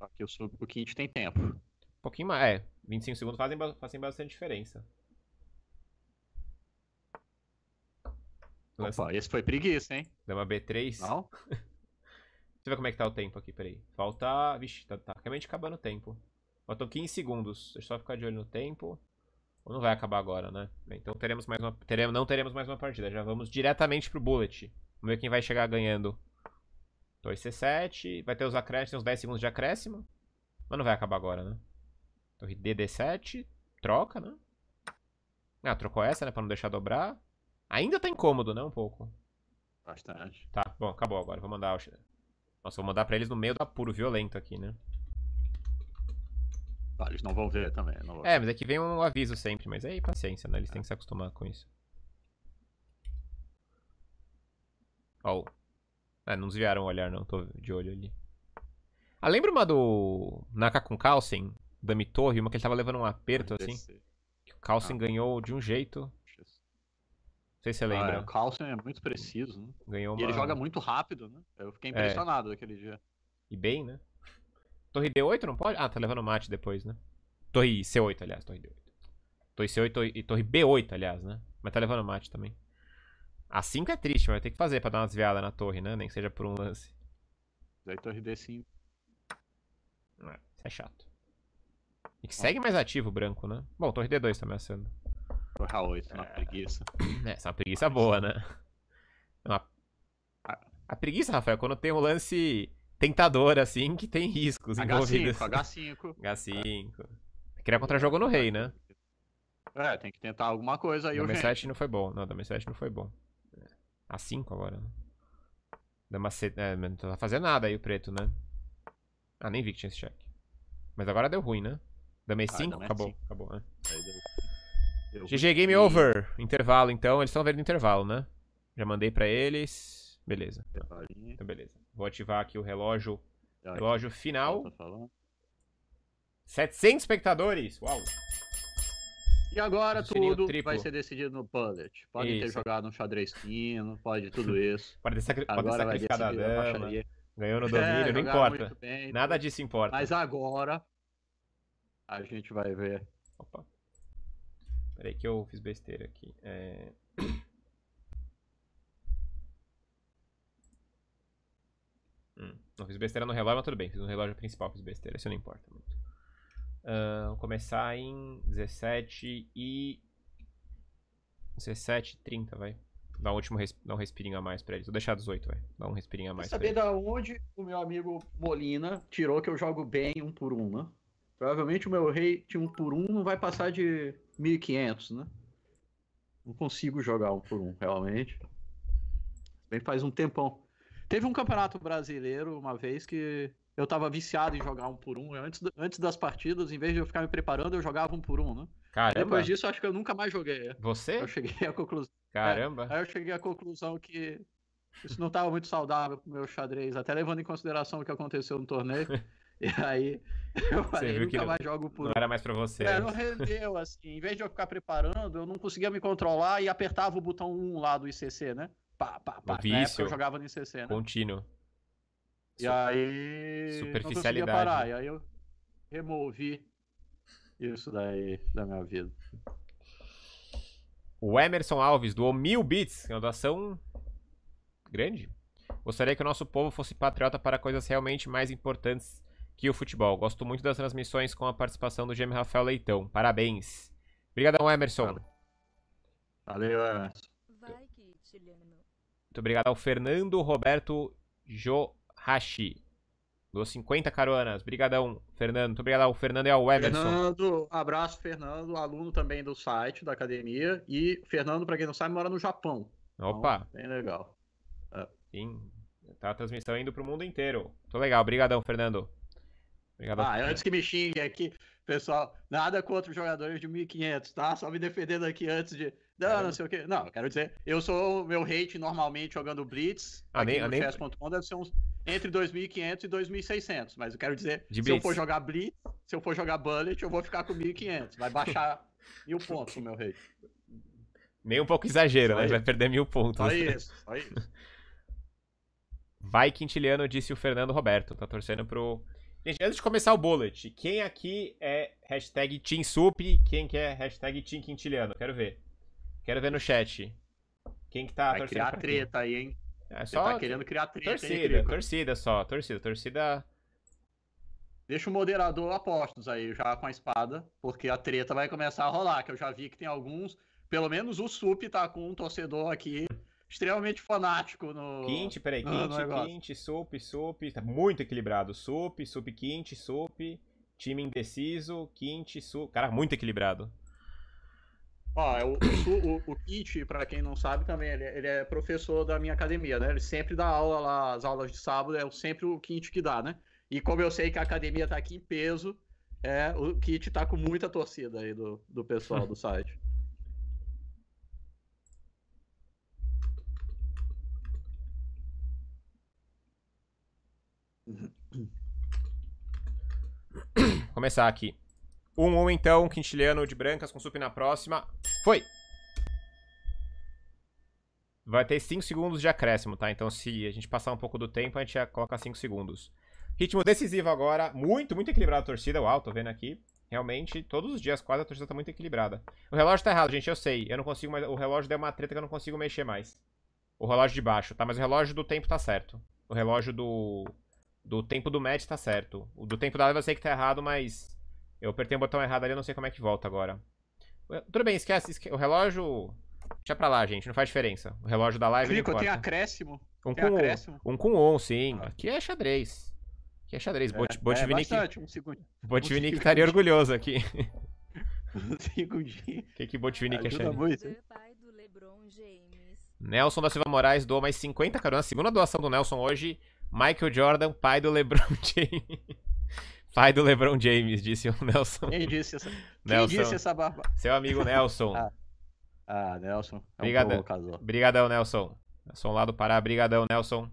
Aqui que eu soube a gente tem tempo. Um pouquinho mais, é. 25 segundos fazem, fazem bastante diferença. Opa, esse foi preguiça, hein? Deu uma B3. Não? Deixa eu ver como é que tá o tempo aqui, peraí. Falta... Vixe, tá, tá realmente acabando o tempo. Faltam 15 segundos. Deixa eu só ficar de olho no tempo. Ou não vai acabar agora, né? então teremos mais uma... Teremos... não teremos mais uma partida. Já vamos diretamente pro Bullet. Vamos ver quem vai chegar ganhando. 2C7. Vai ter os acréscimos, uns 10 segundos de acréscimo. Mas não vai acabar agora, né? Torre D, D7. Troca, né? Ah, trocou essa, né? Pra não deixar dobrar. Ainda tá incômodo, né? Um pouco. Bastante. Tá, bom, acabou agora. Vou mandar... Nossa, vou mandar pra eles no meio do apuro violento aqui, né? Ah, eles não vão ver também. Vão é, mas É, mas vem um aviso sempre. Mas aí, paciência, né? Eles têm que se acostumar com isso. Ó, oh, ah, não desviaram o olhar, não. Tô de olho ali. Ah, lembra uma do Naka com Carlsen, da Mitorre, uma que ele tava levando um aperto, assim? Que o Carlsen ah, ganhou de um jeito. Não sei se você ah, é, lembra. Ah, o Carlsen é muito preciso, né? Ganhou uma... E ele joga muito rápido, né? Eu fiquei é. impressionado é. daquele dia. E bem, né? Torre D8 não pode? Ah, tá levando mate depois, né? Torre C8, aliás, torre D8. Torre C8 e torre B8, aliás, né? Mas tá levando mate também. A assim 5 é triste, mas vai ter que fazer pra dar umas viadas na torre, né? Nem que seja por um lance. Daí torre D5. É, isso é chato. E que segue mais ativo o branco, né? Bom, torre D2 também acionando. Torre A8, é. uma preguiça. É, essa é uma preguiça boa, né? É uma... A... preguiça, Rafael, quando tem um lance tentador, assim, que tem riscos H5, envolvidos. H5, H5. H5. Queria contra-jogo no rei, né? É, tem que tentar alguma coisa aí. Dama 7 não foi bom. Não, Dama 7 não foi bom. A 5 agora. Né? Dama C. É, não tá fazendo nada aí o preto, né? Ah, nem vi que tinha esse cheque. Mas agora deu ruim, né? Damei 5? Ah, acabou, acabou. Né? Deu... Deu GG Game Over. Intervalo, então. Eles estão vendo intervalo, né? Já mandei pra eles. Beleza. Então, beleza. Vou ativar aqui o relógio. Tá, relógio final. 700 espectadores! Uau! E agora tudo triplo. vai ser decidido no Pullet. Pode isso. ter jogado um xadrez fino, pode tudo isso. pode ter, sacrificado a dama, ganhou no é, domínio, é, não importa. Bem, Nada disso importa. Mas agora a gente vai ver. Opa. Peraí que eu fiz besteira aqui. É... Hum, não fiz besteira no relógio, mas tudo bem. Fiz no relógio principal, fiz besteira, isso não importa muito. Uh, vou começar em 17 e... 17 e 30, vai. Dá um último Dá um respirinho a mais pra eles. Vou deixar 18, vai. Dá um respirinho a mais. Quer saber pra da onde o meu amigo Molina tirou que eu jogo bem um por um, né? Provavelmente o meu rei de um por um não vai passar de 1500, né? Não consigo jogar um por um, realmente. Bem faz um tempão. Teve um campeonato brasileiro uma vez que eu tava viciado em jogar um por um. Antes, antes das partidas, em vez de eu ficar me preparando, eu jogava um por um, né? Caramba. Depois disso, acho que eu nunca mais joguei. É. Você? Eu cheguei à conclusão. É. Caramba. É, aí eu cheguei à conclusão que isso não estava muito saudável pro meu xadrez, até levando em consideração o que aconteceu no torneio. E aí eu falei, você viu que nunca mais jogo por. Não era mais pra você. É, não rendeu, assim. Em vez de eu ficar preparando, eu não conseguia me controlar e apertava o botão 1 lá do ICC, né? Pá, pá, pá. O vício. eu jogava no ICC, né? Contínuo. E aí. Superficialidade. Não parar, e aí eu removi isso daí da minha vida. O Emerson Alves doou mil bits, uma doação grande. Gostaria que o nosso povo fosse patriota para coisas realmente mais importantes que o futebol. Gosto muito das transmissões com a participação do GM Rafael Leitão. Parabéns. Obrigadão, Emerson. Valeu, Emerson. Muito obrigado ao Fernando Roberto Jo Hashi. Dou 50 caronas. obrigadão Fernando. Muito obrigado ao Fernando e é ao Everson. Fernando, abraço, Fernando, aluno também do site da academia. E Fernando, para quem não sabe, mora no Japão. Então, Opa! Então, bem legal. É. Sim, tá a transmissão indo pro mundo inteiro. Tô legal, obrigadão Fernando. Obrigado. Ah, antes que me xingue aqui, pessoal, nada contra os jogadores de 1500, tá? Só me defendendo aqui antes de... Não, é. não sei o Não, quero dizer, eu sou meu hate normalmente jogando Blitz. Ah, nem, no nem... deve ser uns entre 2.500 e 2.600. Mas eu quero dizer, de se base. eu for jogar Blitz, se eu for jogar Bullet, eu vou ficar com 1.500. Vai baixar mil pontos o meu rei. Meio um pouco exagero, né? Vai perder mil pontos. Só isso, só isso. Vai quintiliano, disse o Fernando Roberto. Tá torcendo pro... Gente, antes de começar o bullet, quem aqui é hashtag TeamSup e quem que é hashtag Team Quintiliano? Quero ver. Quero ver no chat. Quem que tá Vai torcendo criar treta aí, hein? É tá só... Você tá querendo criar treta, Torcida, hein, torcida só, torcida, torcida... Deixa o moderador apostos aí, já com a espada, porque a treta vai começar a rolar, que eu já vi que tem alguns... Pelo menos o Sup tá com um torcedor aqui extremamente fanático no. Quinte, peraí, Quinte, Quinte, Sup, Sup. Tá muito equilibrado. Sup, Sup, Quinte, Sup. Time indeciso, Quinte, Sup. Cara, muito equilibrado. Ó, é o, o, o Kit, para quem não sabe também, ele, é, ele, é professor da minha academia, né? Ele sempre dá aula lá, as aulas de sábado, é sempre o Kit que dá, né? E como eu sei que a academia tá aqui em peso, é, o Kit tá com muita torcida aí do, do pessoal do site. Começar aqui. Um, um então, quintiliano de brancas com sup na próxima. Foi! Vai ter 5 segundos de acréscimo, tá? Então se a gente passar um pouco do tempo, a gente já coloca 5 segundos. Ritmo decisivo agora, muito, muito equilibrado a torcida, uau, tô vendo aqui. Realmente, todos os dias quase a torcida tá muito equilibrada. O relógio tá errado, gente, eu sei. Eu não consigo mais... O relógio deu uma treta que eu não consigo mexer mais. O relógio de baixo, tá? Mas o relógio do tempo tá certo. O relógio do... Do tempo do match tá certo. O do tempo da live eu sei que tá errado, mas... Eu apertei um botão errado ali, eu não sei como é que volta agora. Tudo bem, esquece. esquece o relógio... Deixa pra lá, gente. Não faz diferença. O relógio da live... Clico, tem acréscimo. Um tem com acréscimo. Um, com um, sim. Aqui é xadrez. Aqui é xadrez. É, Bot, Botvinnik... É um segundo. Botvinnik um estaria orgulhoso aqui. Um segundinho. O que que Botvinnik é xadrez? Muito. Nelson da Silva Moraes doou mais 50 caronas. Segunda doação do Nelson hoje. Michael Jordan, pai do LeBron James. Pai do LeBron James, disse o Nelson. Quem disse essa, Nelson, disse essa barba? Seu amigo Nelson. ah, ah, Nelson. É brigadão, um brigadão, Nelson. Nelson lá do Pará. Brigadão, Nelson.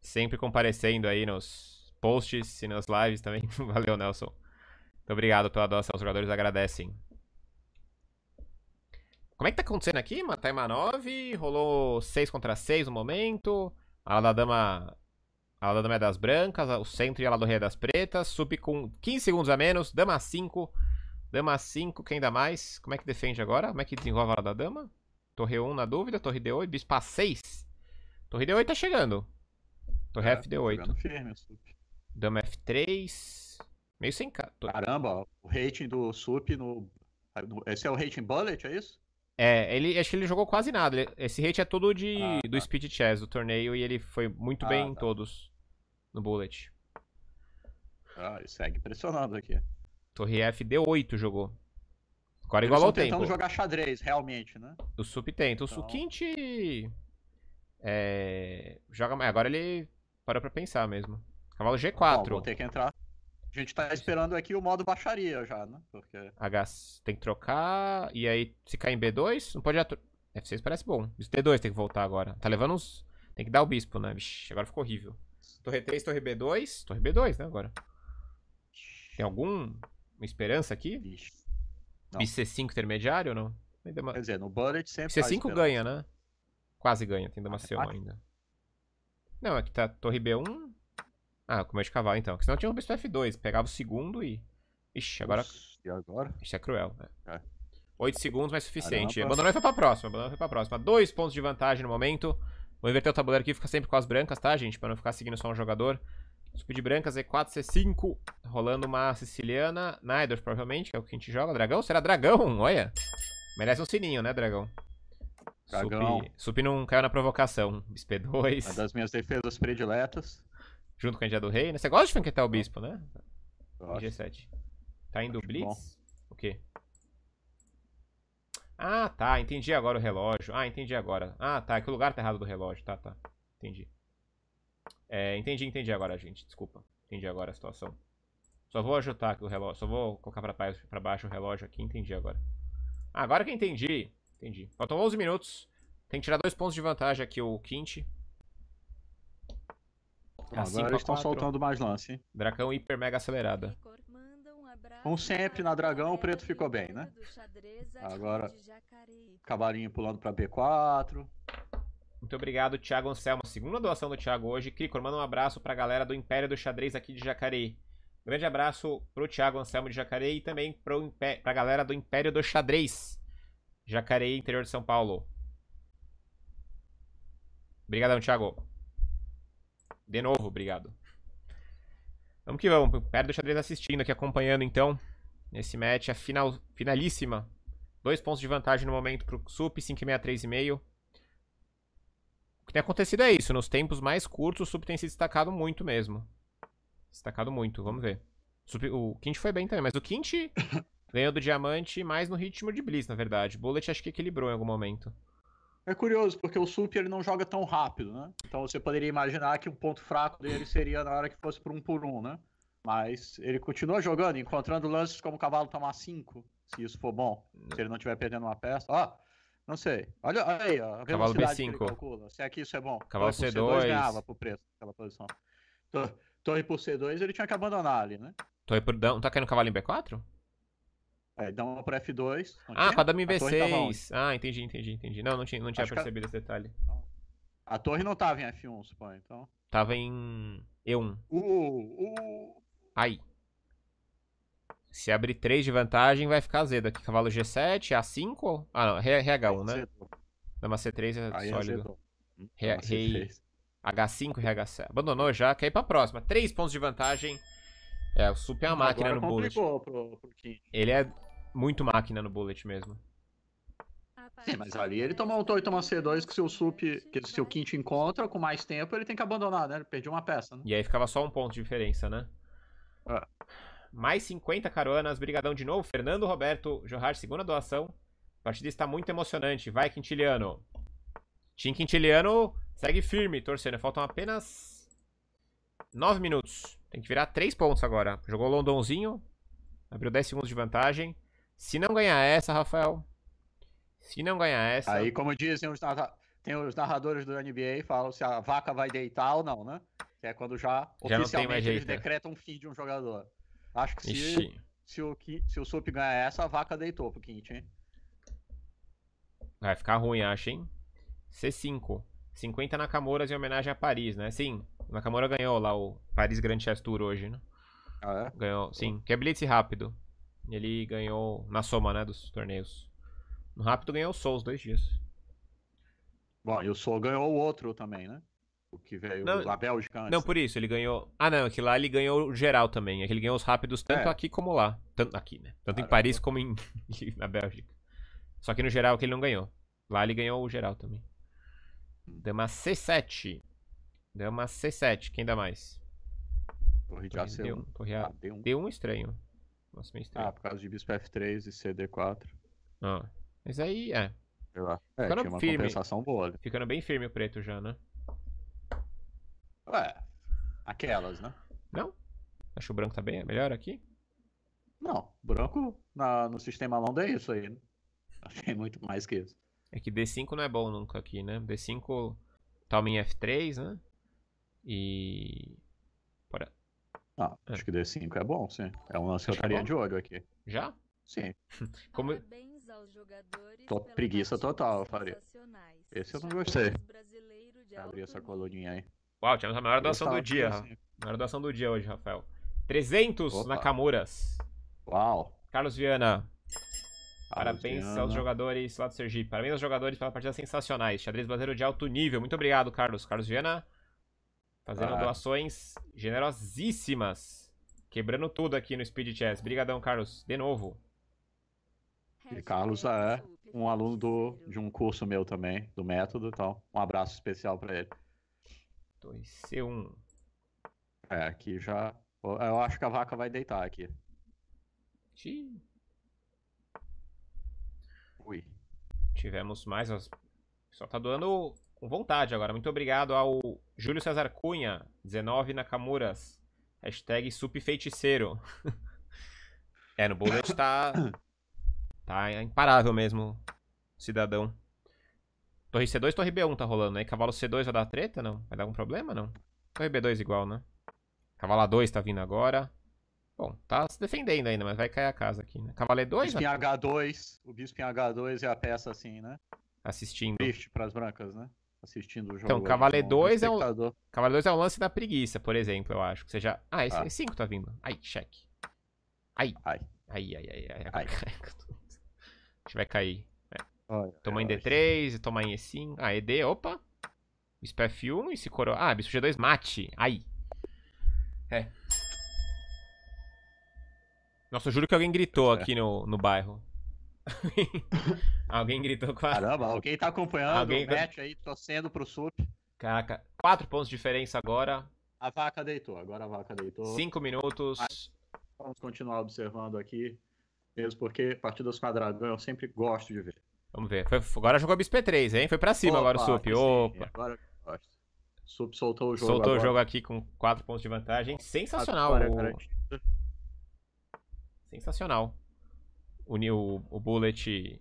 Sempre comparecendo aí nos posts e nas lives também. Valeu, Nelson. Muito obrigado pela doação. Os jogadores agradecem. Como é que tá acontecendo aqui, mano? 9, rolou 6 contra 6 no momento. A da dama Ala da Dama é das brancas, o centro e a ala do rei é das pretas. Sup com 15 segundos a menos, dama 5. Dama 5, quem dá mais? Como é que defende agora? Como é que desenvolve a ala da dama? Torre 1 na dúvida, torre D8, bispa 6. Torre D8 tá chegando. Torre é, FD8. Tá firme, dama F3. Meio sem cara. Caramba, o rating do Sup no... Esse é o rating bullet, é isso? É, ele acho que ele jogou quase nada. Esse hate é todo de ah, tá. do Speed Chess, do torneio, e ele foi muito ah, bem tá. em todos no bullet. Ah, ele segue pressionado aqui. Torre F D8 jogou. Agora é igualou o tempo. tentando jogar xadrez, realmente, né? O Sup tenta. O então... Suquinte... É... Joga... Agora ele parou pra pensar mesmo. Cavalo G4. Bom, vou ter que entrar. A gente tá esperando aqui o modo baixaria já, né? Porque... H tem que trocar. E aí, se cair em B2, não pode... Atro... F6 parece bom. Isso D2 tem que voltar agora. Tá levando uns... Tem que dar o bispo, né? Vixe, agora ficou horrível. Torre 3, torre B2. Torre B2, né, agora. Tem alguma esperança aqui? Bicho. BC5 intermediário ou não? Quer dizer, no Bullet sempre BC5 ganha, né? Quase ganha, tem Damasceno é, ah, ainda. Não, aqui tá torre B1. Ah, com o meu de cavalo então. Porque senão tinha um bispo F2. Pegava o segundo e... Ixi, agora... E agora? Isso é cruel, né? É. 8 segundos, mas suficiente. Abandonou e foi pra próxima. Abandonou e foi pra próxima. Dois pontos de vantagem no momento. Vou inverter o tabuleiro aqui, fica sempre com as brancas, tá, gente? Pra não ficar seguindo só um jogador. de brancas, E4, C5. Rolando uma siciliana. Nidor, provavelmente, que é o que a gente joga. Dragão? Será dragão? Olha. Merece um sininho, né, dragão? Dragão. Sup, Sup não caiu na provocação. Bispo 2. Uma das minhas defesas prediletas. Junto com a Índia é do Rei, né? Você gosta de franquetar o bispo, né? Gosto. G7. Tá indo Acho blitz? Bom. O quê? Ah, tá. Entendi agora o relógio. Ah, entendi agora. Ah, tá. É que o lugar tá errado do relógio. Tá, tá. Entendi. É, entendi, entendi agora, gente. Desculpa. Entendi agora a situação. Só vou ajustar aqui o relógio. Só vou colocar pra, baixo, baixo o relógio aqui. Entendi agora. Ah, agora que entendi. Entendi. Faltam 11 minutos. Tem que tirar dois pontos de vantagem aqui o Quinte. agora eles estão soltando mais lance, Dracão hiper mega acelerada. Como sempre, na dragão, o preto ficou bem, né? Agora, cavalinho pulando para B4. Muito obrigado, Thiago Anselmo. Segunda doação do Thiago hoje. Cricor, manda um abraço para a galera do Império do Xadrez aqui de Jacareí. Grande abraço pro Thiago Anselmo de Jacareí e também pro pra galera do Império do Xadrez. Jacareí, interior de São Paulo. Obrigadão, Thiago. De novo, obrigado. Vamos que vamos. Pedro Xadrez assistindo aqui, acompanhando então. Nesse match, a final, finalíssima. Dois pontos de vantagem no momento pro Sup, 5,63,5. O que tem acontecido é isso. Nos tempos mais curtos, o Sup tem se destacado muito mesmo. Destacado muito, vamos ver. O Quint foi bem também, mas o Quint ganhou do diamante mais no ritmo de Blitz, na verdade. Bullet acho que equilibrou em algum momento. É curioso, porque o Sup ele não joga tão rápido, né? Então você poderia imaginar que o um ponto fraco dele seria na hora que fosse por um por um, né? Mas ele continua jogando, encontrando lances como o cavalo tomar 5, se isso for bom, se ele não estiver perdendo uma peça. Ó, não sei. Olha, olha aí, ó, a cavalo B5. Se é que isso é bom. Cavalo C2. C2 ganhava pro preço, aquela posição. Torre por C2 ele tinha que abandonar ali, né? Torre por D1. Tá caindo cavalo em B4? É, dá uma pra F2. Ah, é? pra dar MV6. Ah, entendi, entendi, entendi. Não, não tinha, não tinha percebido a... esse detalhe. A torre não tava em F1, suponho, então. Tava em E1. Uh, uh. Aí. Se abrir 3 de vantagem, vai ficar azedo aqui. Cavalo G7, A5. Ah, não, RH1, né? Não, mas C3 é Aí sólido. Hum, Rei. H5, RH7. Abandonou já, quer ir pra próxima. 3 pontos de vantagem. É, o Super é uma máquina no bullet. Pro, pro Ele é muito máquina no bullet mesmo. Ah, tá, Sim, mas ali ele é. tomou um touro e tomou C2 que seu sup, que o seu quinto encontra com mais tempo, ele tem que abandonar, né? perdeu uma peça, né? E aí ficava só um ponto de diferença, né? É. Mais 50 caronas, brigadão de novo, Fernando Roberto Jorrar, segunda doação. A partida está muito emocionante, vai Quintiliano. Tim Quintiliano segue firme, torcendo, faltam apenas 9 minutos. Tem que virar 3 pontos agora. Jogou Londonzinho, abriu 10 segundos de vantagem. Se não ganhar essa, Rafael. Se não ganhar essa. Aí, como dizem os, narra... tem os narradores do NBA, falam se a vaca vai deitar ou não, né? Que é quando já, já oficialmente eles né? decretam um fim de um jogador. Acho que se, se o, se o Sup ganhar essa, a vaca deitou pro Quinte, hein? Vai ficar ruim, acho, hein? C5. 50 Nakamoras em homenagem a Paris, né? Sim, Nakamura ganhou lá o Paris Grand Chess Tour hoje, né? Ah, é? Ganhou, sim. Quer é blitz rápido. Ele ganhou na soma, né, dos torneios. No rápido ganhou o Soul os dois dias. Bom, e o Soul ganhou o outro também, né? O que veio não, da Bélgica antes. Não, por isso, ele ganhou. Ah, não, é que lá ele ganhou o geral também. É que ele ganhou os rápidos é. tanto é. aqui como lá. Tanto aqui, né? Tanto Caramba. em Paris como em... na Bélgica. Só que no geral que ele não ganhou. Lá ele ganhou o geral também. Hum. uma C7. uma C7. Quem dá mais? Torre de AC1. Torre A... 1 ah, D1 estranho. Nossa, meio estranho. Ah, por causa de Bispo F3 e CD4. Ah. Mas aí, é. Sei lá. É, ficando tinha uma firme. compensação boa. Né? Ficando bem firme o preto já, né? Ué, aquelas, né? Não? Acho que o branco tá bem, é melhor aqui? Não, branco na, no sistema Londra é isso aí, né? Achei muito mais que isso. É que D5 não é bom nunca aqui, né? D5 toma tá em F3, né? E ah, é. acho que D5 é bom, sim. É um lance que eu é estaria de olho aqui. Já? Sim. Como... Parabéns aos jogadores Tô, preguiça total, eu faria. Esse eu não gostei. Abri essa coluninha aí. Uau, tivemos é a maior doação do dia. Assim. Maior doação do dia hoje, Rafael. 300 Opa. Nakamuras. Uau. Carlos Viana. Parabéns aos jogadores lá do Sergipe. Parabéns aos jogadores pela partida sensacionais. Xadrez brasileiro de alto nível. Muito obrigado, Carlos. Carlos Viana Fazendo ah. doações generosíssimas. Quebrando tudo aqui no Speed Chess. Obrigadão, Carlos. De novo. E Carlos é um aluno do, de um curso meu também, do método. Então, um abraço especial para ele. 2C1. É, aqui já... Eu acho que a vaca vai deitar aqui. Sim. Ui. Tivemos mais... Só tá doando com vontade agora. Muito obrigado ao Júlio César Cunha, 19 Nakamuras. Hashtag supfeiticeiro. é, no Bullet tá. Tá imparável mesmo, cidadão. Torre C2, torre B1 tá rolando, né? Cavalo C2 vai dar treta, não? Vai dar algum problema, não? Torre B2 igual, né? Cavalo A2 tá vindo agora. Bom, tá se defendendo ainda, mas vai cair a casa aqui, né? Cavalo E2... bispo em H2, o bispo em H2 é a peça assim, né? Assistindo. Triste pras brancas, né? assistindo o jogo. Então, Cavaleiro 2 é um. Cavaleiro 2 é um lance da preguiça, por exemplo, eu acho. Que seja. Ah, esse 5 ah. tá vindo. Ai, cheque. Ai. Ai. Ai, ai, ai, ai. ai. A gente é vai cair. É. Ai, toma em D3, toma em E5. Ah, ED, opa. Bispo F1 e se coroa. Ah, Bispo G2 mate. Ai. É. Nossa, eu juro que alguém gritou é. aqui no, no bairro. alguém gritou quatro. Caramba, alguém tá acompanhando alguém... o tá- match aí, torcendo pro SUP. Caraca, quatro pontos de diferença agora. A vaca deitou, agora a vaca deitou. Cinco minutos. Vamos continuar observando aqui, mesmo porque partidas com eu sempre gosto de ver. Vamos ver. Foi, agora jogou Bisp 3 hein? Foi pra cima Opa, agora o Sup. Opa. agora eu gosto. Sup soltou o jogo. Soltou agora. o jogo aqui com 4 pontos de vantagem. Sensacional. O... Sensacional. O, New, o Bullet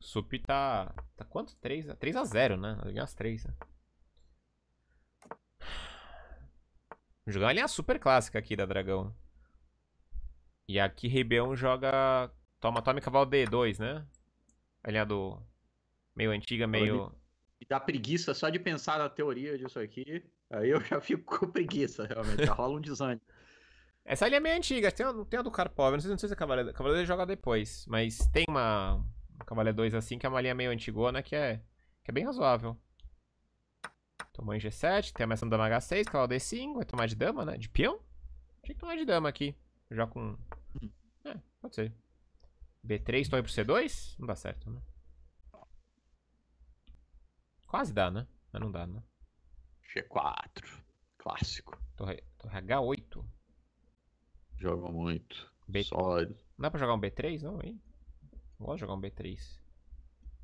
Sup tá. Tá quanto? 3 a, 3 a 0, né? Vai as 3. Né? Jogar uma linha super clássica aqui da Dragão. E aqui Ribeão joga. Toma, toma e cavalo D2, né? A linha do. Meio antiga, meio. Me dá preguiça só de pensar na teoria disso aqui. Aí eu já fico com preguiça, realmente. Já rola um desânimo. Essa ali é meio antiga, tem a, tem a do Karpov, não sei, não sei se é Cavaleiro. Cavaleiro joga depois, mas tem uma Cavaleiro 2 assim, que é uma linha meio antigona, que é, que é bem razoável. Tomou em G7, tem a maçã dama H6, cavalo D5, vai tomar de dama, né? De peão? Tinha que tomar de dama aqui. Já com... É, pode ser. B3, torre pro C2? Não dá certo, né? Quase dá, né? Mas não dá, né? G4. Clássico. Torre, torre H8. Joga muito. B... Sólido. Não dá pra jogar um B3, não, hein? Eu gosto de jogar um B3.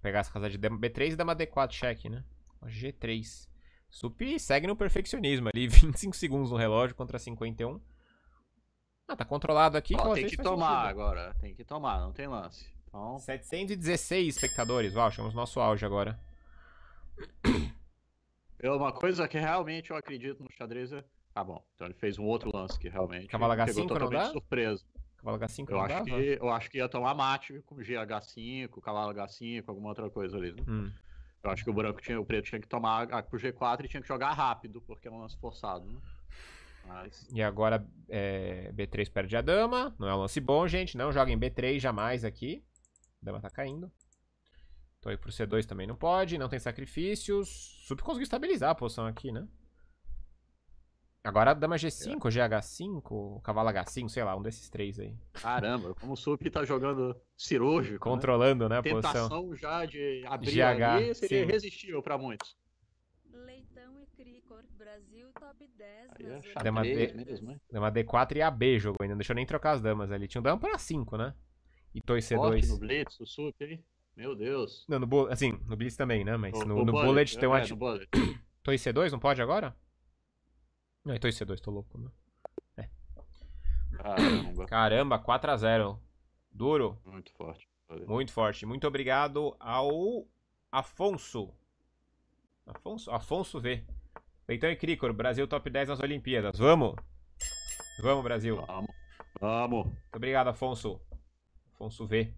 Pegar as casas de B3 e dar uma D4 check, né? G3. super segue no perfeccionismo ali. 25 segundos no relógio contra 51. Ah, tá controlado aqui. Ó, tem que tomar agora. Tem que tomar, não tem lance. Então... 716 espectadores. Uau, chegamos no nosso auge agora. É uma coisa que realmente eu acredito no xadrez é tá bom. Então ele fez um outro lance que realmente Cavalo H5 pegou totalmente surpreso Cavalo H5 eu acho dá, que vai. Eu acho que ia tomar mate com GH5, cavalo H5, alguma outra coisa ali. Né? Hum. Eu acho que o branco tinha, o preto tinha que tomar a, pro G4 e tinha que jogar rápido, porque é um lance forçado, né? Mas... E agora é, B3 perde a dama. Não é um lance bom, gente. Não joga em B3 jamais aqui. A dama tá caindo. Torre pro C2 também não pode. Não tem sacrifícios. super conseguiu estabilizar a posição aqui, né? Agora a dama G5, GH5, cavalo H5, sei lá, um desses três aí. Caramba, como o Sup tá jogando cirúrgico. Né? Controlando, né, né a Tentação posição. já de abrir GH, ali seria sim. irresistível pra muitos. Leitão e Cricor, Brasil top 10. é xadrez, dama, D, mesmo, né? dama D4 e AB jogou ainda, deixou nem trocar as damas ali. Tinha um dama pra 5, né? E toy C2. Forte no Blitz, o Sup aí. Meu Deus. Não, no, assim, no Blitz também, né? Mas o, no, no, Bullet, tem um... É, no Bullet. C2 não pode agora? Não, então esse é 2, tô louco, né? É. Caramba. Caramba, 4x0. Duro. Muito forte. Muito forte. Muito obrigado ao Afonso. Afonso, Afonso V. Leitão e Cricor, Brasil top 10 nas Olimpíadas. Vamos? Vamos, Brasil. Vamos. Vamos. Muito obrigado, Afonso. Afonso V.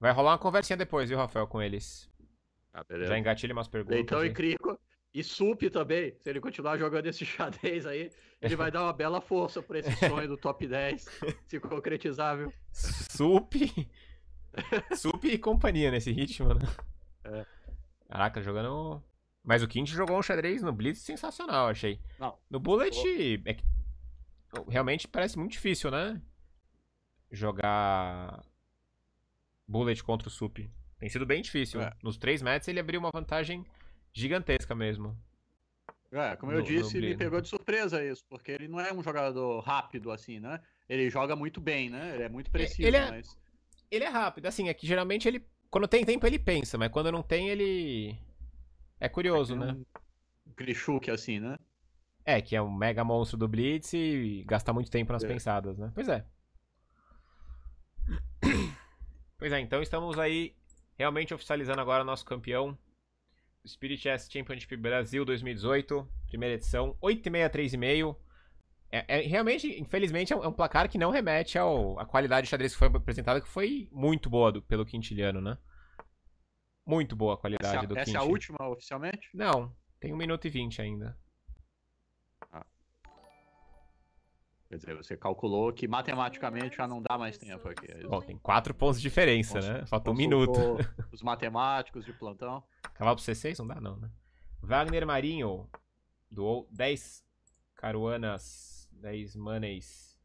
Vai rolar uma conversinha depois, viu, Rafael, com eles. Ah, Já engatilha umas perguntas. Leitão hein? e Cricor. E Sup também, se ele continuar jogando esse xadrez aí, ele vai dar uma bela força para esse sonho do top 10 se concretizar, viu? Sup. Sup e companhia nesse ritmo, né? É. Caraca, jogando. Mas o Kint jogou um xadrez no Blitz sensacional, achei. Não. No Bullet, é que... realmente parece muito difícil, né? Jogar Bullet contra o Sup. Tem sido bem difícil. É. Nos três matches ele abriu uma vantagem gigantesca mesmo. É, como eu disse, me pegou de surpresa isso, porque ele não é um jogador rápido assim, né? Ele joga muito bem, né? Ele é muito é, preciso, ele é, mas... Ele é rápido, assim, é que geralmente ele. Quando tem tempo ele pensa, mas quando não tem ele. É curioso, é, é né? Um Krishuk, assim, né? É, que é um mega monstro do Blitz e gasta muito tempo nas é. pensadas, né? Pois é. pois é, então estamos aí realmente oficializando agora o nosso campeão Spirit Chess Championship Brasil 2018, primeira edição, 8,63,5. É, é, realmente, infelizmente, é um, é um, placar que não remete ao, à qualidade de xadrez que foi apresentada, que foi muito boa do, pelo Quintiliano, né? Muito boa a qualidade essa, do essa Quintiliano. Essa é a última, oficialmente? Não, tem 1 minuto e 20 ainda. Quer dizer, você calculou que matematicamente já não dá mais tempo aqui. Bom, é tem quatro pontos de diferença, né? Falta um minuto. Os matemáticos de plantão. Cavalo pro C6 não dá, não, né? Wagner Marinho doou 10 caruanas, 10 moneys.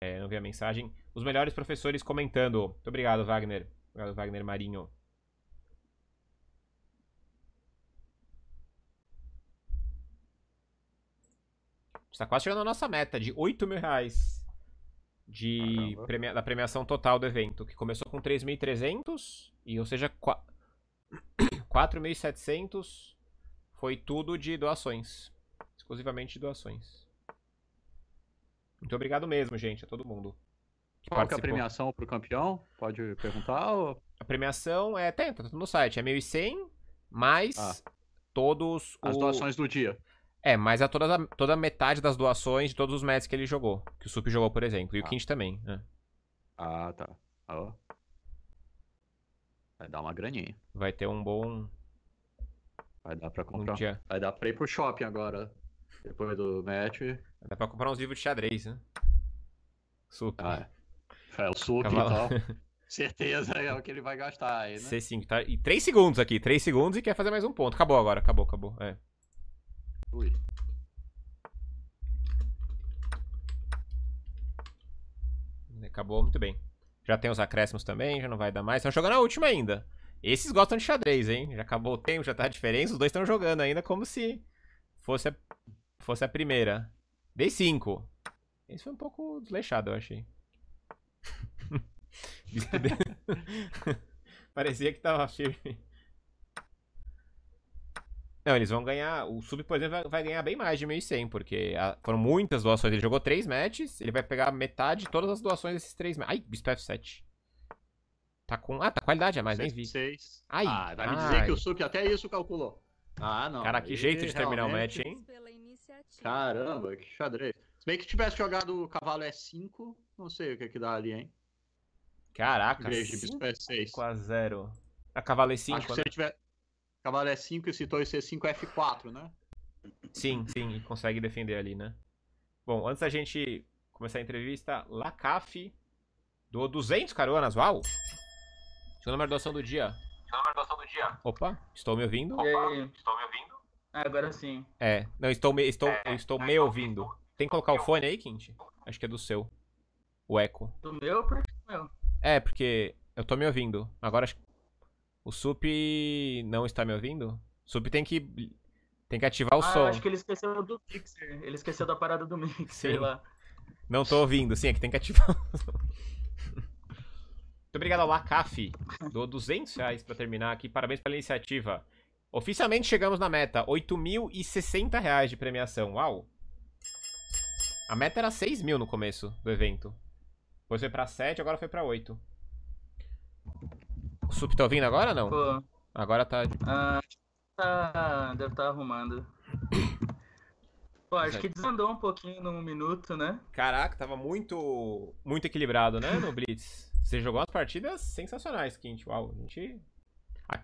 é, não vi a mensagem. Os melhores professores comentando. Muito obrigado, Wagner. Obrigado, Wagner Marinho. está quase chegando a nossa meta de 8 mil reais de premia da premiação total do evento, que começou com 3.300 e, ou seja, 4.700 foi tudo de doações, exclusivamente de doações. Muito obrigado mesmo, gente, a todo mundo. Que Qual que é a premiação o campeão? Pode perguntar? Ou... A premiação é, tem, tá no site, é 1.100 mais ah. todos As o... doações do dia. É, mas é toda, toda metade das doações de todos os matches que ele jogou. Que o Sup jogou, por exemplo. E ah. o Quinte também. Né? Ah, tá. Oh. Vai dar uma graninha. Vai ter um bom. Vai dar pra comprar. Um dia. Vai dar pra ir pro shopping agora. Depois do match. Dá pra comprar uns livros de xadrez, né? Sup. Ah, é. é o Sup Cavalo. e tal. Certeza é o que ele vai gastar aí, né? C5, tá? E 3 segundos aqui, 3 segundos e quer fazer mais um ponto. Acabou agora, acabou, acabou. É. Ui. Acabou muito bem. Já tem os acréscimos também, já não vai dar mais. Estão jogando a última ainda. Esses gostam de xadrez, hein? Já acabou o tempo, já tá a diferença. Os dois estão jogando ainda como se fosse a, fosse a primeira. Dei 5. Esse foi um pouco desleixado, eu achei. Parecia que tava firme. Não, eles vão ganhar. O Sub, por exemplo, vai ganhar bem mais de 1.100, porque a, foram muitas doações. Ele jogou 3 matches, ele vai pegar metade de todas as doações desses 3 matches. Ai, Bispo F7. Tá com. Ah, tá qualidade a é mais, nem né, vi. Ai, ah, vai ai. me dizer que o Sub até isso calculou. Ah, não. Cara, que e jeito de terminar o match, hein? Caramba, que xadrez. Se bem que tivesse jogado o cavalo E5, é não sei o que é que dá ali, hein? Caraca, 5 a 0. A ah, cavalo E5, é Acho né? se ele né? tiver cavalo é 5 e se torre C5 F4, né? Sim, sim, consegue defender ali, né? Bom, antes da gente começar a entrevista, Lacaf do 200 caronas, uau! Segunda maior doação do dia. Segunda doação do dia. Opa, estou me ouvindo? Opa, estou me ouvindo? É, agora sim. É, não, estou me, estou, é, estou é, me então, ouvindo. Estou... Tem que colocar eu... o fone aí, Quinte? Acho que é do seu. O eco. Do meu? ou do meu? É, porque eu tô me ouvindo. Agora acho que o Sup não está me ouvindo? Sup tem que tem que ativar o ah, som. acho que ele esqueceu do mixer. Ele esqueceu da parada do mixer Sim. lá. Não tô ouvindo, sim, é que tem que ativar o som. Muito obrigado ao Lacaf. Dou 200 reais pra terminar aqui. Parabéns pela iniciativa. Oficialmente chegamos na meta. 8.060 reais de premiação. Uau. A meta era 6 mil no começo do evento. Depois foi pra 7, agora foi pra 8. O Sup tá ouvindo agora ou não? Pô. Agora tá. Ah, tá. Deve estar tá arrumando. Pô, acho que desandou um pouquinho num minuto, né? Caraca, tava muito muito equilibrado, né, no Blitz? Você jogou umas partidas sensacionais, Kint. Uau, a gente.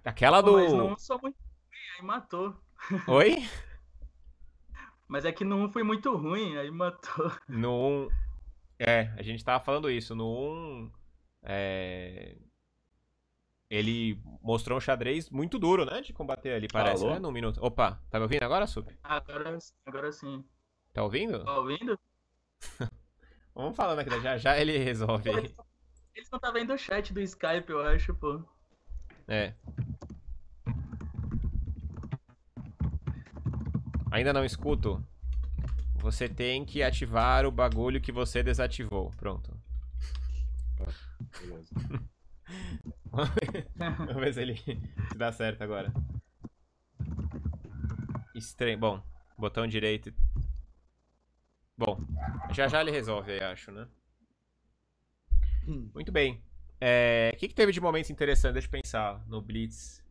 Aquela do. Pô, mas não sou muito ruim, aí matou. Oi? Mas é que no 1 foi muito ruim, aí matou. No 1. É, a gente tava falando isso. No 1. É ele mostrou um xadrez muito duro, né? De combater ali, parece, Alô? né? Num minuto. Opa, tá me ouvindo agora, Sup? Ah, agora, agora sim. Tá ouvindo? Tá ouvindo? Vamos falando aqui, já já ele resolve. Eles ele não tá vendo o chat do Skype, eu acho, pô. É. Ainda não escuto? Você tem que ativar o bagulho que você desativou. Pronto. Beleza. Vamos ver se ele se dá certo agora. Estranho. Bom, botão direito. Bom, já já ele resolve aí, acho, né? Hum. Muito bem. É, o que, que, teve de momentos interessantes? Deixa eu pensar. No Blitz.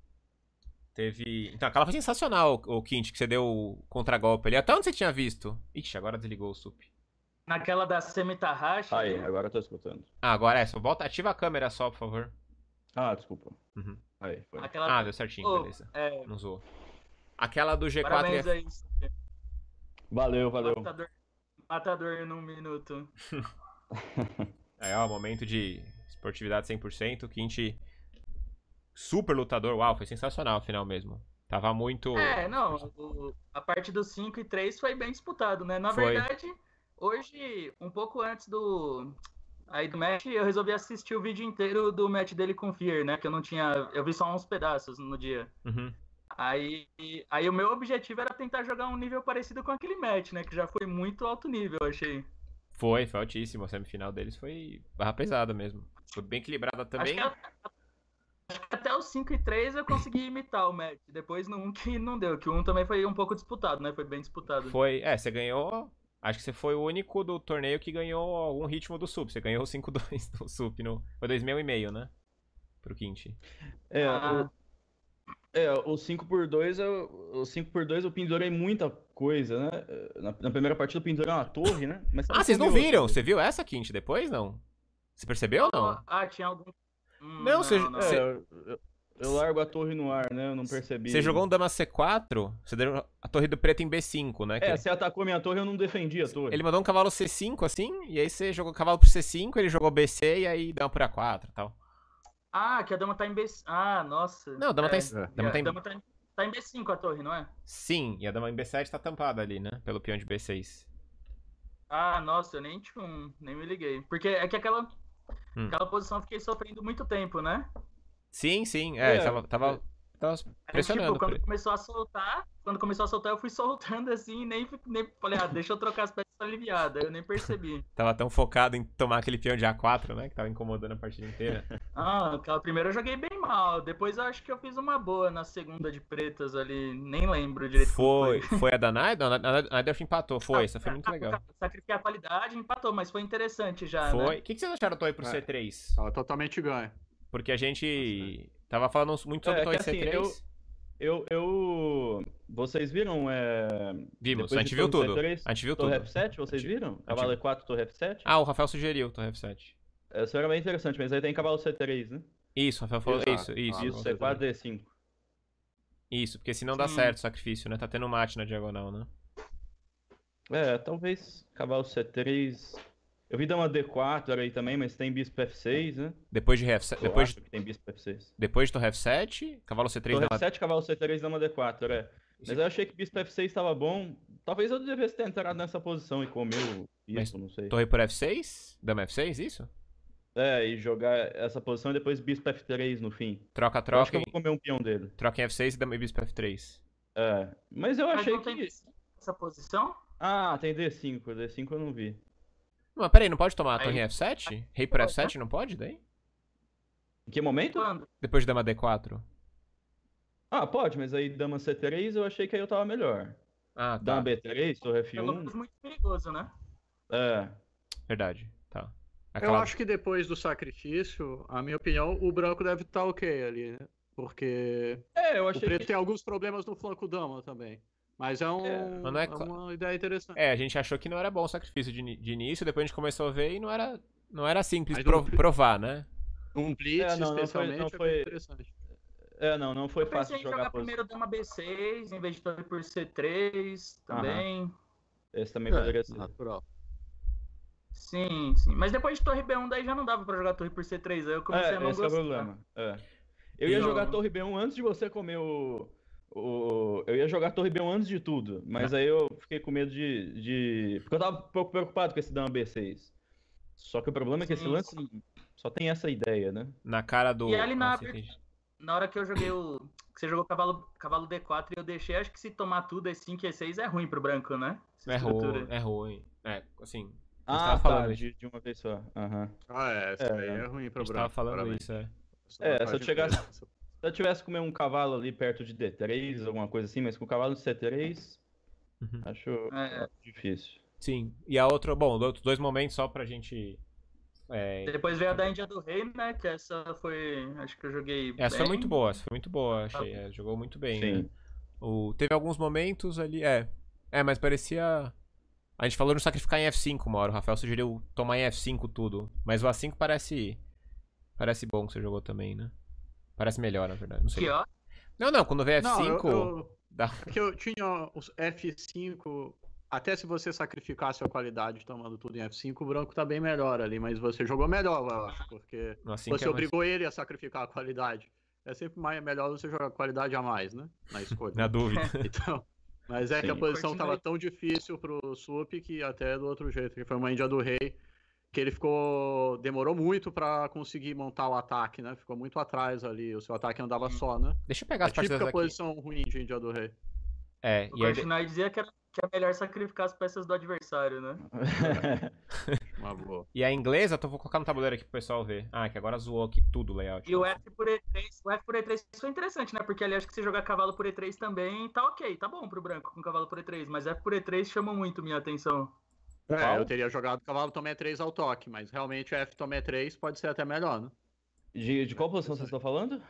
Teve. Então, aquela foi sensacional, o Quint, que você deu o contragolpe ali. Até onde você tinha visto? Ixi, agora desligou o sup. Naquela da Semitarracha. Aí, agora eu tô escutando. Ah, agora é. Só volta, ativa a câmera só, por favor. Ah, desculpa. Uhum. Aí, foi. Aquela... Ah, deu certinho, oh, beleza. É... Não zoou. Aquela do G4 Parabéns é... aí, Valeu, valeu. Matador, matador num minuto. é, ó, momento de esportividade 100%, Quinte super lutador, uau, foi sensacional o final mesmo. Tava muito... É, não, o, a parte dos 5 e 3 foi bem disputado, né? Na foi. verdade, hoje, um pouco antes do, aí do match, eu resolvi assistir o vídeo inteiro do match dele com o Fear, né? Que eu não tinha. Eu vi só uns pedaços no dia. Uhum. Aí, aí o meu objetivo era tentar jogar um nível parecido com aquele match, né? Que já foi muito alto nível, eu achei. Foi, foi altíssimo. A semifinal deles foi barra pesada mesmo. Foi bem equilibrada também. Acho que, acho que até os 5 e 3 eu consegui imitar o match. Depois no 1 que não deu, que o 1 também foi um pouco disputado, né? Foi bem disputado. Foi, é, você ganhou Acho que você foi o único do torneio que ganhou algum ritmo do SUP. Você ganhou 5-2 do SUP no. Foi 2 mil e meio, né? Pro quinte. É, ah. o, é, o 5x2, eu, é o 5x2 eu pendurei muita coisa, né? Na, na primeira partida eu pendurei uma torre, né? Mas, ah, vocês não viram? Você viu essa, quinte depois não? Você percebeu ou não? Ah, tinha algum. Hum, não, não, você. Não, É, eu... Eu largo a torre no ar, né? Eu não percebi. Você jogou um dama C4, você deu a torre do preto em B5, né? É, que... você atacou minha torre, eu não defendi a torre. Ele mandou um cavalo C5, assim, e aí você jogou o cavalo pro C5, ele jogou BC e aí deu por A4 e tal. Ah, que a dama tá em B... Ah, nossa. Não, a dama, é, tá, em... É. é dama, Tá, em... dama tá, em... Tá B5 a torre, não é? Sim, e a dama em B7 tá tampada ali, né? Pelo peão de B6. Ah, nossa, eu nem tinha um... Nem me liguei. Porque é que aquela... Hum. Aquela posição eu fiquei sofrendo muito tempo, né? Sim, sim. É, é tava, tava, é. É pressionando. Tipo, aí, tipo, quando começou a soltar, quando começou a soltar, eu fui soltando assim e nem, nem falei, ah, deixa eu trocar as peças aliviadas. Eu nem percebi. tava tão focado em tomar aquele peão de A4, né? Que tava incomodando a partida inteira. ah, aquela primeira eu joguei bem mal. Depois eu acho que eu fiz uma boa na segunda de pretas ali. Nem lembro direito. Foi, foi. foi a da Naida? A Naida empatou, foi. isso foi muito legal. Sacrifiquei a qualidade, empatou, mas foi interessante já. Né? Foi. O né? que, que vocês acharam, Toy, pro é, C3? Tava totalmente ganho. Porque a gente né? tava falando muito é, sobre é, Toy C3. Assim, eu, eu, Vocês viram? É... Vimos, a gente viu tudo. 3 a gente viu Torre tudo. F7, vocês viram? Cavalo E4, Torre F7? Ah, o Rafael sugeriu Torre F7. Essa era bem interessante, mas aí tem cavalo C3, né? Isso, Rafael falou isso, isso. Ah, isso, C4, é D5. Isso, porque senão Sim. dá certo o sacrifício, né? Tá tendo mate na diagonal, né? É, talvez cavalo C3, eu vi dar uma D4 aí também, mas tem bispo F6, né? Depois de F7. Depois de... tem bispo F6. Depois de torre F7, cavalo C3 torre então, dá F7, cavalo C3 dá uma D4, é. Mas eu achei que bispo F6 estava bom. Talvez eu devesse ter entrado nessa posição e comer o bispo, não sei. Torre por F6? Dama F6, isso? É, e jogar essa posição e depois bispo F3 no fim. Troca, troca. Eu acho que eu vou comer um peão dele. Troca em F6 e dama bispo F3. É, mas eu mas achei que. Essa posição? Ah, tem D5. D5 eu não vi. Mas peraí, não pode tomar a torre F7? Ah, Rei por F7 né? não pode daí? Em que momento? Depois de dama D4. Ah, pode, mas aí dama C3 eu achei que aí eu tava melhor. Ah, tá. Dama B3, torre F1. Pelo é muito perigoso, né? É. Verdade, tá. Aquela... Eu acho que depois do sacrifício, a minha opinião, o branco deve estar tá ok ali, né? Porque. É, eu achei. O preto que... tem alguns problemas no flanco dama também. Mas é, um, é, é, é uma ideia interessante. É, a gente achou que não era bom o sacrifício de, de início, depois a gente começou a ver e não era, não era simples pro provar, né? Um blitz, é, não, especialmente, não é foi, não foi... É, não, não foi fácil jogar. Eu jogar pose... primeiro dama B6, em vez de torre por C3 também. Esse também é, poderia ser. Natural. Sim, sim. Mas depois de torre B1, daí já não dava pra jogar torre por C3, aí eu comecei a não esse gostar. É o problema. Eu ia jogar torre B1 antes de você comer o o, eu ia jogar Torre B1 antes de tudo, mas aí eu fiquei com medo de, de. Porque eu tava um pouco preocupado com esse Dama B6. Só que o problema sim, é que esse lance sim. só tem essa ideia, né? Na cara do. E ali na, na hora que eu joguei o. Que você jogou cavalo, cavalo D4 e eu deixei, acho que se tomar tudo é 5 e 6 é ruim pro branco, né? é ruim, é ruim. É, assim. Ah, tá, falando de, de, uma vez só. Uhum. Ah, é, essa é, aí é ruim pro branco. Tava falando isso, é. É, se eu chegasse. Se eu tivesse comer um cavalo ali perto de D3, alguma coisa assim, mas com o cavalo de C3, uhum. acho é. difícil. Sim. E a outra, bom, dois momentos só pra gente. É... Depois veio a da Índia do Rei, né? Que essa foi. Acho que eu joguei. Essa bem. foi muito boa, essa foi muito boa, achei. Tá é, jogou muito bem. Sim. Né? O... Teve alguns momentos ali. É. É, mas parecia. A gente falou no sacrificar em F5 uma hora. O Rafael sugeriu tomar em F5 tudo. Mas o A5 parece. Parece bom que você jogou também, né? Parece melhor, na verdade. Não sei. Pior? Não, não, quando vem F5. Não, eu, eu, dá... Porque eu tinha os F5. Até se você sacrificasse a qualidade tomando tudo em F5, o branco tá bem melhor ali, mas você jogou melhor, eu acho, porque assim você é obrigou mais... ele a sacrificar a qualidade. É sempre mais, é melhor você jogar qualidade a mais, né? Na escolha. Na dúvida. Então, mas é Sim. que a posição Continue. tava tão difícil pro Sup que até do outro jeito, que foi uma Índia do Rei que ele ficou demorou muito para conseguir montar o ataque, né? Ficou muito atrás ali, o seu ataque andava hum. só, né? Deixa eu pegar a é as partidas aqui. posição ruim de Índia do Rei. É, o e aí... dizia que era, que era é melhor sacrificar as peças do adversário, né? Uma boa. E a inglesa, tô, vou colocar no tabuleiro aqui pro pessoal ver. Ah, que agora zoou aqui tudo o layout. E o F por E3, o F por E3 foi interessante, né? Porque ali acho que se jogar cavalo por E3 também, tá ok, tá bom pro branco com cavalo por E3, mas F por E3 chama muito minha atenção. É, eu teria jogado cavalo tomé 3 ao toque, mas realmente o F tomé 3 pode ser até melhor, né? De, de qual posição vocês estão falando?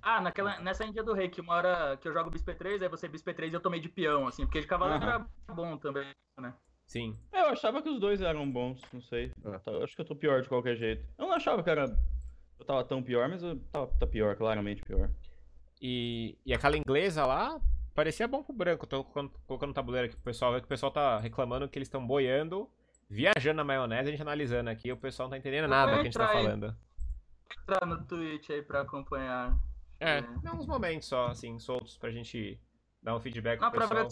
Ah, naquela, nessa Índia do Rei, que uma hora que eu jogo bispo 3 aí você bispo 3 e eu tomei de peão, assim, porque de cavalo uhum. era bom também, né? Sim. É, eu achava que os dois eram bons, não sei. É. Eu acho que eu tô pior de qualquer jeito. Eu não achava que era. Eu tava tão pior, mas eu tava tá pior, claramente pior. E, e aquela inglesa lá, Parecia bom pro branco, tô colocando, o tabuleiro aqui pro pessoal ver que o pessoal tá reclamando que eles estão boiando, viajando na maionese, a gente analisando aqui, o pessoal não tá entendendo nada do que a gente tá falando. Entrar no Twitch aí pra acompanhar. É, é. uns momentos só, assim, soltos pra gente dar um feedback não, pro pessoal.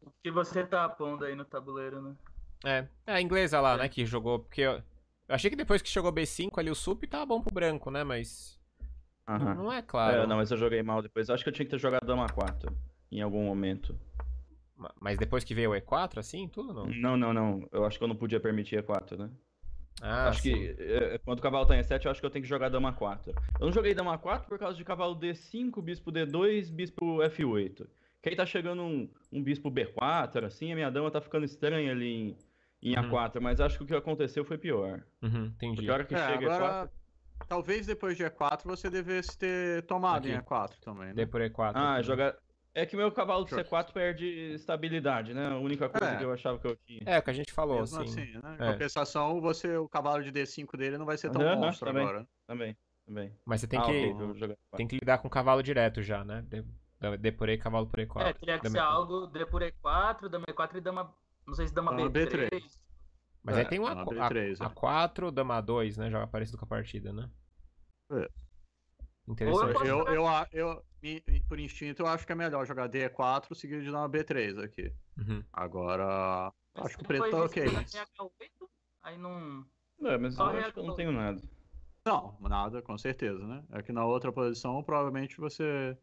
o que você tá pondo aí no tabuleiro, né? É, é a inglesa lá, é. né, que jogou, porque eu, eu achei que depois que chegou B5 ali o sup tava bom pro branco, né, mas... Uhum. Não, não é claro. É, não, mas eu joguei mal depois. Eu acho que eu tinha que ter jogado dama 4 em algum momento. Mas depois que veio o E4, assim, tudo não? Não, não, não. Eu acho que eu não podia permitir E4, né? Ah, acho sim. que é, quando o cavalo tá em 7, eu acho que eu tenho que jogar dama 4. Eu não joguei dama 4 por causa de cavalo D5, bispo D2, bispo F8. Que aí tá chegando um, um bispo B4, assim, a minha dama tá ficando estranha ali em, em uhum. A4, mas acho que o que aconteceu foi pior. Uhum, entendi. Porque a hora que é, chega agora... E4 talvez depois de E4 você devesse ter tomado Aqui. em E4 também, né? Depois E4. Ah, jogar é que meu cavalo de C4 perde estabilidade, né? A única coisa é. que eu achava que eu tinha. É, o que a gente falou, Mesmo assim. assim né? Em é. compensação, você, o cavalo de D5 dele não vai ser tão uhum, monstro também, agora. Né? Também, também. Mas você tem, ah, que, tem que lidar com o cavalo direto já, né? De, depurei cavalo por E4. É, teria que ser algo depurei 4, dama E4 e dama... Não sei se dama, dama B3. B3. Mas é, aí tem uma A4, dama 2, é. né? Joga parecido com a partida, né? É. Interessante. Eu, eu, eu, eu, por instinto, eu acho que é melhor jogar D4 seguido de uma B3 aqui. Uhum. Agora. Mas acho que o preto tá ok. aí não. É, mas Só eu acho que eu não tenho nada. Não, nada, com certeza, né? É que na outra posição, provavelmente você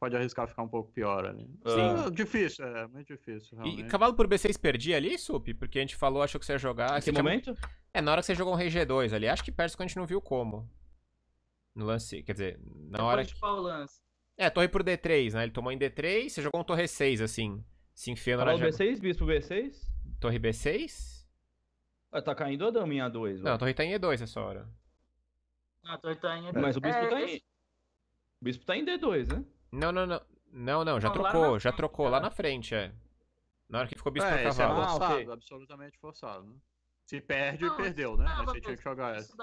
pode arriscar ficar um pouco pior ali. Sim, ah, difícil, é muito difícil. Realmente. E cavalo por B6 perdi ali, Sup? Porque a gente falou, achou que você ia jogar. Em que momento? É, na hora que você jogou um Rei G2 ali. Acho que perde quando a gente não viu como. No lance, quer dizer, na Depois é hora. De que... o lance. É, torre por D3, né? Ele tomou em D3, você jogou um torre 6, assim. Se enfiando na hora. Torre B6, bispo B6? Torre B6? Ah, tá caindo a dama em A2, Não, a torre tá em E2 essa hora. Ah, a torre tá em E2. É, mas o bispo é, tá em. É o bispo tá em D2, né? Não, não, não. Não, não, já não, trocou, já frente, trocou, cara. lá na frente, é. Na hora que ficou o bispo ah, é, cavalo. É forçado, ah, okay. absolutamente forçado, né? Se perde, não, perdeu, né? Dava, você tinha que jogar essa.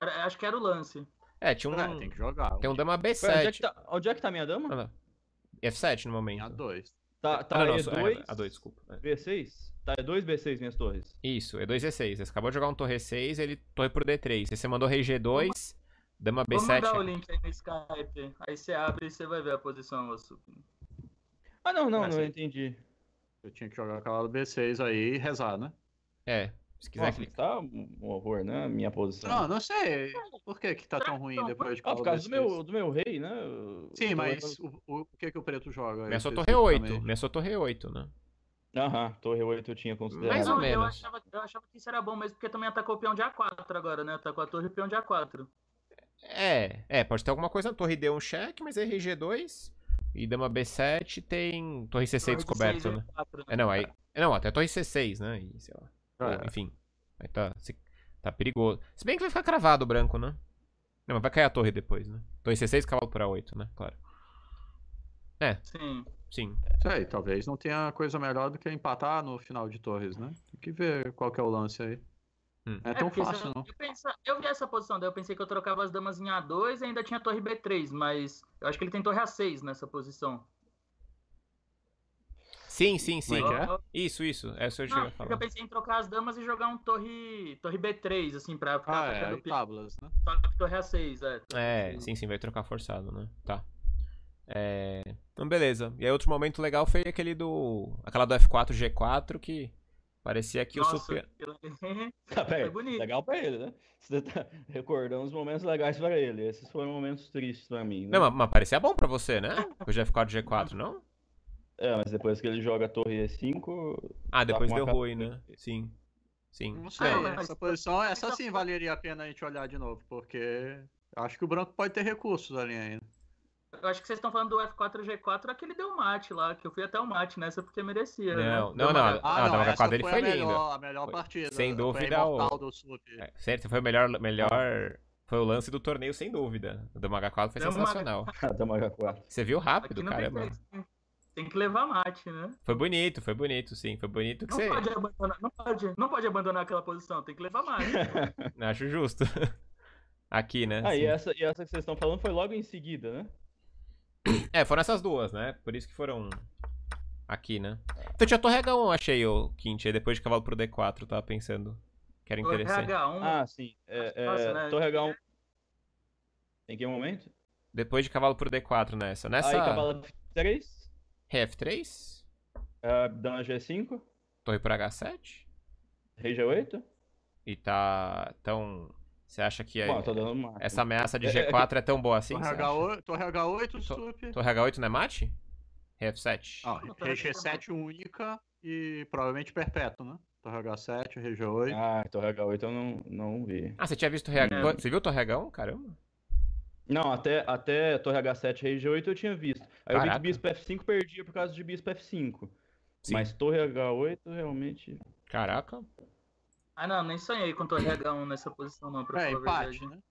Era, acho que era o lance. É, tinha um. É, tem que jogar. Tem um tipo, dama B7. onde, é que tá, onde é que tá minha dama? Ah, F7 no momento. A 2. Tá, tá ah, tá, é não, E2. É, A2, desculpa. É. B6? Tá, E2, B6 minhas torres. Isso, E2, E6. Você acabou de jogar um torre 6, ele torre pro D3. você mandou rei G2, Vamos... dama B7. Vou mandar o link aí no Skype. Aí você abre e você vai ver a posição, Osuki. Ah, não, não, não, assim... eu entendi. Eu tinha que jogar aquela do B6 aí e rezar, né? É, se quiser Nossa, clicar, um horror, né? Minha posição. Não, não sei. Por que que tá tão ruim depois de ah, por causa do meu, do meu rei, né? Sim, eu mas o, o, o, que que o preto joga? Minha só torre 8. Minha só torre 8, né? Aham, torre 8 eu tinha considerado. Mais ou menos. Eu achava, eu achava que isso era bom mesmo, porque também atacou o peão de A4 agora, né? Atacou a torre e o peão de A4. É, é, pode ter alguma coisa. Torre D1 cheque, mas RG2 e dama B7 tem torre C6 torre descoberto, é né? 4, né? É, não, aí... É, não, até torre C6, né? E, sei lá. Ah, enfim. Aí tá, se, tá perigoso. Se bem que vai ficar cravado o branco, né? Não, mas vai cair a torre depois, né? em C6 cavalo por A8, né? Claro. É. Sim. Sim. Sei, talvez não tenha coisa melhor do que empatar no final de torres, né? Tem que ver qual que é o lance aí. Hum. É, é tão fácil, eu, não. Eu, pensa, eu, vi essa posição, daí eu pensei que eu trocava as damas em A2 e ainda tinha torre B3, mas eu acho que ele tem torre A6 nessa posição. Sim, sim, sim. É eu, eu... É? Isso, isso. É isso que eu, não, eu pensei em trocar as damas e jogar um torre, torre B3, assim, pra ficar ah, é, do tábulas, né? Só torre A6, é. É, sim, sim, vai trocar forçado, né? Tá. É... Então, beleza. E aí, outro momento legal foi aquele do. aquela do F4 G4 que. Parecia que Nossa, o Super. tá bem, ah, foi bonito. Legal pra ele, né? Tá recordando os momentos legais pra ele. Esses foram momentos tristes pra mim. Né? Não, mas, mas parecia bom pra você, né? O f 4 G4, não? É, mas depois que ele joga a torre E5. Ah, depois deu ruim, né? Sim. Sim. Não ah, sei, né? essa mas... posição, essa então, sim valeria a pena a gente olhar de novo, porque acho que o branco pode ter recursos ali ainda. Eu acho que vocês estão falando do F4G4, aquele deu mate lá, que eu fui até o mate nessa porque merecia. Não, né? não, ah, não. Ah, não, não H4 dele foi, foi lindo. Melhor, a melhor partida. Sem né? dúvida. O... Do Sul, é, certo, foi o melhor. melhor... Foi o lance do torneio, sem dúvida. O Dama H4 foi Dama sensacional. H4. Dama H4. Você viu rápido, cara tem que levar mate, né? Foi bonito, foi bonito, sim. Foi bonito que não você. Pode abandonar, não, pode, não pode abandonar aquela posição, tem que levar mate. Acho justo. Aqui, né? Ah, e essa, e essa que vocês estão falando foi logo em seguida, né? É, foram essas duas, né? Por isso que foram aqui, né? então tinha torre H1, achei, o Quinte, aí depois de cavalo pro D4, eu tava pensando que era torre interessante. Torre H1. Ah, sim. É, é, né? Torre H1. Em que momento? Depois de cavalo pro D4 nessa. Nessa. Aí, cavalo 3? RF3? Uh, dona G5. Torre por H7. Rei G8. E tá. tão... Você acha que é, Pô, essa ameaça de G4 é, é, é tão boa assim? Torre, H8, torre H8, sup. Torre H8 não é mate? RF7. Ah, RG7 única e provavelmente perpétuo, né? Torre H7, Torre 8 Ah, Torre H8 eu não, não vi. Ah, você tinha visto o H... Você viu Torre H1? Caramba. Não, até, até Torre H7 Rei G8 eu tinha visto. Aí Caraca. eu vi que Bispo F5 perdia por causa de Bispo F5. Sim. Mas Torre H8 realmente. Caraca. Ah, não, nem sonhei com Torre H1 nessa posição, não, pra é, falar empate, a verdade.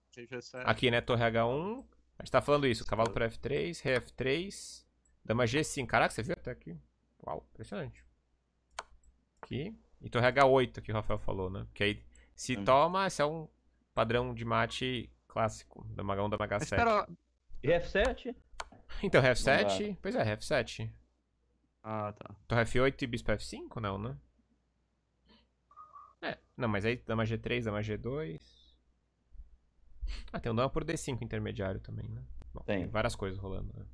Né? Aqui, né, Torre H1. A gente tá falando isso. Cavalo pra F3, Rei F3, Dama G5. Caraca, você viu até aqui? Uau, impressionante. Aqui. E Torre H8, que o Rafael falou, né? Que aí se toma, se é um padrão de mate clássico, da Magão da Maga 7. E f 7 Então, f 7 Pois é, f 7 Ah, tá. Então, f 8 e Bispo F5? Não, né? É, não, mas aí dama G3, dama G2. Ah, tem um dama por D5 intermediário também, né? Bom, tem. tem várias coisas rolando, né?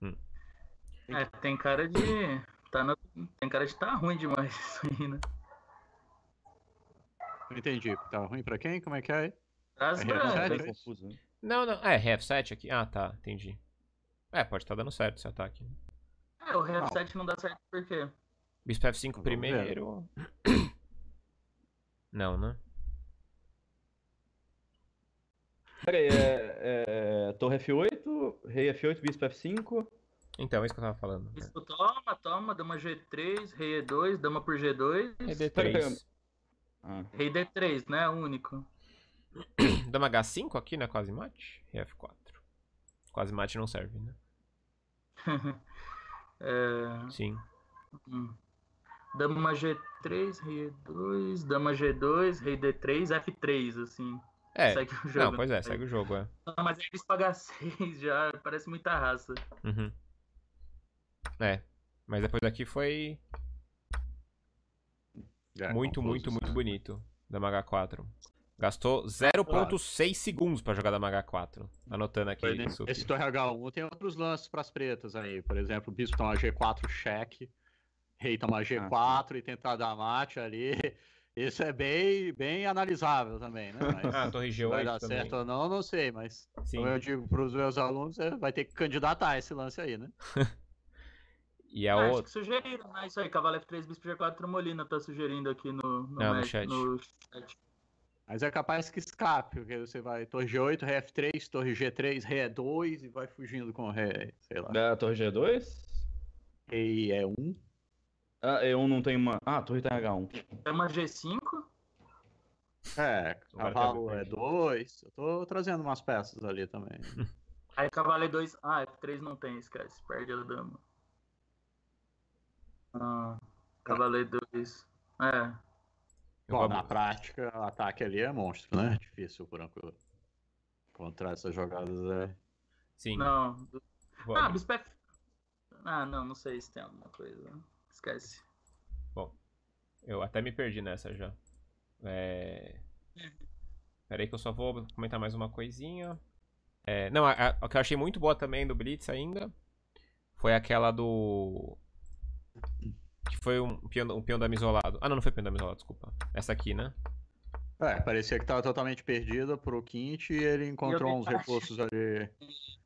Hum. É, tem cara de. Tá no... Tem cara de tá ruim demais isso aí, né? Não entendi. Tá ruim pra quem? Como é que é? As é Não, não. é, RF7 aqui? Ah, tá. Entendi. É, pode estar tá dando certo esse ataque. É, o RF7 não, não dá certo por quê? Bispo F5 Vamos primeiro. Ver. Não, né? Peraí, é, é, Torre F8, Rei F8, Bispo F5. Então, é isso que eu tava falando. Bispo toma, toma, dama G3, Rei E2, dama por G2. É D3. Ah. Rei D3, né? Único. Dama H5 aqui, né? Quase mate. E F4. Quase mate não serve, né? é... Sim. Hum. Dama G3, Rei E2, Dama G2, Rei D3, F3, assim. É. Segue o jogo. Não, pois é, segue o jogo, é. Não, ah, mas eles h 6 já, parece muita raça. Uhum. É. Mas depois daqui foi é, muito, muito, isso. muito bonito da Maga 4. Gastou 0.6 claro. segundos para jogar da Maga 4. Anotando aqui. isso é, esse Torre H1 é tem outros lances para as pretas aí. Por exemplo, o Bispo tá uma G4 cheque, Rei tá uma G4 ah, e tentar dar mate ali. Isso é bem, bem analisável também, né? Mas ah, torre G8 vai dar também. certo ou não, não sei, mas Sim. como eu digo para os meus alunos, é, vai ter que candidatar esse lance aí, né? E a ah, outra... Acho que sugeriram, né? Isso aí, cavalo F3, bispo G4, tromolina tá sugerindo aqui no, no, Não, match, no, chat. no chat. Mas é capaz que escape, porque você vai torre G8, ré F3, torre G3, ré 2 e vai fugindo com o ré, sei lá. Da é, torre G2? Rei E1. Ah, E1 é não tem uma... Ah, torre tem H1. Tem é uma G5? É, cavalo e 2. Eu tô trazendo umas peças ali também. Aí cavalo e 2... Ah, F3 não tem, esquece. Perde a dama. Ah, Cavaleiro 2. É. Bom, na prática, o ataque ali é monstro, né? Difícil por branco encontrar essas jogadas é Sim. Não. Ah, Bispec. Ah, não, não sei se tem alguma coisa. Esquece. Bom, eu até me perdi nessa já. É... Peraí que eu só vou comentar mais uma coisinha. É, não, a, a, a, que eu achei muito boa também do Blitz ainda foi aquela do que foi um peão, um peão da isolado. Ah, não, não foi peão da isolado, desculpa. Essa aqui, né? É, parecia que tava totalmente perdida pro Quint e ele encontrou e uns tá reforços recursos ali.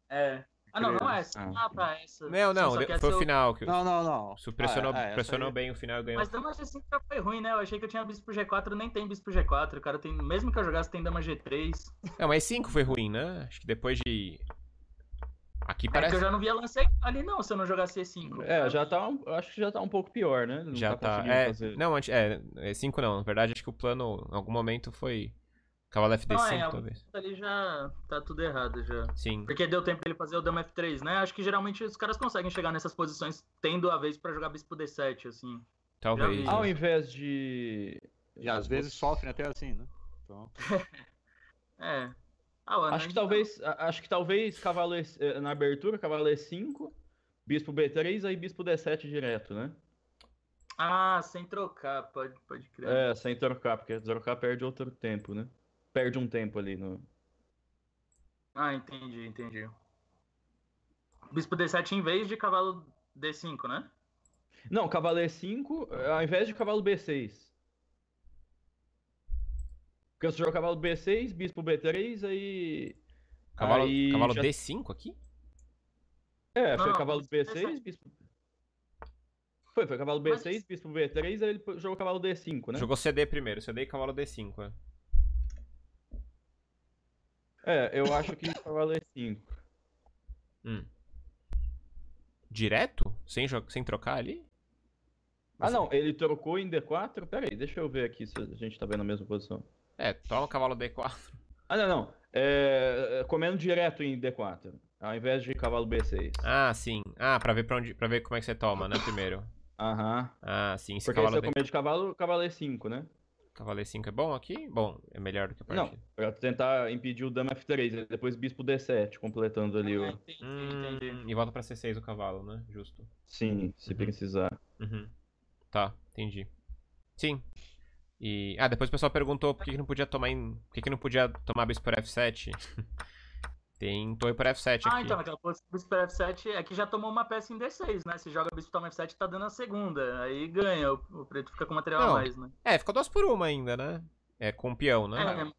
É. Ah, não, não é essa. Ah, pra essa. Não, não, foi o final. Que não, não, não. pressionou, ah, é, é pressionou bem o final e ganhou. Mas dama G5 já foi ruim, né? Eu achei que eu tinha bis pro G4, nem tem bis pro G4. O cara tem. Mesmo que eu jogasse, tem dama G3. Não, mas 5 foi ruim, né? Acho que depois de Aqui parece. É que eu já não via lance ali, não, se eu não jogar C5. É, já tá. Um, acho que já tá um pouco pior, né? já tá. tá não é, fazer... Não, é, 5 não. Na verdade, acho que o plano, em algum momento, foi. Cavalo F5, não, é, talvez. Ali já tá tudo errado já. Sim. Porque deu tempo ele fazer o Dama F3, né? Acho que geralmente os caras conseguem chegar nessas posições tendo a vez para jogar Bispo D7, assim. Talvez. É. Ao invés de. E às vezes sofrem até assim, né? Então... é. Ah, acho que tá talvez, acho que talvez cavalo e, eh, na abertura, cavalo E5, bispo B3, aí bispo D7 direto, né? Ah, sem trocar, pode, pode crer. É, sem trocar, porque trocar perde outro tempo, né? Perde um tempo ali no. Ah, entendi, entendi. Bispo D7 em vez de cavalo D5, né? Não, cavalo E5, ao invés de cavalo B6. Castrou o cavalo B6, bispo B3, aí. Cavalo, aí cavalo já... D5 aqui? É, foi Não, cavalo B6, bispo. Foi, foi cavalo B6, Mas... bispo B3, aí ele jogou cavalo D5, né? Jogou CD primeiro, CD e cavalo D5, né? É, eu acho que cavalo D5. Hum. Direto? Sem, sem trocar ali? Ah, não, ele trocou em D4? Pera aí, deixa eu ver aqui se a gente tá vendo a mesma posição. É, toma cavalo B4. Ah, não, não. É, é comendo direto em D4, ao invés de cavalo B6. Ah, sim. Ah, pra ver, pra onde, pra ver como é que você toma, né, primeiro. Aham. Ah, sim. Porque cavalo se eu comer de cavalo, cavalo E5, é né? Cavalo E5 é, é bom aqui? Bom, é melhor do que a partida. Não, pra tentar impedir o dama F3, depois bispo D7, completando ali o... Ah, entendi, entendi. Hum, e volta pra C6 o cavalo, né? Justo. Sim, se uhum. precisar. Uhum. Tá, entendi. Sim, e. Ah, depois o pessoal perguntou por que, que não podia tomar em. Por que, que não podia tomar bispo por F7? Tem torre por F7 ah, aqui. Ah, então, aquela bispo por F7 é que já tomou uma peça em D6, né? Se joga bispo toma F7, tá dando a segunda. Aí ganha, o, o preto fica com material não. a mais, né? É, fica duas por uma ainda, né? É com peão, né? É,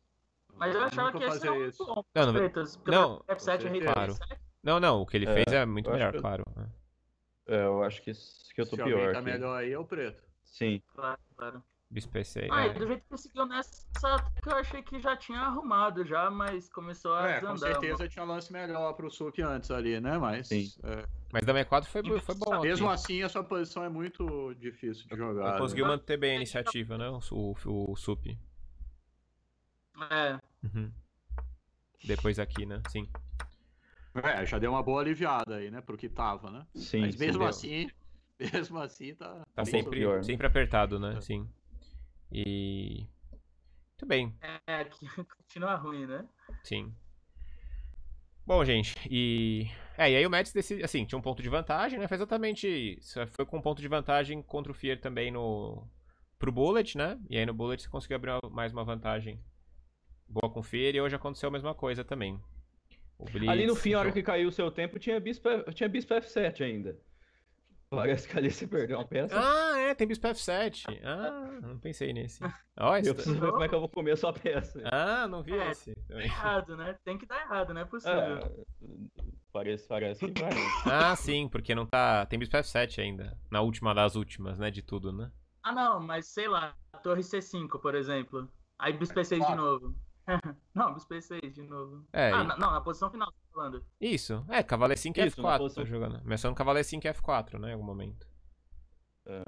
mas eu achava eu que esse era é isso. Bom, não, não, não F7 rei claro. Não, não, o que ele é, fez é muito melhor, eu... claro. Né? É, eu acho que, que eu tô Se pior. que tá melhor aí é o preto. Sim. Claro, claro. Space Ah, é. do jeito que conseguiu nessa que eu achei que já tinha arrumado já, mas começou a é, com certeza mano. tinha um lance melhor pro Sup antes ali, né? Mas... Sim. É... Mas da 64 foi, foi bom. Mesmo aqui. assim, a sua posição é muito difícil de jogar. Né? Conseguiu manter bem a iniciativa, né? O, o, o Sup. É. Uhum. Depois aqui, né? Sim. É, já deu uma boa aliviada aí, né? Pro que tava, né? Sim. Mas mesmo assim, mesmo assim tá. Tá sempre, pior, né? sempre apertado, né? É. Sim. E. Muito bem. É, aqui continua ruim, né? Sim. Bom, gente, e. É, e aí o Mets decide, assim, tinha um ponto de vantagem, né? Foi exatamente. Isso. Foi com um ponto de vantagem contra o Fier também no. Pro Bullet, né? E aí no Bullet você conseguiu abrir uma, mais uma vantagem boa com o Fier e hoje aconteceu a mesma coisa também. Blitz, Ali no fim, a hora que caiu o seu tempo, tinha Bispo, tinha Bispo F7 ainda. Parece que ali você perdeu uma peça. Ah, é, tem bispo F7. Ah, não pensei nesse. olha eu preciso ver como é que eu vou comer a sua peça. Ah, não vi é, esse. Tá errado, né? Tem que dar errado, não é possível. Ah, parece, parece que parece. ah, sim, porque não tá. Tem bispo F7 ainda. Na última das últimas, né? De tudo, né? Ah, não, mas sei lá. Torre C5, por exemplo. Aí bispo E6 de novo. não, bispo E6 de novo. É, ah, e... não, na posição final falando. Isso, é, Cavaleiro 5 e é Isso, F4 posição... tá jogando. Começando cavalo E5 é F4, né, em algum momento. É.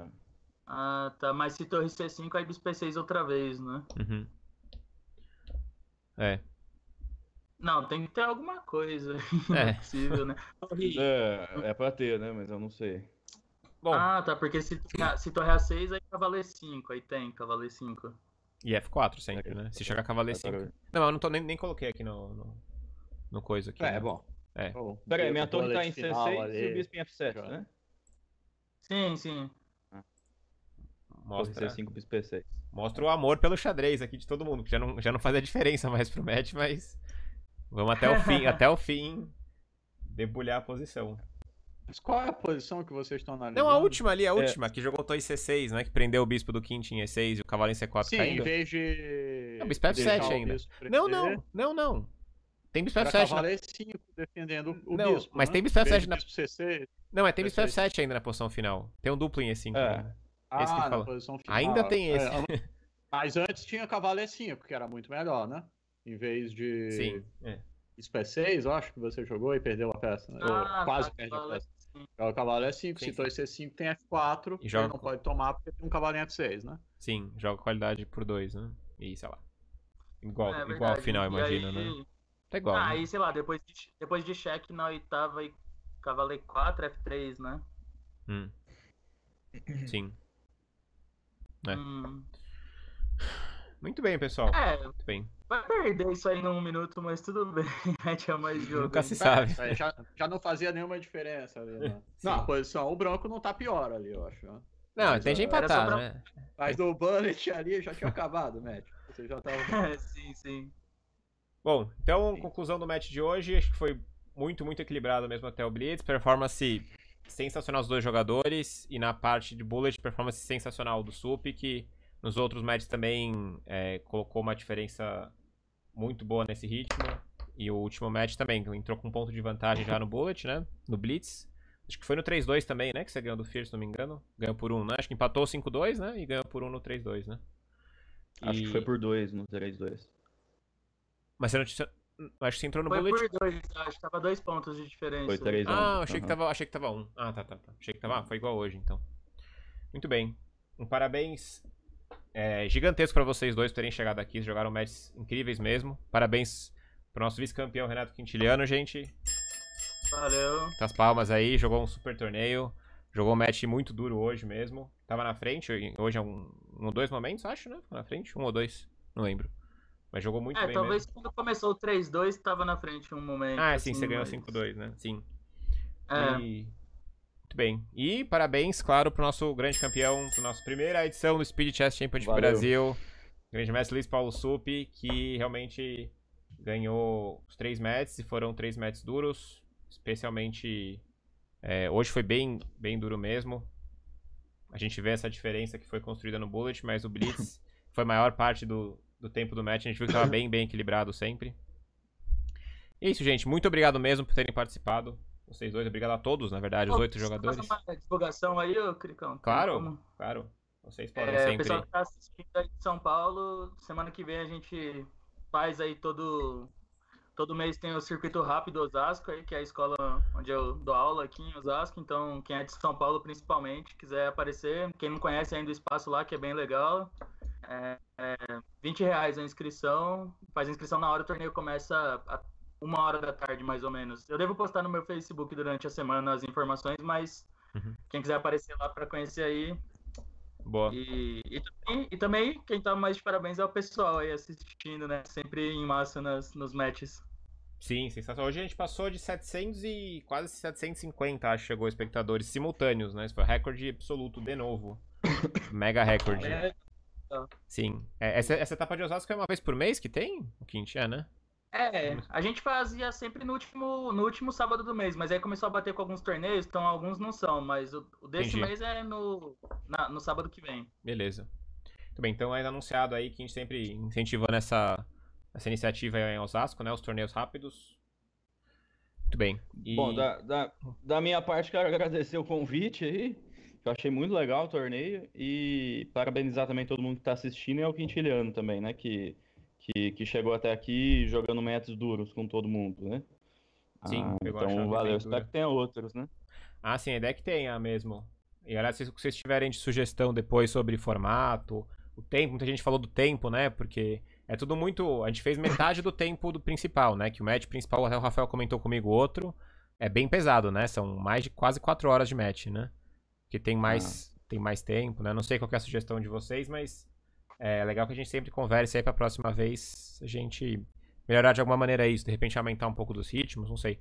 Ah, tá, mas se torre C5, aí bispo P6 outra vez, né? Uhum. É. Não, tem que ter alguma coisa. É, é. possível, né? é, é pra ter, né, mas eu não sei. Bom. Ah, tá, porque se, se torre A6, aí Cavaleiro 5 aí tem Cavaleiro F4 sempre, né? Se chegar cavalo E5. Não, eu não tô nem, nem coloquei aqui no, no no coisa aqui. É, né? É bom. É. Oh, Peraí, minha torre tá em C6 e o bispo em F7, né? Sim, sim. Mostra, C5, bispo P6. mostra o amor pelo xadrez aqui de todo mundo, que já não, já não faz a diferença mais pro match, mas vamos até o fim, até o fim debulhar a posição. Mas qual é a posição que vocês estão analisando? Não, a última ali, a é. última, é. que jogou Torre C6, né? Que prendeu o bispo do quinto em E6 e o cavalo em C4 Sim, caindo. em vez de... Não, bispo F7 ainda. Não, não, não, não. Tem Bispo F7. na... é 5 defendendo o não, Bispo. Mas né? tem Bispo F7 na. Bispo CC, não, é tem Bispo F7 ainda na posição final. Tem um duplo em E5. É. Né? Ah, esse que fala. posição final. Ainda tem é, esse. É, mas antes tinha Cavalo E5, que era muito melhor, né? Em vez de. Sim. É. Bispo 6 é eu acho que você jogou e perdeu a peça. Né? Ah, Ou quase tá, perdeu a peça. É o cavalo é 5, se c 5 tem F4, e joga... não pode tomar porque tem um cavalo em F6, né? Sim, joga qualidade por 2, né? E sei lá. Igual, é, igual ao final, imagino, né? Tá igual. Ah, né? e sei lá, depois de, depois de cheque na oitava e cavaleiro 4, F3, né? Hum. Sim. É. Hum. Muito bem, pessoal. É, Muito bem. Vai perder isso aí num minuto, mas tudo bem. Tinha mais jogo. Nunca se sabe. É, já, já não fazia nenhuma diferença ali, né? Não, a posição, o branco não tá pior ali, eu acho. Né? Não, mas, tem gente é, empatado, pra... né? Mas o Bullet ali já tinha acabado, Matt. Você já tava. É, sim, sim. Bom, então, Sim. conclusão do match de hoje, acho que foi muito, muito equilibrado mesmo até o Blitz. Performance sensacional dos dois jogadores. E na parte de Bullet, performance sensacional do Sup, que nos outros matches também é, colocou uma diferença muito boa nesse ritmo. E o último match também, entrou com um ponto de vantagem já no Bullet, né? No Blitz. Acho que foi no 3-2 também, né? Que você ganhou do Fear, se não me engano. Ganhou por 1, né? Acho que empatou 5-2, né? E ganhou por 1 no 3-2, né? E... Acho que foi por 2 no 3-2. Mas você não tinha. Acho que você entrou no Foi boletim. por dois, acho que tava dois pontos de diferença. Foi três ah, achei, uhum. que tava, achei que tava um. Ah, tá, tá, tá. Achei que tava. Ah, foi igual hoje, então. Muito bem. Um parabéns é, gigantesco para vocês dois terem chegado aqui. Jogaram matches incríveis mesmo. Parabéns pro nosso vice-campeão Renato Quintiliano, gente. Valeu. Tá as palmas aí, jogou um super torneio. Jogou um match muito duro hoje mesmo. Tava na frente, hoje é um, um ou dois momentos, acho, né? Na frente, um ou dois. Não lembro. Mas jogou muito é, bem. É, talvez mesmo. quando começou o 3-2, estava na frente um momento. Ah, assim, sim, você ganhou 5-2, né? Sim. É. E... Muito bem. E parabéns, claro, pro nosso grande campeão, pro nossa primeira edição do Speed Chess Championship Valeu. Brasil. Grande mestre Luiz Paulo Sup, que realmente ganhou os três matches e foram três matches duros. Especialmente. É, hoje foi bem, bem duro mesmo. A gente vê essa diferença que foi construída no Bullet, mas o Blitz foi a maior parte do, do tempo do match. A gente viu que estava bem, bem equilibrado sempre. E é isso, gente. Muito obrigado mesmo por terem participado. Vocês dois, obrigado a todos, na verdade, Pô, os oito jogadores. Uma divulgação aí, ô Cricão. Claro, como... claro. Vocês podem é, sempre. O pessoal que tá assistindo aí de São Paulo, semana que vem a gente faz aí todo Todo mês tem o Circuito Rápido Osasco, aí, que é a escola onde eu dou aula aqui em Osasco. Então, quem é de São Paulo, principalmente, quiser aparecer. Quem não conhece ainda o espaço lá, que é bem legal. É, é 20 reais a inscrição. Faz a inscrição na hora, o torneio começa a uma hora da tarde, mais ou menos. Eu devo postar no meu Facebook durante a semana as informações, mas uhum. quem quiser aparecer lá para conhecer aí. Boa. E, e, também, e, também, quem tá mais de parabéns é o pessoal aí assistindo, né? Sempre em massa nas, nos matches. Sim, sensacional. Hoje a gente passou de 700 e quase 750, acho, chegou espectadores simultâneos, né? Isso foi recorde absoluto de novo. Mega recorde. É... Então. Sim. É, essa, essa etapa de Osasco é uma vez por mês que tem? O é né? É, a gente fazia sempre no último, no último sábado do mês, mas aí começou a bater com alguns torneios, então alguns não são, mas o, o desse Entendi. mês é no, na, no sábado que vem. Beleza. Muito bem, então é anunciado aí que a gente sempre incentivando essa essa iniciativa é em Osasco, né? Os torneios rápidos. Muito bem. E... Bom, da, da, da, minha parte, quero agradecer o convite aí. eu achei muito legal o torneio. E parabenizar também todo mundo que está assistindo e ao Quintiliano também, né? Que, que, que chegou até aqui jogando metros duros com todo mundo, né? Sim, ah, Então, valeu. Espero que tenha outros, né? Ah, sim, a ideia é que tenha mesmo. E aliás, se vocês tiverem de sugestão depois sobre formato, o tempo, muita gente falou do tempo, né? Porque é tudo muito. A gente fez metade do tempo do principal, né? Que o match principal, até o Rafael comentou comigo outro. É bem pesado, né? São mais de quase quatro horas de match, né? Que tem mais, ah. tem mais tempo, né? Não sei qual é a sugestão de vocês, mas é legal que a gente sempre converse aí pra próxima vez a gente melhorar de alguma maneira isso, de repente aumentar um pouco dos ritmos, não sei.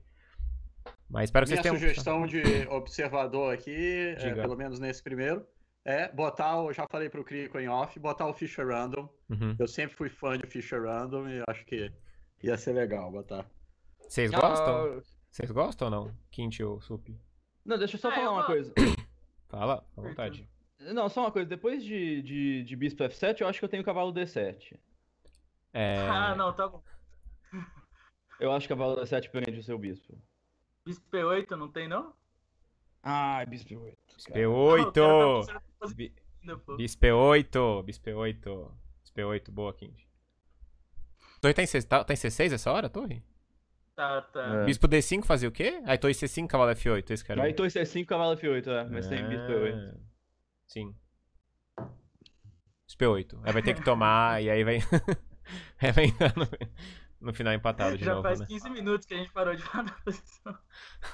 Mas espero que Minha vocês tenham. sugestão de observador aqui, é, pelo menos nesse primeiro, é, botar o. Já falei pro Crico em off, botar o Fischer Random. Uhum. Eu sempre fui fã de Fischer Random e acho que ia ser legal botar. Vocês ah, gostam? Vocês gostam ou não? Quinte ou Sup? Não, deixa eu só ah, falar eu uma coisa. Fala, à vontade. Não, só uma coisa. Depois de, de, de Bispo F7, eu acho que eu tenho cavalo D7. É... Ah, não, tá bom. Eu acho que cavalo D7 prende o seu bispo. Bispo P8 não tem, não? Ah, Bispo 8. Bispo 8! Tá bispo 8! Bispo 8. Bispo 8, boa, Kind. Torre tá, tá, tá em, C, tá, em C6 essa hora, Torre? Tá, tá. É. Bispo D5 fazia o quê? Aí Torre C5, cavalo F8, esse cara. Aí Torre C5, cavalo F8, é. Mas é. tem ah, Bispo 8. Sim. Bispo 8. Aí vai ter que tomar, e aí vai. aí vai entrar no, no final empatado de Já novo. Já faz né? 15 minutos que a gente parou de falar da posição.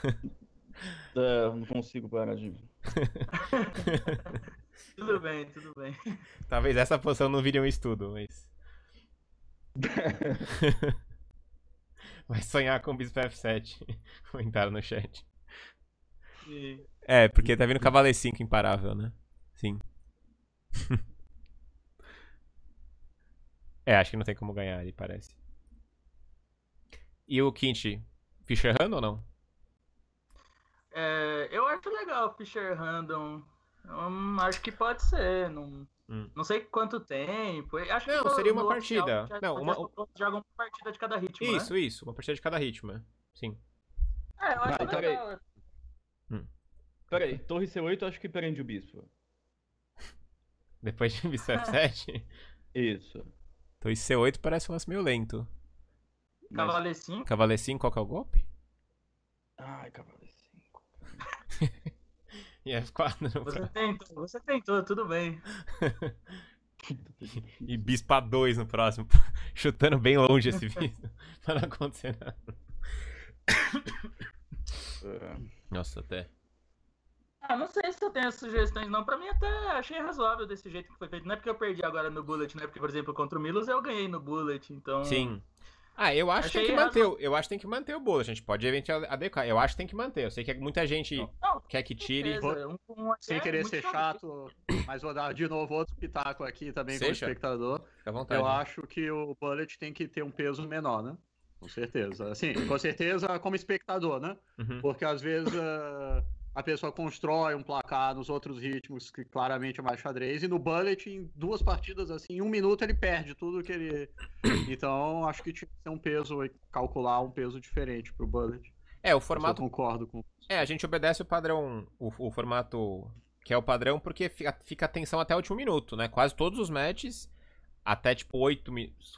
É, não consigo parar de. tudo bem, tudo bem. Talvez essa posição não viria um estudo, mas. Vai sonhar com o Bispo F7. Comentaram no chat. É, porque tá vindo Cavaleiro 5 imparável, né? Sim. é, acho que não tem como ganhar ali, parece. E o Kint, ficha errando ou não? É, eu acho legal o Fischer Random. Um, acho que pode ser. Não, hum. não sei quanto tempo. Acho não, que seria uma partida. Oficial, não, uma... Joga uma partida de cada ritmo. Né? Isso, né? isso. Uma partida de cada ritmo. É. Sim. É, eu acho Vai, ah, então legal. Peraí. Hum. Peraí, torre C8 acho que prende o bispo. Depois de bispo F7? isso. Torre C8 parece um lance meio lento. E5? Cavalecinho. Mas... 5 qual que é o golpe? Ai, cavalecinho. E F4. É você tentou, você tentou, tudo bem. e Bispa 2 no próximo. Chutando bem longe esse bispo. pra não acontecer nada. É. Nossa, até. Ah, não sei se eu tenho sugestões, não. Pra mim, até achei razoável desse jeito que foi feito. Não é porque eu perdi agora no Bullet, né? Porque, por exemplo, contra o Milos eu ganhei no Bullet, então. Sim. Ah, eu acho que tem que manter. o- Eu acho que tem que manter o bolo. A gente pode eventualmente adequar. Eu acho que tem que manter. Eu sei que é muita gente Não, quer que tire. É sem querer ser chato. mas vou dar de novo outro pitaco aqui também como o espectador. Fica à vontade. Eu né? acho que o Bullet tem que ter um peso menor, né? Com certeza. Assim, com certeza como espectador, né? Uhum. Porque às vezes eh, a pessoa constrói um placar nos outros ritmos, que claramente é mais xadrez, e no Bullet, em duas partidas, assim, em um minuto ele perde tudo que ele. Então, acho que tinha que ser um peso, calcular um peso diferente pro Bullet. É, o formato. eu concordo com. É, a gente obedece o padrão, o, o formato que é o padrão, porque fica, fica tensão até o último minuto, né? Quase todos os matches, até tipo 8,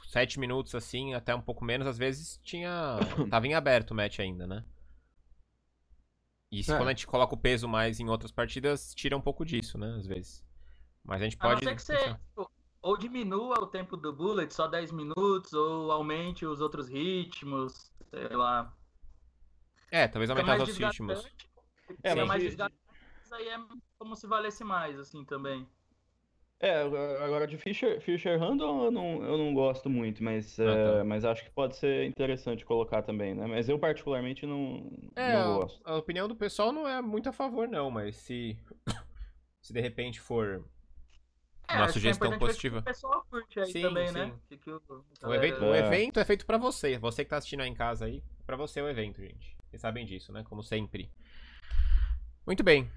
7 minutos assim, até um pouco menos, às vezes tinha. tava em aberto o match ainda, né? E é. quando a gente coloca o peso mais em outras partidas, tira um pouco disso, né? Às vezes. Mas a gente pode. A não ser que você tipo, ou diminua o tempo do bullet, só 10 minutos, ou aumente os outros ritmos, sei lá. É, talvez aumentar os outros ritmos. É, mas mais aí é como se valesse mais, assim, também. É, agora de Fisher, Fisher Handel eu não, eu não gosto muito, mas, ah, tá. é, mas acho que pode ser interessante colocar também, né? Mas eu particularmente não, é, não gosto. A, a, opinião do pessoal não é muito a favor, não, mas se, se de repente for é, uma é, sugestão é positiva. O pessoal curte aí sim, também, sim. né? Que que o, o, evento, o é. evento é feito para você, você que tá assistindo aí em casa aí, para você é o evento, gente. Vocês sabem disso, né? Como sempre. Muito bem.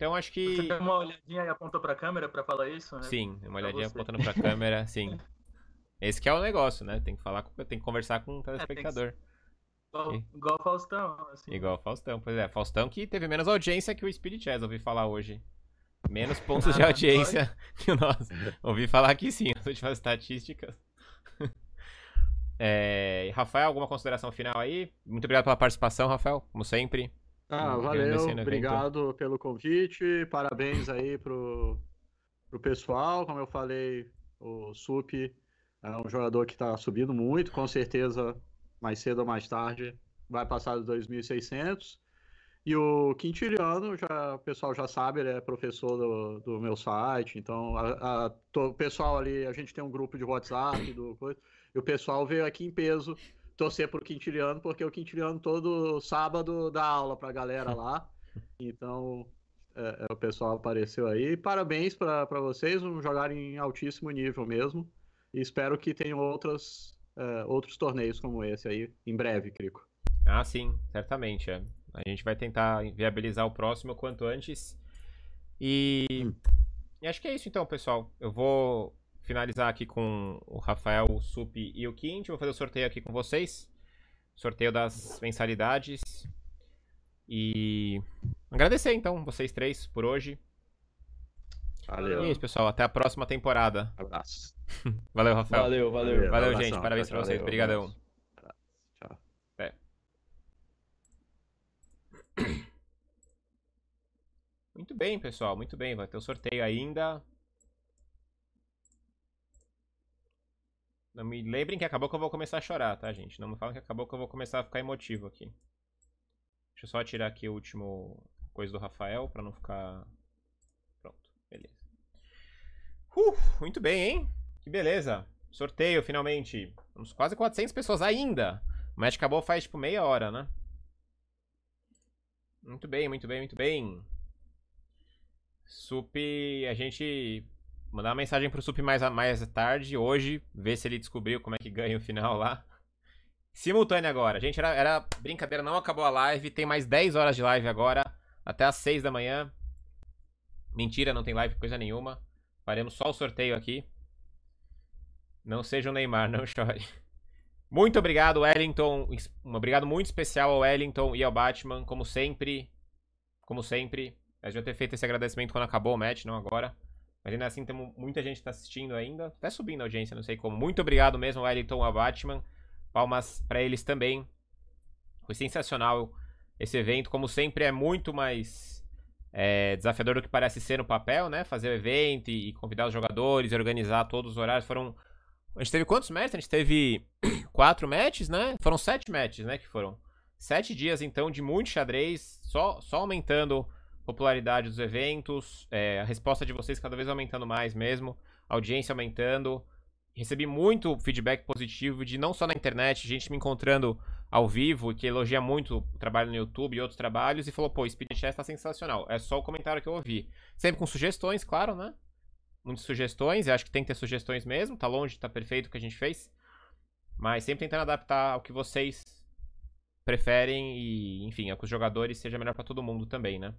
Então acho que. Você deu uma olhadinha e apontou pra câmera para falar isso, né? Sim, uma olhadinha pra apontando pra câmera, sim. Esse que é o negócio, né? Tem que falar com... tem que conversar com o é, telespectador. É, Igual, o Faustão, assim. Igual Faustão, pois é. Faustão que teve menos audiência que o Speed Chess, ouvi falar hoje. Menos pontos ah, de audiência que o nosso. ouvi falar que sim, as últimas estatísticas. é... Rafael, alguma consideração final aí? Muito obrigado pela participação, Rafael, como sempre. Ah, valeu, obrigado pelo convite, parabéns aí pro, pro pessoal, como eu falei, o Sup é um jogador que está subindo muito, com certeza mais cedo ou mais tarde vai passar dos 2.600, e o Quintiliano, já, o pessoal já sabe, ele é professor do, do meu site, então a, a, to, o pessoal ali, a gente tem um grupo de WhatsApp, do, e o pessoal veio aqui em peso torcer pro Quintiliano, porque o Quintiliano todo sábado dá aula pra galera lá. Então, é, é, o pessoal apareceu aí. Parabéns para vocês, vão jogar em altíssimo nível mesmo. E espero que tenham outras, é, outros torneios como esse aí em breve, Crico. Ah, sim, certamente. É. A gente vai tentar viabilizar o próximo quanto antes. E... Hum. e acho que é isso então, pessoal. Eu vou finalizar aqui com o Rafael, o Sup e o Kint. Vou fazer o sorteio aqui com vocês. Sorteio das mensalidades. E agradecer então vocês três por hoje. Valeu. E é isso, pessoal. Até a próxima temporada. Abraço. Valeu, Rafael. Valeu, valeu. Valeu, valeu gente. Abração, Parabéns abração, pra vocês. Obrigadão. Tchau. É. Muito bem, pessoal. Muito bem. Vai ter o um sorteio ainda. Não me lembrem que acabou que eu vou começar a chorar, tá, gente? Não me falem que acabou que eu vou começar a ficar emotivo aqui. Deixa eu só tirar aqui o último coisa do Rafael pra não ficar... Pronto, beleza. Uh, muito bem, hein? Que beleza. Sorteio, finalmente. Temos quase 400 pessoas ainda. O match acabou faz, tipo, meia hora, né? Muito bem, muito bem, muito bem. Sup, a gente Mandar uma mensagem pro Sup mais, mais tarde, hoje, ver se ele descobriu como é que ganha o final lá. Simultâneo agora. Gente, era, era brincadeira, não acabou a live. Tem mais 10 horas de live agora, até as 6 da manhã. Mentira, não tem live, coisa nenhuma. Faremos só o sorteio aqui. Não seja o Neymar, não chore. Muito obrigado, Wellington. Um obrigado muito especial ao Wellington e ao Batman, como sempre. Como sempre. É eu já ter feito esse agradecimento quando acabou o match, não agora. Mas ainda assim, muita gente tá assistindo ainda. Até subindo a audiência, não sei como. Muito obrigado mesmo, Wellington, a Batman. Palmas para eles também. Foi sensacional esse evento. Como sempre, é muito mais é, desafiador do que parece ser no papel, né? Fazer o evento e, e convidar os jogadores, organizar todos os horários. Foram. A gente teve quantos matches? A gente teve quatro matches, né? Foram sete matches, né? Que foram sete dias, então, de muito xadrez, só, só aumentando popularidade dos eventos, é, a resposta de vocês cada vez aumentando mais mesmo, a audiência aumentando. Recebi muito feedback positivo de não só na internet, gente me encontrando ao vivo, que elogia muito o trabalho no YouTube e outros trabalhos, e falou, pô, Speed Chess tá sensacional. É só o comentário que eu ouvi. Sempre com sugestões, claro, né? Muitas sugestões, eu acho que tem que ter sugestões mesmo, tá longe, tá perfeito o que a gente fez. Mas sempre tentando adaptar ao que vocês preferem e, enfim, é que os jogadores seja melhor para todo mundo também, né?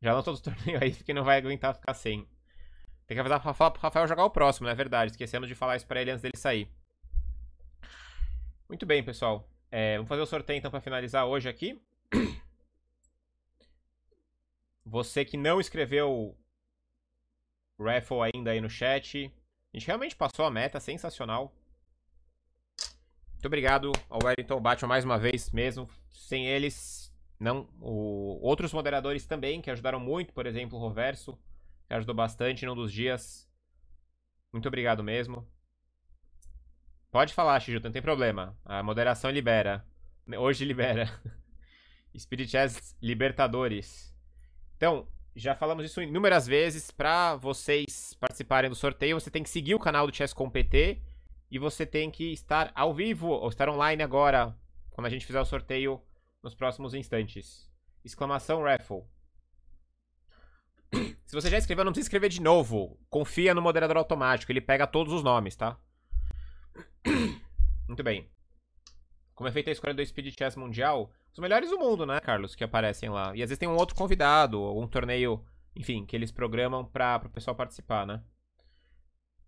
Já anotou os torneios aí, que não vai aguentar ficar sem. Tem que avisar falar pro Rafael jogar o próximo, não né? é verdade. Esquecemos de falar isso pra ele antes dele sair. Muito bem, pessoal. É, vamos fazer o sorteio então pra finalizar hoje aqui. Você que não escreveu raffle ainda aí no chat. A gente realmente passou a meta, sensacional. Muito obrigado ao Wellington Batman mais uma vez mesmo. Sem eles, não, o, outros moderadores também que ajudaram muito, por exemplo, o Roverso, que ajudou bastante num dos dias. Muito obrigado mesmo. Pode falar, Shiju, não tem problema. A moderação libera. Hoje libera. Spirit Chess Libertadores. Então, já falamos isso inúmeras vezes. Para vocês participarem do sorteio, você tem que seguir o canal do Chess com PT e você tem que estar ao vivo ou estar online agora, quando a gente fizer o sorteio nos próximos instantes. Exclamação raffle. Se você já escreveu, não precisa escrever de novo. Confia no moderador automático, ele pega todos os nomes, tá? Muito bem. Como é feita a escolha do Speed Chess Mundial, os melhores do mundo, né, Carlos, que aparecem lá. E às vezes tem um outro convidado, algum torneio, enfim, que eles programam para o pessoal participar, né?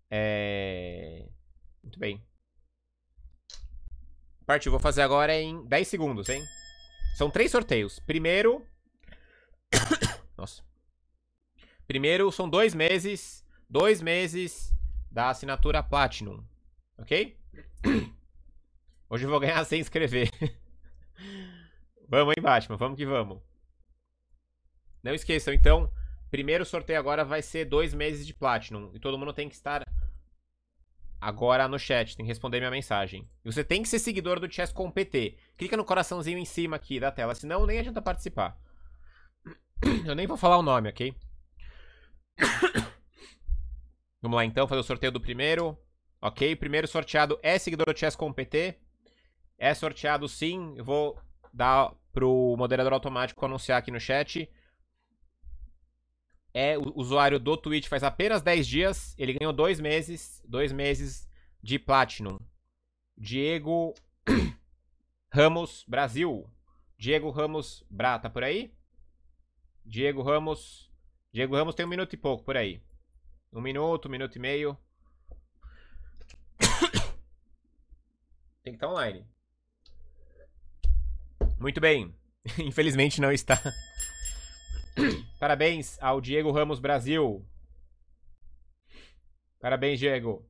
É... Muito bem. Partiu, vou fazer agora em 10 segundos, hein? São três sorteios. Primeiro. Nossa. Primeiro são dois meses. Dois meses da assinatura Platinum. Ok? Hoje eu vou ganhar sem escrever. vamos, hein, Batman? Vamos que vamos. Não esqueçam, então. Primeiro sorteio agora vai ser dois meses de Platinum. E todo mundo tem que estar agora no chat, tem que responder minha mensagem. E você tem que ser seguidor do Chess com PT. Clica no coraçãozinho em cima aqui da tela, senão nem adianta participar. Eu nem vou falar o nome, ok? Vamos lá então, fazer o sorteio do primeiro. Ok, primeiro sorteado é seguidor do Chess com PT. É sorteado sim, eu vou dar pro moderador automático anunciar aqui no chat é o usuário do Twitch faz apenas 10 dias, ele ganhou dois meses, dois meses de Platinum. Diego Ramos Brasil. Diego Ramos Bra, tá por aí? Diego Ramos. Diego Ramos tem um minuto e pouco por aí. Um minuto, um minuto e meio. tem que estar tá online. Muito bem. Infelizmente não está. Parabéns ao Diego Ramos Brasil. Parabéns, Diego.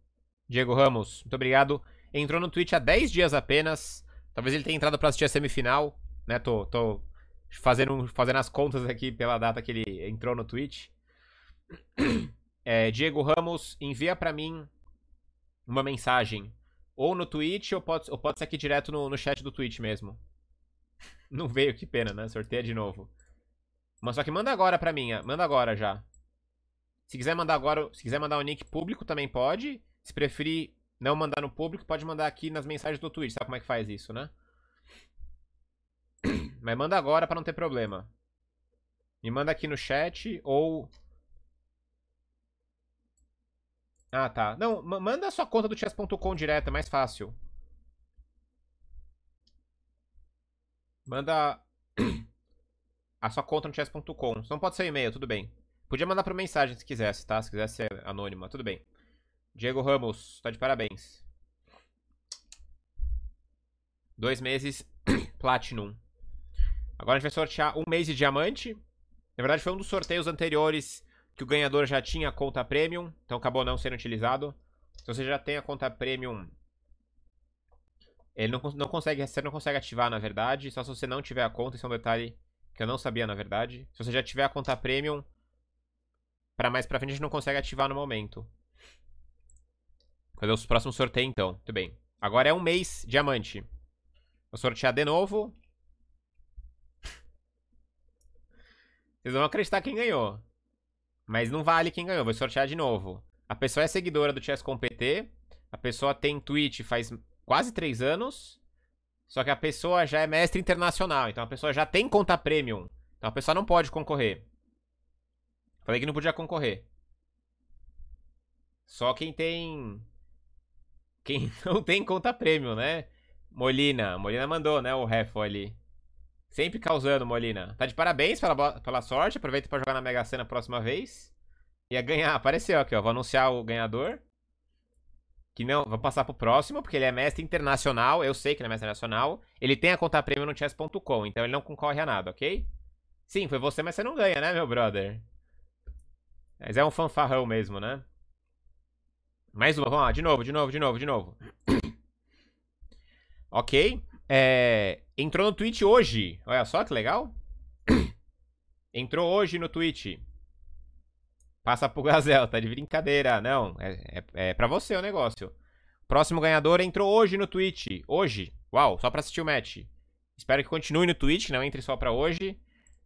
Diego Ramos, muito obrigado. Entrou no Twitch há 10 dias apenas. Talvez ele tenha entrado para assistir a semifinal, né? Tô, tô fazendo, fazendo as contas aqui pela data que ele entrou no Twitch. É, Diego Ramos, envia para mim uma mensagem. Ou no Twitch, ou pode, ou pode ser aqui direto no, no chat do Twitch mesmo. Não veio, que pena, né? Sorteia de novo. Mas só que manda agora pra mim, ah, manda agora já. Se quiser mandar agora, se quiser mandar um link público também pode. Se preferir não mandar no público, pode mandar aqui nas mensagens do Twitch. Sabe como é que faz isso, né? Mas manda agora para não ter problema. Me manda aqui no chat ou Ah, tá. Não, manda a sua conta do chess.com direta, é mais fácil. Manda a sua conta no chess.com. não pode ser e-mail, tudo bem. Podia mandar por mensagem se quisesse, tá? Se quisesse ser anônima, tudo bem. Diego Ramos, tá de parabéns. Dois meses Platinum. Agora a gente vai sortear um mês de diamante. Na verdade, foi um dos sorteios anteriores que o ganhador já tinha a conta premium, então acabou não sendo utilizado. Se você já tem a conta premium, ele não, não consegue, você não consegue ativar, na verdade, só se você não tiver a conta, isso é um detalhe que eu não sabia, na verdade. Se você já tiver a conta premium, para mais pra frente a gente não consegue ativar no momento. Cadê os próximos sorteios, então? Muito bem. Agora é um mês diamante. Vou sortear de novo. Vocês vão acreditar quem ganhou. Mas não vale quem ganhou, vou sortear de novo. A pessoa é seguidora do Chess com PT. A pessoa tem Twitch faz quase 3 anos. Só que a pessoa já é mestre internacional, então a pessoa já tem conta premium. Então a pessoa não pode concorrer. Falei que não podia concorrer. Só quem tem. Quem não tem conta premium, né? Molina. Molina mandou, né? O refo ali. Sempre causando, Molina. Tá de parabéns pela, pela sorte. Aproveita pra jogar na Mega Sena a próxima vez. Ia ganhar. Apareceu aqui, ó. Vou anunciar o ganhador que não. Vou passar pro próximo, porque ele é mestre internacional. Eu sei que ele é mestre internacional. Ele tem a conta prêmio no chess.com, então ele não concorre a nada, ok? Sim, foi você, mas você não ganha, né, meu brother? Mas é um fanfarrão mesmo, né? Mais uma, vamos lá, de novo, de novo, de novo, de novo. ok. É... entrou no Twitch hoje. Olha só que legal. entrou hoje no Twitch. Passa pro Gazel, tá de brincadeira. Não, é, é, é pra você o negócio. Próximo ganhador entrou hoje no Twitch. Hoje. Uau, só pra assistir o match. Espero que continue no Twitch, não entre só pra hoje.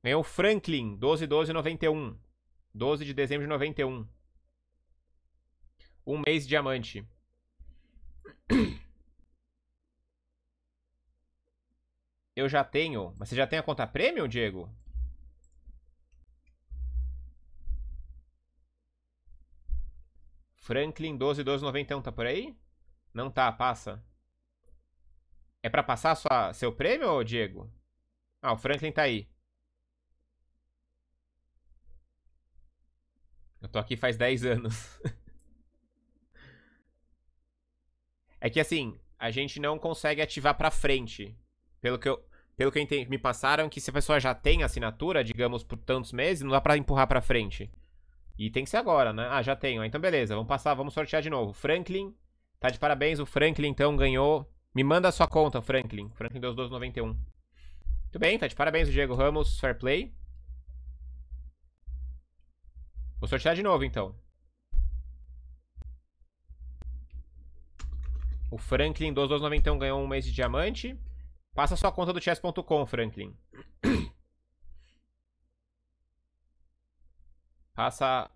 Ganhou o Franklin, 121291. 12 de dezembro de 91. Um mês de diamante. Eu já tenho. Mas você já tem a conta premium, Diego? Franklin 12, tá por aí? Não tá, passa. É pra passar sua, seu prêmio, Diego? Ah, o Franklin tá aí. Eu tô aqui faz 10 anos. é que assim, a gente não consegue ativar pra frente. Pelo que eu, pelo que eu entendi, me passaram que se a pessoa já tem assinatura, digamos, por tantos meses, não dá pra empurrar pra frente. E tem que ser agora, né? Ah, já tenho. Então, beleza. Vamos passar, vamos sortear de novo. Franklin. Tá de parabéns. O Franklin, então, ganhou. Me manda a sua conta, Franklin. Franklin 2291. Muito bem, tá de parabéns o Diego Ramos. Fair play. Vou sortear de novo, então. O Franklin 2291 ganhou um mês de diamante. Passa a sua conta do chess.com, Franklin. passa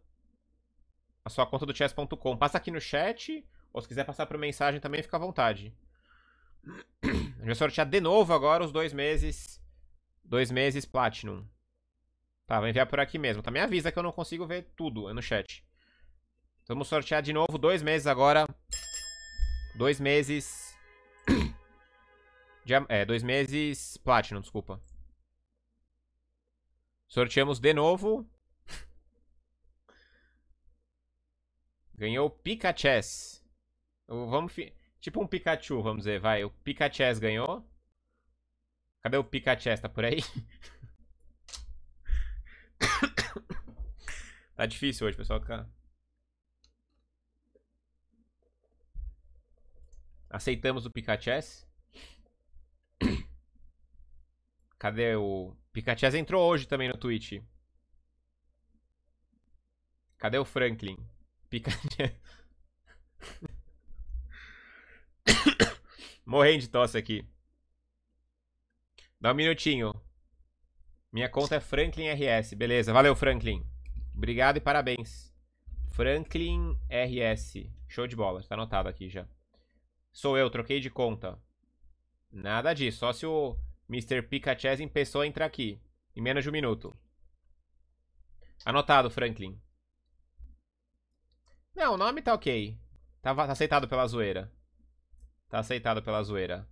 a sua conta do chess.com. Passa aqui no chat, ou se quiser passar por mensagem também, fica à vontade. A gente vai sortear de novo agora os dois meses. Dois meses Platinum. Tá, vou enviar por aqui mesmo. Também avisa que eu não consigo ver tudo no chat. Então, vamos sortear de novo dois meses agora. Dois meses. é, dois meses Platinum, desculpa. Sorteamos de novo. Ganhou Pikachu. Vamos. Fi... Tipo um Pikachu, vamos dizer, vai. O Pikachu ganhou. Cadê o Pikachu? Tá por aí? tá difícil hoje, pessoal. Aceitamos o Pikachu. Cadê o. Pikachu entrou hoje também no Twitch. Cadê o Franklin? Picanha. Morrendo de tosse aqui. Dá um minutinho. Minha conta é Franklin RS. Beleza, valeu, Franklin. Obrigado e parabéns. Franklin RS. Show de bola, tá anotado aqui já. Sou eu, troquei de conta. Nada disso, só se o Mr. Pikachu em pessoa entrar aqui. Em menos de um minuto. Anotado, Franklin. Não, o nome tá ok. Tá, tá aceitado pela zoeira. Tá aceitado pela zoeira.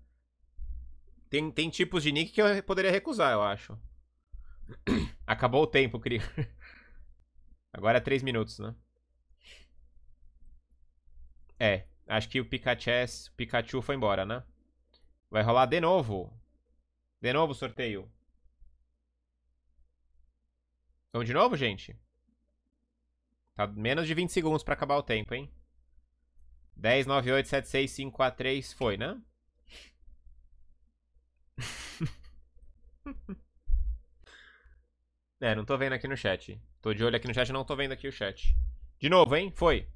Tem, tem tipos de nick que eu poderia recusar, eu acho. Acabou o tempo, Cri. Agora é 3 minutos, né? É, acho que o Pikachu, Pikachu foi embora, né? Vai rolar de novo. De novo o sorteio. Vamos de novo, gente? Tá menos de 20 segundos pra acabar o tempo, hein? 10, 9, 8, 7, 6, 5, 4, 3, foi, né? é, não tô vendo aqui no chat. Tô de olho aqui no chat, não tô vendo aqui o chat. De novo, hein? Foi.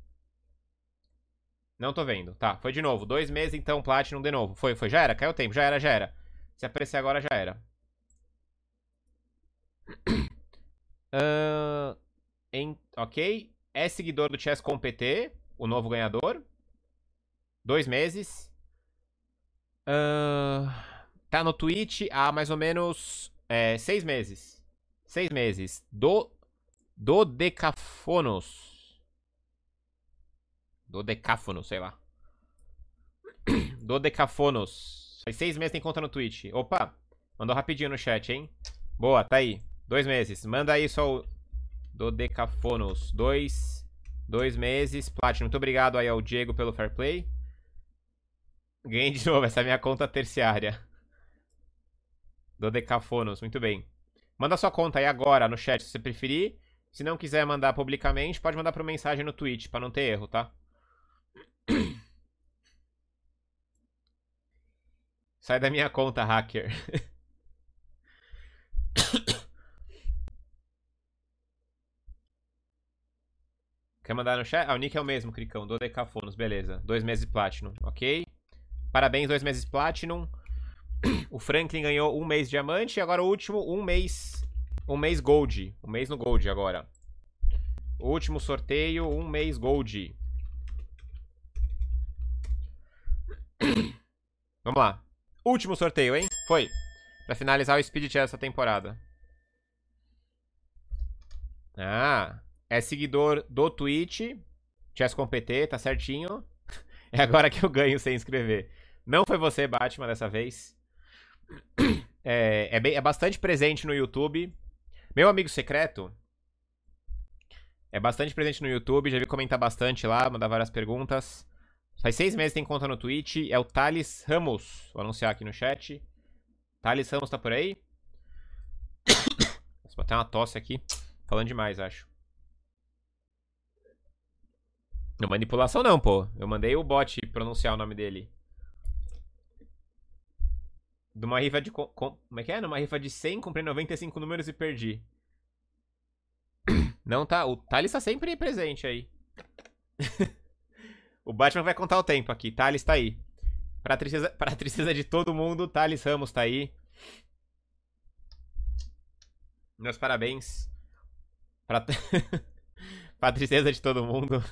Não tô vendo. Tá, foi de novo. Dois meses, então, Platinum de novo. Foi, foi. Já era, caiu o tempo. Já era, já era. Se aparecer agora, já era. Uh, em, ok é seguidor do Chess com PT, o novo ganhador. Dois meses. Uh, tá no Twitch há mais ou menos é, seis meses. Seis meses. Do, do Decafonos. Do Decáfonos, sei lá. do Decafonos. Faz seis meses tem conta no Twitch. Opa, mandou rapidinho no chat, hein? Boa, tá aí. Dois meses. Manda aí só o, Dodecafonos. Dois, dois meses. Platinum. Muito obrigado aí ao Diego pelo fair play. Ganhei de novo. Essa é a minha conta terciária. Dodecafonos. Muito bem. Manda sua conta aí agora no chat, se você preferir. Se não quiser mandar publicamente, pode mandar por mensagem no Twitch, para não ter erro, tá? Sai da minha conta, hacker. Quer mandar no chat? Ah, o nick é o mesmo, Cricão. Do Decafonos, beleza. Dois meses Platinum, ok? Parabéns, dois meses Platinum. O Franklin ganhou um mês diamante e agora o último, um mês. Um mês gold. Um mês no gold agora. O último sorteio, um mês gold. Vamos lá. Último sorteio, hein? Foi. Pra finalizar o Speed Chess essa temporada. Ah, é seguidor do Twitch, Chess tá certinho. É agora que eu ganho sem inscrever. Não foi você, Batman, dessa vez. É, é, bem, é bastante presente no YouTube. Meu amigo secreto é bastante presente no YouTube, já vi comentar bastante lá, mandar várias perguntas. Faz seis meses tem conta no Twitch, é o Thales Ramos. Vou anunciar aqui no chat. Thales Ramos tá por aí? Vou botar uma tosse aqui. Falando demais, acho. Não, manipulação não, pô. Eu mandei o bot pronunciar o nome dele. De uma rifa de. Com, com, como é que é? Numa rifa de 100, comprei 95 números e perdi. Não, tá. O Thales tá sempre presente aí. o Batman vai contar o tempo aqui. Thales tá aí. Pra tristeza, pra tristeza de todo mundo, Thales Ramos tá aí. Meus parabéns. Pra, pra tristeza de todo mundo.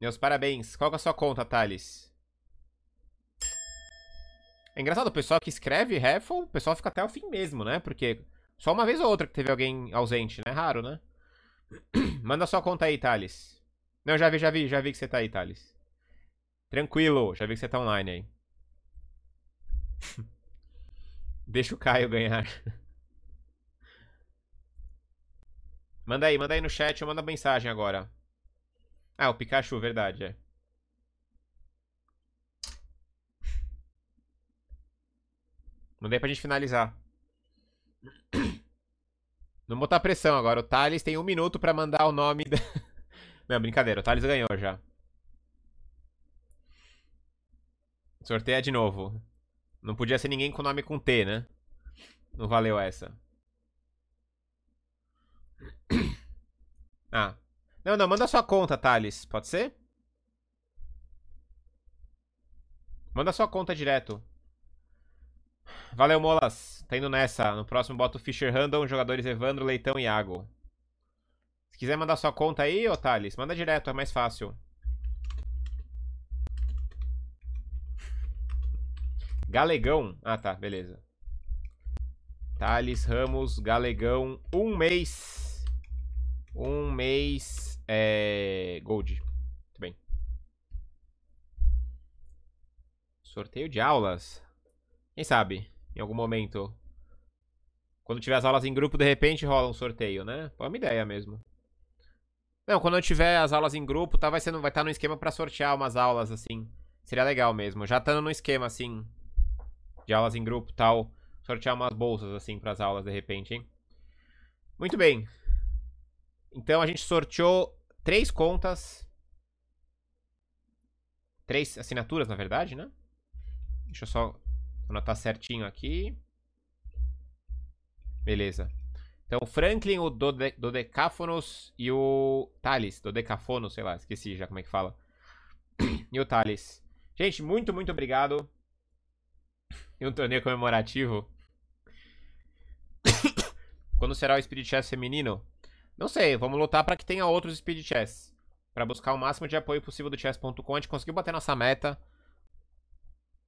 Meus parabéns. Qual é a sua conta, Thales? É engraçado, o pessoal que escreve raffle, o pessoal fica até o fim mesmo, né? Porque só uma vez ou outra que teve alguém ausente, né? Raro, né? Manda sua conta aí, Thales. Não, já vi, já vi, já vi que você tá aí, Thales. Tranquilo, já vi que você tá online aí. Deixa o Caio ganhar. manda aí, manda aí no chat ou manda mensagem agora. Ah, o Pikachu, verdade, é. Não pra gente finalizar. Não botar pressão agora. O Thales tem um minuto pra mandar o nome da... Não, brincadeira. O Thales ganhou já. Sorteia de novo. Não podia ser ninguém com nome com T, né? Não valeu essa. Ah, não, não, manda sua conta, Thales. Pode ser? Manda sua conta direto. Valeu, Molas. Tá indo nessa. No próximo bota o Fischer Random, jogadores Evandro, Leitão e Iago. Se quiser mandar sua conta aí, ô Thales, manda direto, é mais fácil. Galegão. Ah, tá, beleza. Thales Ramos, Galegão, um mês. Um mês é. Gold. Muito bem. Sorteio de aulas. Quem sabe? Em algum momento. Quando tiver as aulas em grupo, de repente rola um sorteio, né? Pô, é uma ideia mesmo. Não, quando eu tiver as aulas em grupo, tá, vai, sendo, vai estar tá no esquema para sortear umas aulas, assim. Seria legal mesmo. Já estando tá no esquema, assim, de aulas em grupo tal, sortear umas bolsas, assim, para as aulas, de repente, hein? Muito bem. Então, a gente sorteou Três contas. Três assinaturas, na verdade, né? Deixa eu só anotar certinho aqui. Beleza. Então, o Franklin, o Dodecafonos e o Thales. Dodecafonos, sei lá, esqueci já como é que fala. E o Thales. Gente, muito, muito obrigado. E um torneio comemorativo. Quando será o Spirit Chess feminino? Não sei, vamos lutar para que tenha outros Speed Chess. Para buscar o máximo de apoio possível do chess.com. A gente conseguiu bater nossa meta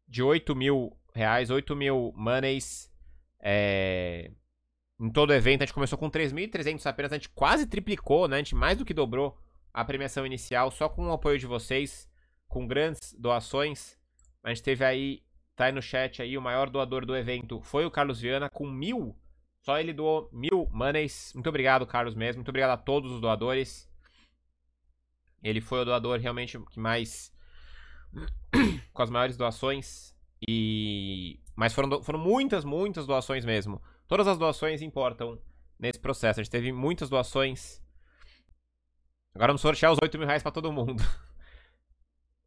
de 8 mil reais, 8 mil moneys é... em todo o evento. A gente começou com 3.300 apenas, a gente quase triplicou, né? A gente mais do que dobrou a premiação inicial só com o apoio de vocês, com grandes doações. A gente teve aí, tá aí no chat aí, o maior doador do evento foi o Carlos Viana com mil só ele doou mil moneys. Muito obrigado, Carlos mesmo. Muito obrigado a todos os doadores. Ele foi o doador realmente que mais. com as maiores doações. E. Mas foram, do... foram muitas, muitas doações mesmo. Todas as doações importam nesse processo. A gente teve muitas doações. Agora vamos sortear os 8 mil reais pra todo mundo.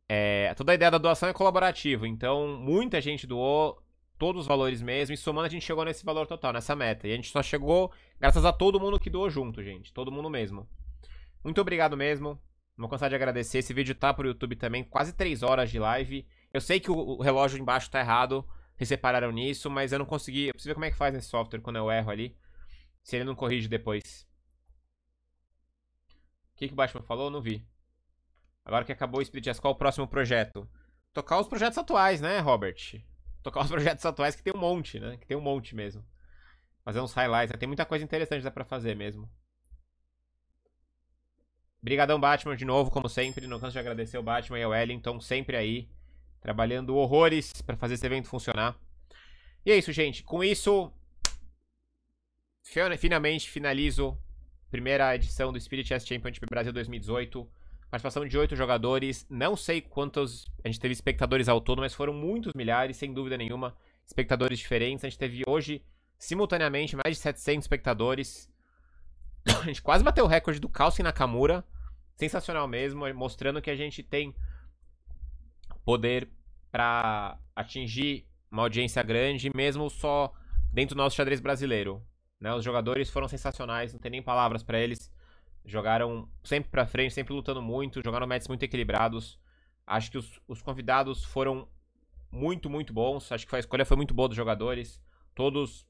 É, toda a ideia da doação é colaborativa, então muita gente doou, todos os valores mesmo, e somando a gente chegou nesse valor total, nessa meta. E a gente só chegou graças a todo mundo que doou junto, gente. Todo mundo mesmo. Muito obrigado mesmo. Não vou cansar de agradecer. Esse vídeo tá pro YouTube também, quase 3 horas de live. Eu sei que o relógio embaixo tá errado, vocês separaram nisso, mas eu não consegui. Eu preciso ver como é que faz nesse software quando eu erro ali. Se ele não corrige depois. O que, que o Batman falou? Não vi. Agora que acabou o Split Jazz, qual o próximo projeto? Tocar os projetos atuais, né, Robert? tocar os projetos atuais que tem um monte, né? Que tem um monte mesmo. Fazer uns highlights, né? tem muita coisa interessante dá pra fazer mesmo. Brigadão Batman de novo, como sempre. Não canso de agradecer o Batman e ao Wellington, sempre aí. Trabalhando horrores para fazer esse evento funcionar. E é isso, gente. Com isso, finalmente finalizo a primeira edição do Spirit Chess Championship Brasil 2018. Participação de oito jogadores, não sei quantos. A gente teve espectadores ao todo, mas foram muitos milhares, sem dúvida nenhuma. Espectadores diferentes. A gente teve hoje, simultaneamente, mais de 700 espectadores. a gente quase bateu o recorde do Calci Nakamura. Sensacional mesmo, mostrando que a gente tem poder para atingir uma audiência grande, mesmo só dentro do nosso xadrez brasileiro. Né? Os jogadores foram sensacionais, não tem nem palavras para eles. Jogaram sempre pra frente, sempre lutando muito, jogaram matches muito equilibrados. Acho que os, os convidados foram muito, muito bons. Acho que a escolha foi muito boa dos jogadores. Todos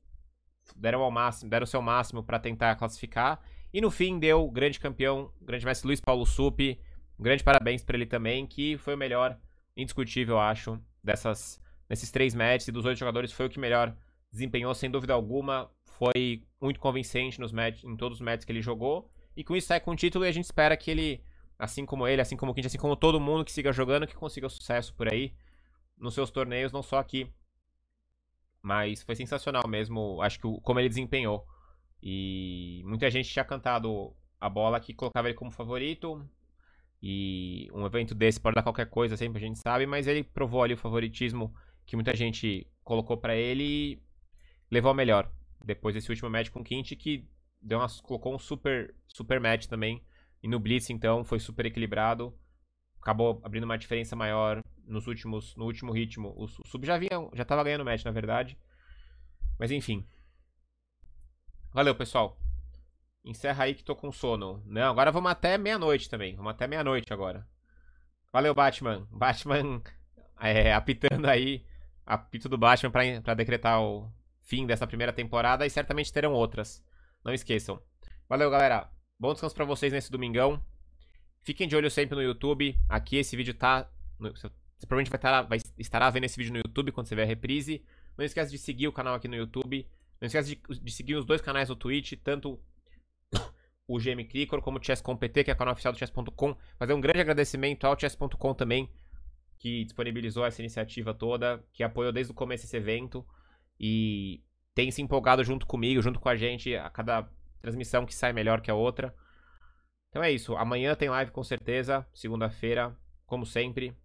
deram ao máximo, deram o seu máximo para tentar classificar. E no fim deu grande campeão, grande mestre Luiz Paulo Supi. Um grande parabéns para ele também, que foi o melhor, indiscutível, acho, dessas desses três matches e dos oito jogadores foi o que melhor desempenhou, sem dúvida alguma. Foi muito convincente nos match, em todos os matches que ele jogou. E com isso sai com o título e a gente espera que ele, assim como ele, assim como o Quinte, assim como todo mundo que siga jogando, que consiga sucesso por aí nos seus torneios, não só aqui. Mas foi sensacional mesmo, acho que como ele desempenhou. E muita gente tinha cantado a bola que colocava ele como favorito. E um evento desse pode dar qualquer coisa, sempre a gente sabe, mas ele provou ali o favoritismo que muita gente colocou para ele e levou a melhor. Depois desse último match com o Quinte, que deu umas colocou um super, super match também. E no Blitz, então, foi super equilibrado. Acabou abrindo uma diferença maior nos últimos, no último ritmo. O, o Sub já vinha, já tava ganhando match, na verdade. Mas enfim. Valeu, pessoal. Encerra aí que tô com sono. Não, agora vamos até meia-noite também. Vamos até meia-noite agora. Valeu, Batman. Batman é, apitando aí. Apito do Batman para decretar o fim dessa primeira temporada e certamente terão outras. Não esqueçam. Valeu, galera. Bom descanso pra vocês nesse domingão. Fiquem de olho sempre no YouTube. Aqui esse vídeo tá... No, você provavelmente vai, vai estará vendo esse vídeo no YouTube quando você ver a reprise. Não esquece de seguir o canal aqui no YouTube. Não esquece de, de seguir os dois canais do Twitch, tanto o GM Cricor como o Chess.com.pt, que é o canal oficial do Chess.com. Fazer um grande agradecimento ao Chess.com também, que disponibilizou essa iniciativa toda, que apoiou desde o começo esse evento. E tem se empolgado junto comigo, junto com a gente, a cada transmissão que sai melhor que a outra. Então é isso. Amanhã tem live com certeza. Segunda-feira, como sempre.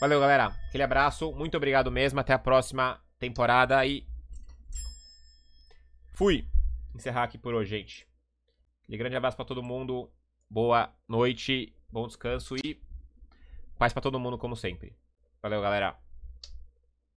Valeu, galera. Aquele abraço. Muito obrigado mesmo. Até a próxima temporada e. Fui! Encerrar aqui por hoje, gente. Aquele grande abraço para todo mundo. Boa noite, bom descanso e paz para todo mundo, como sempre. Valeu, galera.